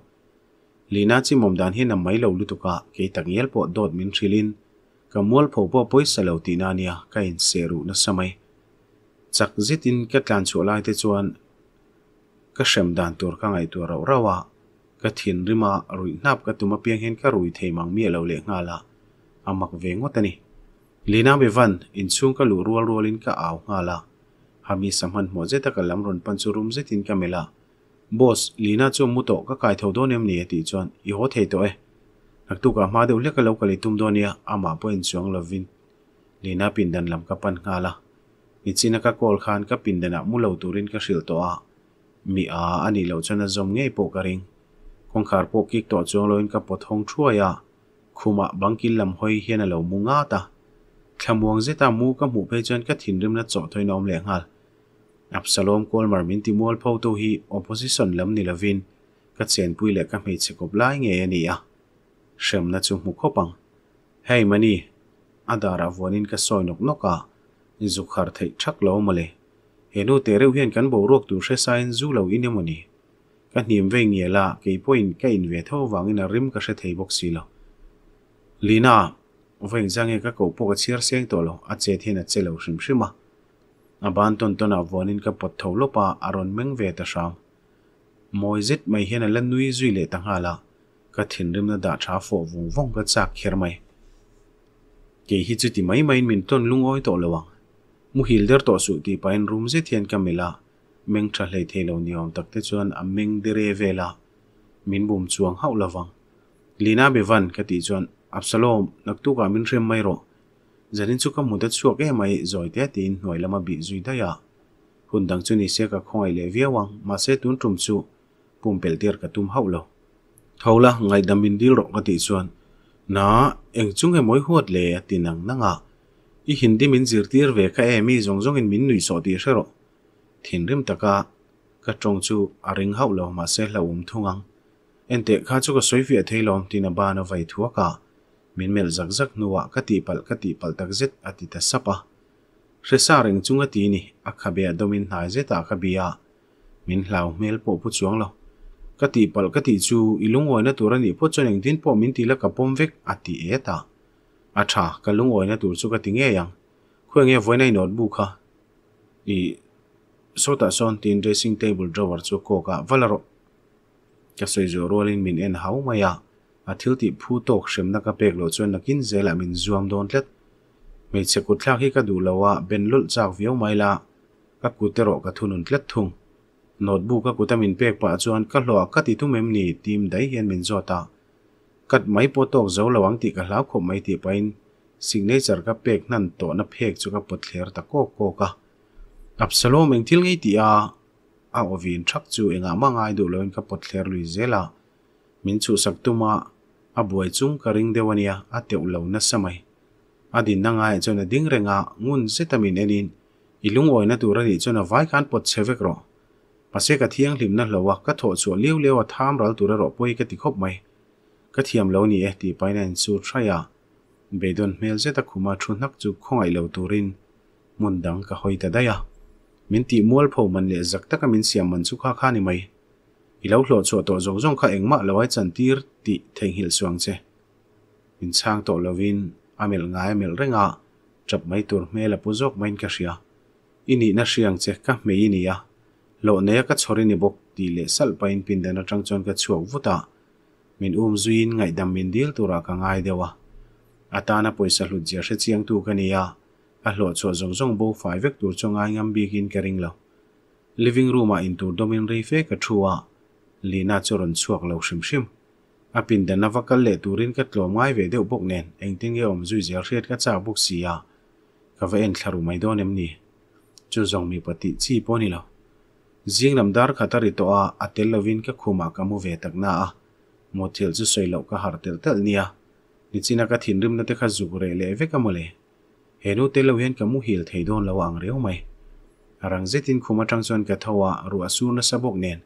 ลีนัาจิมอมดานเฮนำไม่เลวลุตุกะเกิดตั้งเยลปวดดมินทริลินกัมวลพบวพ่อพ่อยสลาวตินานียกันเซรุนัสมัยจากจิตินกัตลันชัวไลเตจวน ka shrem dan tur ka ngai tur ro rawa ka thin rima rui nap ka tuma piang hen ka rui thei mang mi lo le nga la amak ve ngot ani lina be van in chung ka lu rual rual in ka aw nga la hami samhan mo je ta ka lam ron pan chu rum je tin ka mela boss lina chu mu to ka kai tho do nem ni e ti chon i ho thei to e nak tu ka ma de ule ka lo ka le tum do nia ama po in chuang lovin lina pin dan lam ka pan nga la ichina ka kol khan ka pin dana ah mu lo turin ka shil to a mi a ani lo chana zom ngei po ka ring kongkhar po kik to chuang loin ka pothong thuaya khuma bangkil lam hoi hian a lo munga ta thlamuang zeta mu ka mu pe chan ka thinrim na chaw thoi nom le ngal absalom kolmar min ti mol pho to hi opposition lam ni lovin ka chen pui le ka mei chekop lai nge ani a shem na chu mu khopang hei mani adara vonin ka soinok noka zuk khar thei thak lo male he no te reu hian kan bo rok tur hre sain zu lo in emawni ka hnim ve nge la ke point in ve tho wang in a rim ka hre thei bok si lo lina veng jang e ka ko po ka to lo a che thin a che lo shim shima a ban ton ton a vonin ka pot tho lo pa aron meng ve ta sham moizit mai hian a à lan nui zui le ta nga la ka thin rim na da tha fo vung vong ka chak kher mai ke hi chu ti mai mai lung oi to lo wang mu hil der to su ti pain room ze thian kamela meng tha hle thelo ni om tak te chuan a meng dire vela min bum chuang hau lawang lina bevan ka ti chuan absalom naktu ka min rem mai ro zanin chu ka mudat chuak e mai zoi te tin noi lama bi zui da ya hun dang chu ni se ka khoi le viawang ma se tun tum chu pum pel ter ka tum hau lo thola ngai damin dil ro ka ti chuan na eng chung e moi huat le tinang nanga y hindi min zirtir ve kha emi zong zong in min nui so ti hero thin rim taka ka tong chu aring hau lo ma se lo um thungang ente kha chu ka soivi a theilom tin a ban vai thuwa ka min mel zak zak nuwa ka ti pal ka ti pal tak zet ati ta sapa re sa chung chunga ti ni a kha be domin hai je ta ka bia min hlau mel po pu chuang lo ka ti pal ka ti chu ilung wa na turani po choneng din po min ti la ka pom vek ati eta à cha, cái lúng ngồi này tụi chú cái tiếng nghe yang khuyên nghe vui này nốt bu kha số ta son tin dressing table drawer số cô cả valaro các sợi rồi lên mình ăn háo mày à à thiếu tị phu tộc xem nó cái bẹc lộ cho nó kín dễ là mình zoom đón lết mấy chiếc cột lạc khi cái đủ lâu à bên lốt chạc viếu mày là các cụ tê rọ cái thun nốt lết thùng nốt bu các cụ ta mình bẹc bà cho anh các lọ các tị thu mềm nỉ tim đấy hiền mình do ta กัดไม้โปโตอกเจ้าระวังตีกัะลาวขมไม่ตีไป สิ่งนี้จัดกับเป็กนั่นโตนับเพกจุกับปดเลทรตะโกโกกะอับสโลมเองทิลไงตีอาอาวินชักจูเองอามางไาดูเลยกับปดเลทรลุยเจลามินชูสักตัวมาอับวยจุงกระิงเดวเนียอาเตียเหล่านั้นสมัย อดีนนางไงจนดิ้งเรงางุนเซตามินเอ็ดินอีลุงอวยนัดตุระดิจนไว้การปดเชเวกรอปัสเซกะเที่ยงหลิมนั่นเหลวะก็โถส่วนเลี้ยวเลี้ยวทามรัลตุระรอป่วยกติคบไหม ka thiam lo ni e ti paina in chu thraya beidon hmel zeta khuma thu hnak chu khongai lo turin mundang ka hoita daya min ti mual pho man le zak taka min siam man chu kha kha ni mai ilo hlo chu to zong zong kha engma lawai chan tir ti theng hil suang che min chang to lovin amel ngai mel renga chap mai tur hmel a puzok main ka hria ini na hriang che ka me ini ya lo ne ka chhori ni bok ti le sal pain pin dana tang chon ka chuak vuta min um zuin ngai dam min dil tura ka ngai dewa atana poisa hlut zia hre chiang tu nia, a hlo chaw zong zong bo fai vek tur chonga ngam bi kin kering lo living room a in tur domin rei fe ka thuwa lina choron chuak lo shim shim a pin da na vakal le turin ka tlo ngai ve deuh bok nen engting nge om zui zia hret ka cha buk sia ka va en thlaru mai don em ni chu zong mi pati chi poni lo zing lam dar khatari to a atel lovin ka khuma ka mu ve tak na a một thiểu chứ xoay lậu cả hạt tel tel nia ni china ka thin rim na te kha zu re le ve ka mole henu te lo hian ka mu hil thei don lawang reu mai à rang zetin khuma tang chon ka thawa ru asu na sabok nen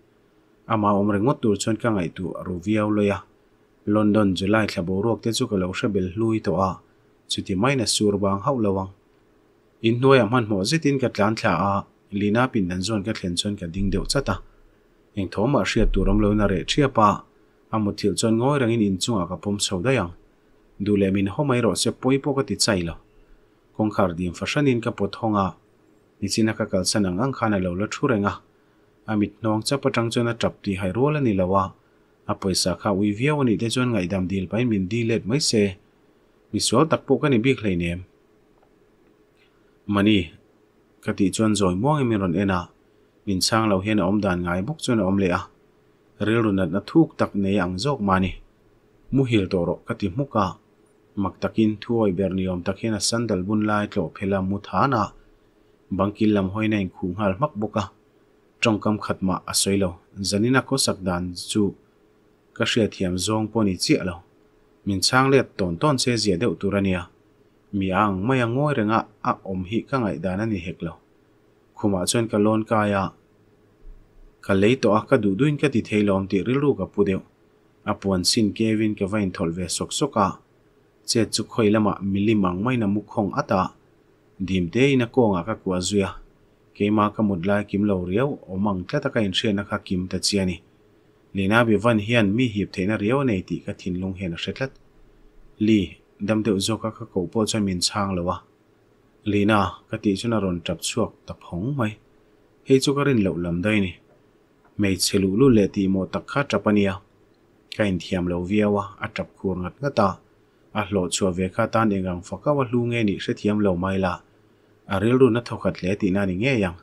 ama à om rengot tur chon ka ngai tu ru viau loya à. london july thabo rok te chu ka lo bel hlui to a chuti maina sur bang hau lawang in noi am han mo zetin ka tlan thla à, lina pin dan zon ka thlen chon ka ding deu chata eng thoma hria turam lo nà re chia pa amo thil chon ngoi rangin in chung chunga ka pom so da yang du mình hôm ấy ro se poi po ka ti chai lo khờ khar phát fashion in ka pot honga ni china ka kal sanang ang khana lo la thu renga amit nong cha patang chona tap ti hai ro la ni lawa a poisa kha wi via wani te chon ngai dam dil pai min di let mai se mi sual tak po ka ni bi khlei nem mani ka ti chon zoi muang mi ron ena mình sang lo hian om dan ngai bok chon ông le a rilrunat na thuk tak nei ang zawk mani muhil ro kati muka mak takin thuoi berniom takin a sandal bun lai tlo phela mu thana bangkil lam hoina in khung hal mak boka trong kam khatma asoilo zanina ko sakdan chu ka hria thiam zong poni chi alo min chang let ton ton se zia deu turania mi ang maya ngoi renga a om hi ka ngai dana ni heklo khuma chon ka lon kaya ขาเลยตัวอัก็ดูดูอินกดีเทลอมติริลูกับปูเดียวอปวนสินเกวินกับวันทอลเวสกสกะเจ็ดจุคอยละมะมิลิมังไม่นำมุขของอัตตาดิมเดย์นักโกงก็กัวจุยเกมากระมุดลายกิมเลาเรียวอมังแค่ตะกันเชียนักกิมตัดเจียนีเลน่าบีวันเฮียนมีหีบเทนเรียวในตีกัดทินลงเฮนักเซตลีดัมเดียวจกก็กูปวดจมินช่างเลยวะลีน่ากัตีชนารนจับชัวกัะหงไหมเฮจุกอรินเหล่าลำได้เนี่ย mei chelu lu le ti mo tak kha trapania ka in thiam lo viawa á trap khur ngắt nga ta á hlo chua ve kha tan engang faka wa lu nge ni se thiam lâu mai la a ril ru na thokat le ti na ni nge yang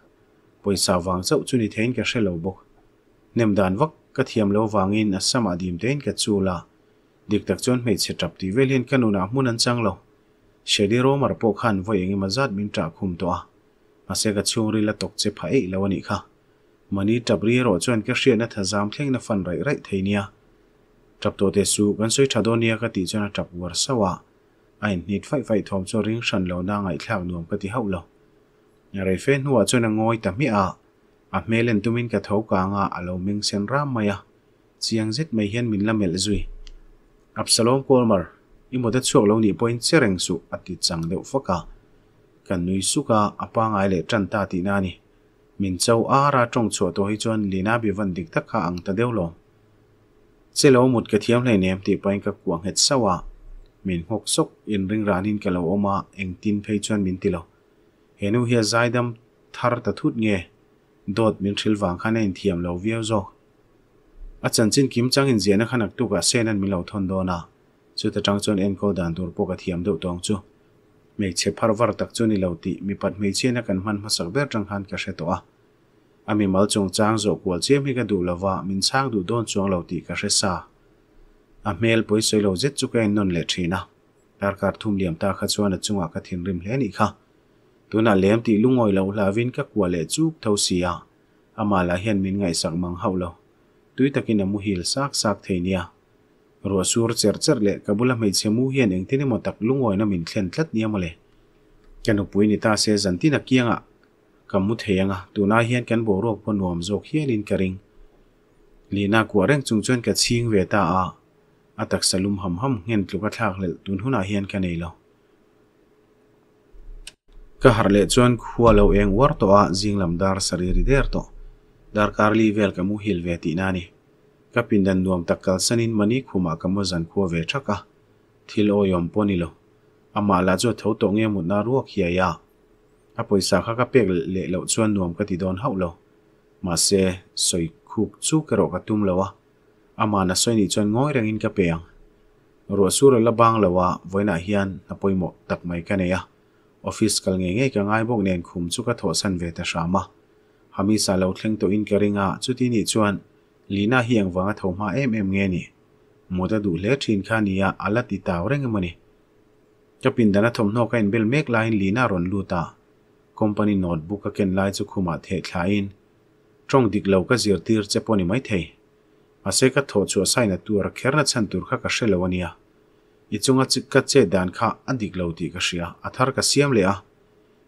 poisa wang chau chu ni thein ka se lo bo nem dan wak ka thiam lo wangin a sama dim ten ka chu la dik tak chon mei che trap ti velin kanuna mun an chang lo shedi ro bốc po khan voyeng mà zat min tra khum to mà xe se ka chung ri la tok che phai lo ani kha mani tabri ro chuan ka hria na thazam thleng na fan rai rai theinia tap to te su gan soi nia ka ti chana tap war sawa ain nit fai fai thom cho ring shan lo na ngai thlak nuam ka ti haulo ya rei fe nuwa chuan ngoi ta mi a a melen tumin ka thau ka nga alo ming sen ram maya chiang zet mai hian min la mel zui absalom kolmar imoda chuak lo ni point sereng su ati chang deuh faka kan nui suka apa ngai le tan ta ti na mình min chau ra trong chùa to hi chuan lina bi vận định tất cả ang ta deuh lo cái lo này ka thiam lai nem ti hết ka kuang mình sawa min yên sok in ring cái lâu lo oma anh tin phei chuan min ti lo henu dài đâm thar ta thút nghe, thut nge dot min thil wang khana in thiam lo viau zo a chan chin kim chang in ziana khanak tu ka senan mình lâu thôn đô na chu ta trăng chuan anh ko đàn dur po cái thiam deuh tong chú hmeichhe phar var tak chu ni lo tih mi pat hmeichhiana kan hman hmasak ber tang han ka hre to a ami mal chung chang zo kual chiam hi ka du lova min chang du don chuang lo tih ka hre sa a hmel poi soi lo zet chu ka in non le thina tar kar thum liam ta kha chuan a chunga ka thin rim hle ni kha tuna lem ti lungoi lo lavin ka kwa le chuk tho sia amala hian min ngai sak mang haulo tui takin amu hil sak sak theinia Rua sur cer cer le kabulah mai cemu hian yang tini motak lungoi na min klen tlat niya male. Kan upu ini ta se zanti na nga. Kamut he nga tu kan boro po nuam zok hian in kering. Li na kua reng chung chuan ka ching ve ta Atak salum ham ham ngen tluka thak lel tun hun a hian ka neilo. le chuan kua lau eng war to zing lam dar sariri der to. Dar kar li vel kamu ve ti nani. rapindan nuam takal sanin mani khuma kama zan khuwa ve thaka thil o yom poni lo ama la jo tho to nge mu na ruak hiya ya a poisa kha ka pek le lo chuan nuam ka ti don hau lo ma se soi khuk chu ka ro ka tum lawa ama na soi ni chuan ngoi rang in ka peang ro sur la bang lawa voina hian na poimo tak mai ka ne ya office kal nge nge ka ngay bok nen khum chu ka tho san ve ta shama hami sa lo thleng to in ka ringa chu ti ni chuan ลีน่าเฮียงวังทมาเอ็มเอ็มเงี้ยนี่มัวแต่ดูเลดชินข้านี้อาลัดติดตาเร่งมันนี่จะปินดานทมโนกันเบลเมกไลน์ลีน่ารอนลูตาคอมพานีโน้ตบุกเกนไลน์จุคุมาเทคไลน์ช่รงดิกเลวก็เสียตีร์เจปอนิไม่เทมาเสกทอชัวไซน์ตัวรักค่รนชันตัวข้ากระเชลวันนี้อีจงอาจิกัดเจดานข้าอดิกเลวตีกระเชียอัธรกัสเซียมเลีย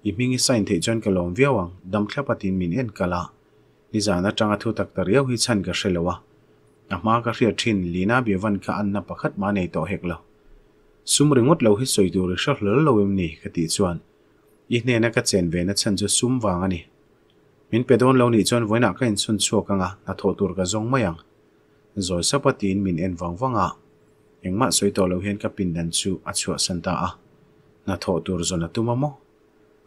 อิมิงิไซน์เทจันกลอมเวียวังดัมแคปตินมินเอ็นกะลา li nizana tanga thu tak tar yau hi chan ka shelewa ama ka hria thin lina bewan ka anna pakhat ma nei to heklo sum ringot lo hi soidu ri shar lo lo em ni ka ti chuan i hne na ka chen ve na chan chu sum wang ani min pedon lo ni chuan voina ka in chun chuak anga na tho tur ka zong mayang rồi sapatin min en vang vanga engma soito lo hian ka pin dan chu achua santa a na tho tur zona tumamo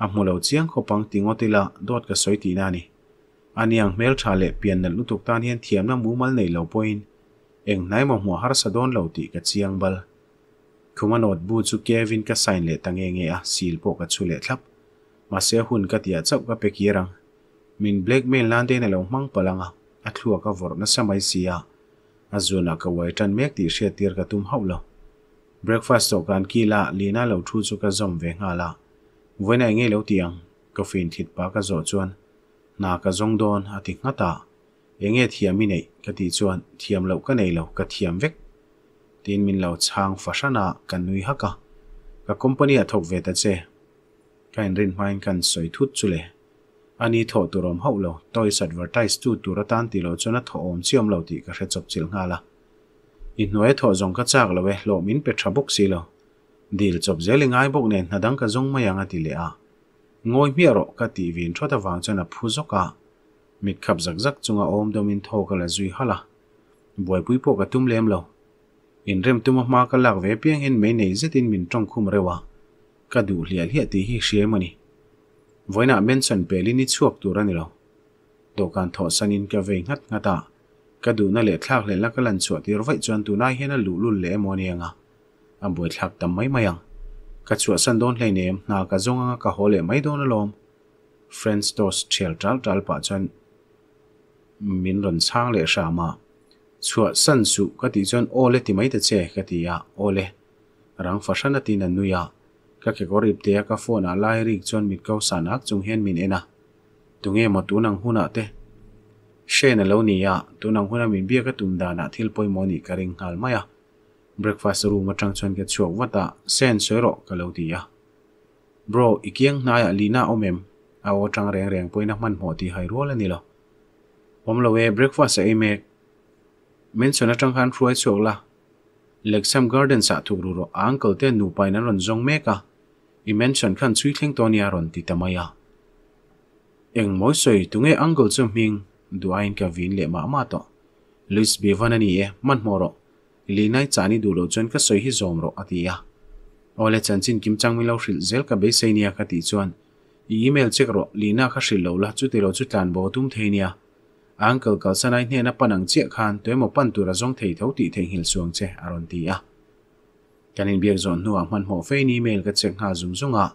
a hmulo chiang khopang tingotila dot ka soiti na ni aniang mel tha le pian nal nu tuk tan hian thiam na mu mal nei lo poin eng nai ma hmu har sadon lo ti ka chiang bal khuma not bu chu kevin ka sign le tange nge a sil po ka chu le thlap ma se hun ka tia chau ka pekirang min blackmail lan de na lo mang palanga a thlua ka vor na samai sia azuna ka waitan mek ti she tir ka tum haulo breakfast to kan kila lina lo thu chu ka zom ve nga la vena nge lo tiang coffee fin thit pa ka zo chuan นากระจงโดอนอติงตาเองเทียมมินกติจวนเทียมเหล่าก็ในเหล่ากเทียมเวกตีนมินเหล่าช่างฟาชนากันนุยฮักกะกับคอมพานีทถกเวตเจกันรินไมนกันสวยทุดจุเลอันนี้ถอตัวรมเฮาเหล่าตอยสัตว์วัดไตสตูตัวรตันติเหลาจนถอมเชื่อมเหล่าติกระเชจบจิลงาละอินหน่วยถอจงกระจากเหล่าเวหลอมินเป็ดทรบุกสิเหล่าดีลจบเจลิงไงบุกเนนนัดังกระจงไม่ยังอติเลอา ngoi mi ro ka ti vin vàng cho chana phu zoka mit khap zak zak chunga om dom in tho ka là zui hala boi pui po ka tum lem lo in rem tuma ma ka lak ve piang hin mai nei mình trong tong khum rewa ka du hlia hlia ti hi shemani voina mention peli ni chuak turani lo dawhkan thaw sanin ka vei ngat ngata ka duna le thlak le laka lan chuat tir vai chuan tunai hian a lu lul le emawni anga amboi thlak tam mai à. kachua san don lai ne na ka zonga ka hole mai don lo friends dos chel tal tal pa chan min ron chang le sha ma chua san su ka ti chan ole ti mai ta che ka ti ya ole rang fa shan ti na nu ya ka ke te ka phone a lai ri chon mit ka san chung hen min ena tunge ma tu huna te she na lo ni ya tu huna min bia ka tum da na thil poi mo ni ka ring ya breakfast room atang chon ke chuak wata sen soiro ka lo tia bro ikiang à, na ya lina omem awo à, tang reng reng poina man mo ti hai rol ani lo om lo we breakfast ai me men chona tang khan fruai chuak la lexam garden sa thu ru ro à, uncle te nu pai na ron jong me ka i mention khan chui thleng to ron ti tamaya eng moi soi tunge uncle chu ming duain ka vin le ma ma to lis bevan ani e man moro linai chani dulo chuan ka soi hi zomro atia ole chanchin kimchang milo hril zel ka be seinia cả ti chuan email check ro lina kha hril lo la chu te lo chu tlan bo tum theinia uncle kal sanai hne ăn panang che khan toimo pan tu ra zong thei tho ti thei hil suang che aron ti a kanin biak zon nu ang man ho fein email ka check nga zum à.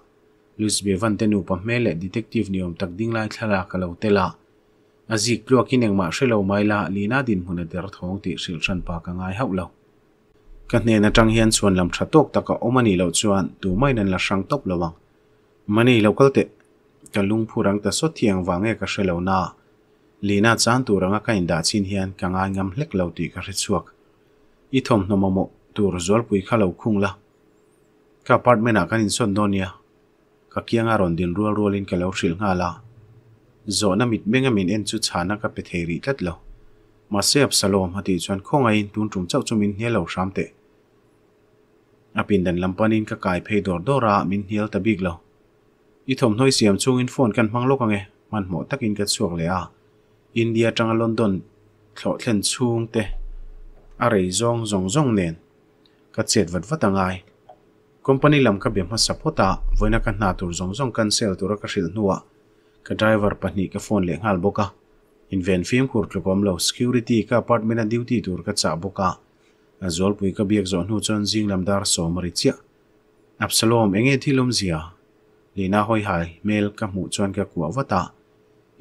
Lúc be van tên nu pa mele detective niom tak ding lai cái lâu tê tela azik lo kineng ma hrelo maila lina din huna der thong ti hril ran pa ka ngai hau lâu. กันเนนจังเฮียนส่วนลำชะตกตะกอมันนี่เราชวนดูไม่นั่นละช่างตบระวังมันนี่เราก็เิดกันลุงผู้รังแต่สดเทียงวางเอกเชลอนาลีน่าจานตัวรังก็ยินดาชินเฮียนกางอางามเล็กเราตีกระชวกอีทมนมมมตัวรจวลปุยข้าเราคุ้งละกับปัดไม่นักกันอินส่วนโนเนียกับเกียงอารอนดินรัวรัวลินกับเราสิลงาละโจน้มิดเบงมินเอ็นจุดชานักกับเปเทรีตัดเรามาเสียบสโลมาทีชวนคงไอ้ตุนจุ่มเจ้าจุ่มินเฮลยเราสามเตะอภินันลำปนินก็กลายเพยดอดดรามินเฮลตะบิกลอยอีถมน้อยเสียมชงอินฟอนกันฟังโลกไงมันหมดตักอินกันช่วงเลยอ่ะอินเดียจังลอนดอนเขาเล่นช่วงเตะอะไรจงจงจงเนียนกัดเศษวัดวัดต่างไงคอมพานีลำกับเบียมาสะพอตาวันนักหนาตัวจงจงกันเซลตัวรักษาหนัวกับไดรเวอร์ปนีกับฟอนเลี้ยงฮัลโบกาอินเวนฟิมคูร์ตุกอมโลวสคิวริตี้กับพาร์ทเมนต์ดิวตี้ตัวรักษาบบกา a zol pui ka biak zon hu chon jing lamdar som ri chia absalom enge thilom zia Lena hoi hai mel ka mu chon ka ku awata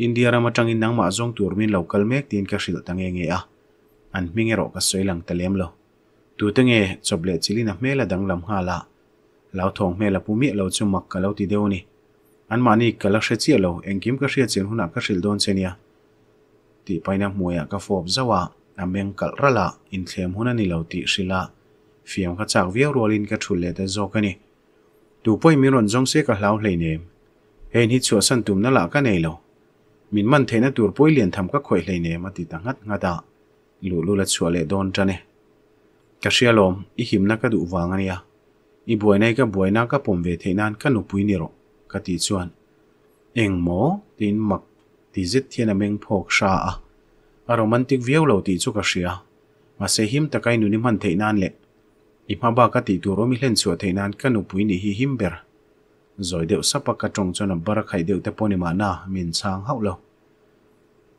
india rama tangin nangma zong turmin local mek tin ka hril tange nge a an mingero ka soilang talem lo tu tenge choble chilina mela danglam hala lao thong mela pumi lo chu mak ka lo ti deuni an mani kala hre chi lo engkim ka hria chen huna ka hril don chenia ti paina muya ka fob zawa นำเงกลระละอินเทมหุนนิลาวติสิละฟิมขจากวิวรวลินกับชุเลดจอกันนี่ดูป่วยมีรนจงเสกเหล้าเลยเนมเฮนฮิชัวสันตุมนั่นละกันเอลมินมันเทนตัวป่วยเลียนทำก็ข่อยเลยเนมติดตั้งหัดตาลูลูละชัวเลดอนจันเน่กระเชียร์ลมอีหิมนักดูวางเนียอีบวยนกับบวยนักกบปมเวเทนันก็นุปุยนิโรกติดชวนเอ็งโมตินมักติจิตเทนเมงพกชาอ่ะ a romantic view lo ti chu ka hria ma se him takai nu ni man theinan le ima ba ka ti tu romi hlen chu theinan ka nu pui ni hi him ber zoi deuh sapa ka tong chona bara khai deuh te poni ma na min chang hau lo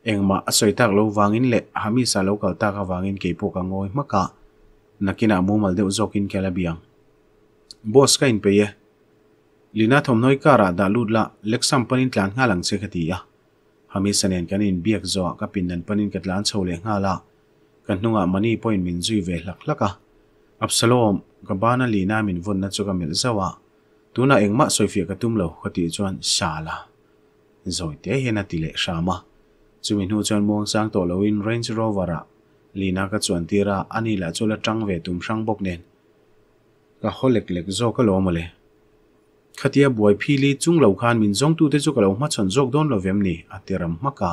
engma asoi tak lo wangin le hami sa lo kal ta ka wangin ke po ka ngoi maka nakina mu mal deuh zokin kela biang boss ka in pe ye lina thom noi kara da lut la lek sam panin tlan nga lang che khati ya Hàm hami sanen kan in biak zo ka pindan panin katlan chhole nga la kan hnunga mani point min zui ve hlak hlaka absalom ka bana lina mình vun cho na chuka mil zawa tuna engma soifia ka tumlo khati chuan shala zoi te hena tile shama chumi nu chuan mong sang to loin range rover a lina ka chuan tira là la chola trăng về tum sang bok nen ka lệch lek zo ka lo mole khatia buai phili chung lo khan min jong tu te chu kalo ma chon jok don lo vem ni atiram maka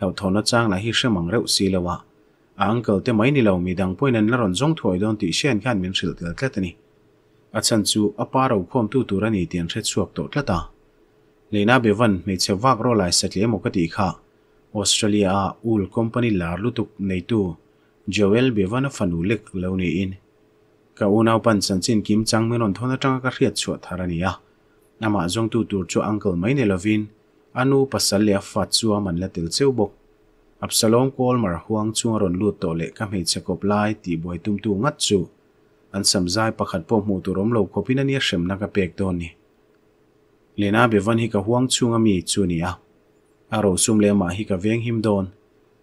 lo thona chang la hi hremang reu si lawa uncle te mai ni lo mi dang poin an laron jong thoi don ti shen khan min hril tel tlet ni achan chu apa ro khom tu tur ani tian thret chuak to tlata leina bevan me chewak ro lai satle mo ka ti kha australia ul company lar lutuk nei tu joel bevan a fanu lek lo ni in กะอุนาวปันสันสินกิมจังเมนอนทอนจังก็เรียดชวดทารานียะนามาจงตูตูจูอังเกิลไม่เนลวินอนุปัสสลียฟัดซัวมันละติลเซวบกอับสลอมกอลมาห่วงชวงรนลูดโตเละกะเมจกบไลาตีบอยตุ้มตูงัดจูอันสำใจประคัดปมหูตุรมโลกพินันเยเชมนักเปกตอนีเลน่าเบวันฮิกะห่วงชวงมีจูนียะอารมณ์ซุมเลมาฮิกะเวียงหิมดอน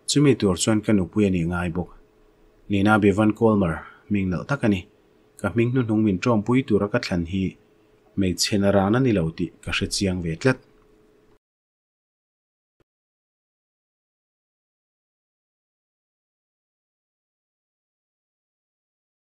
จูมีตัวชวนกันอุปุยนีง่ายบกเลน่าเบวันกอลมามิงเลตักนี ka Mingnu Nungu Minchua Mpuyi Mei Tsenarana Nilauti Ka Shatsiyang Vetlat.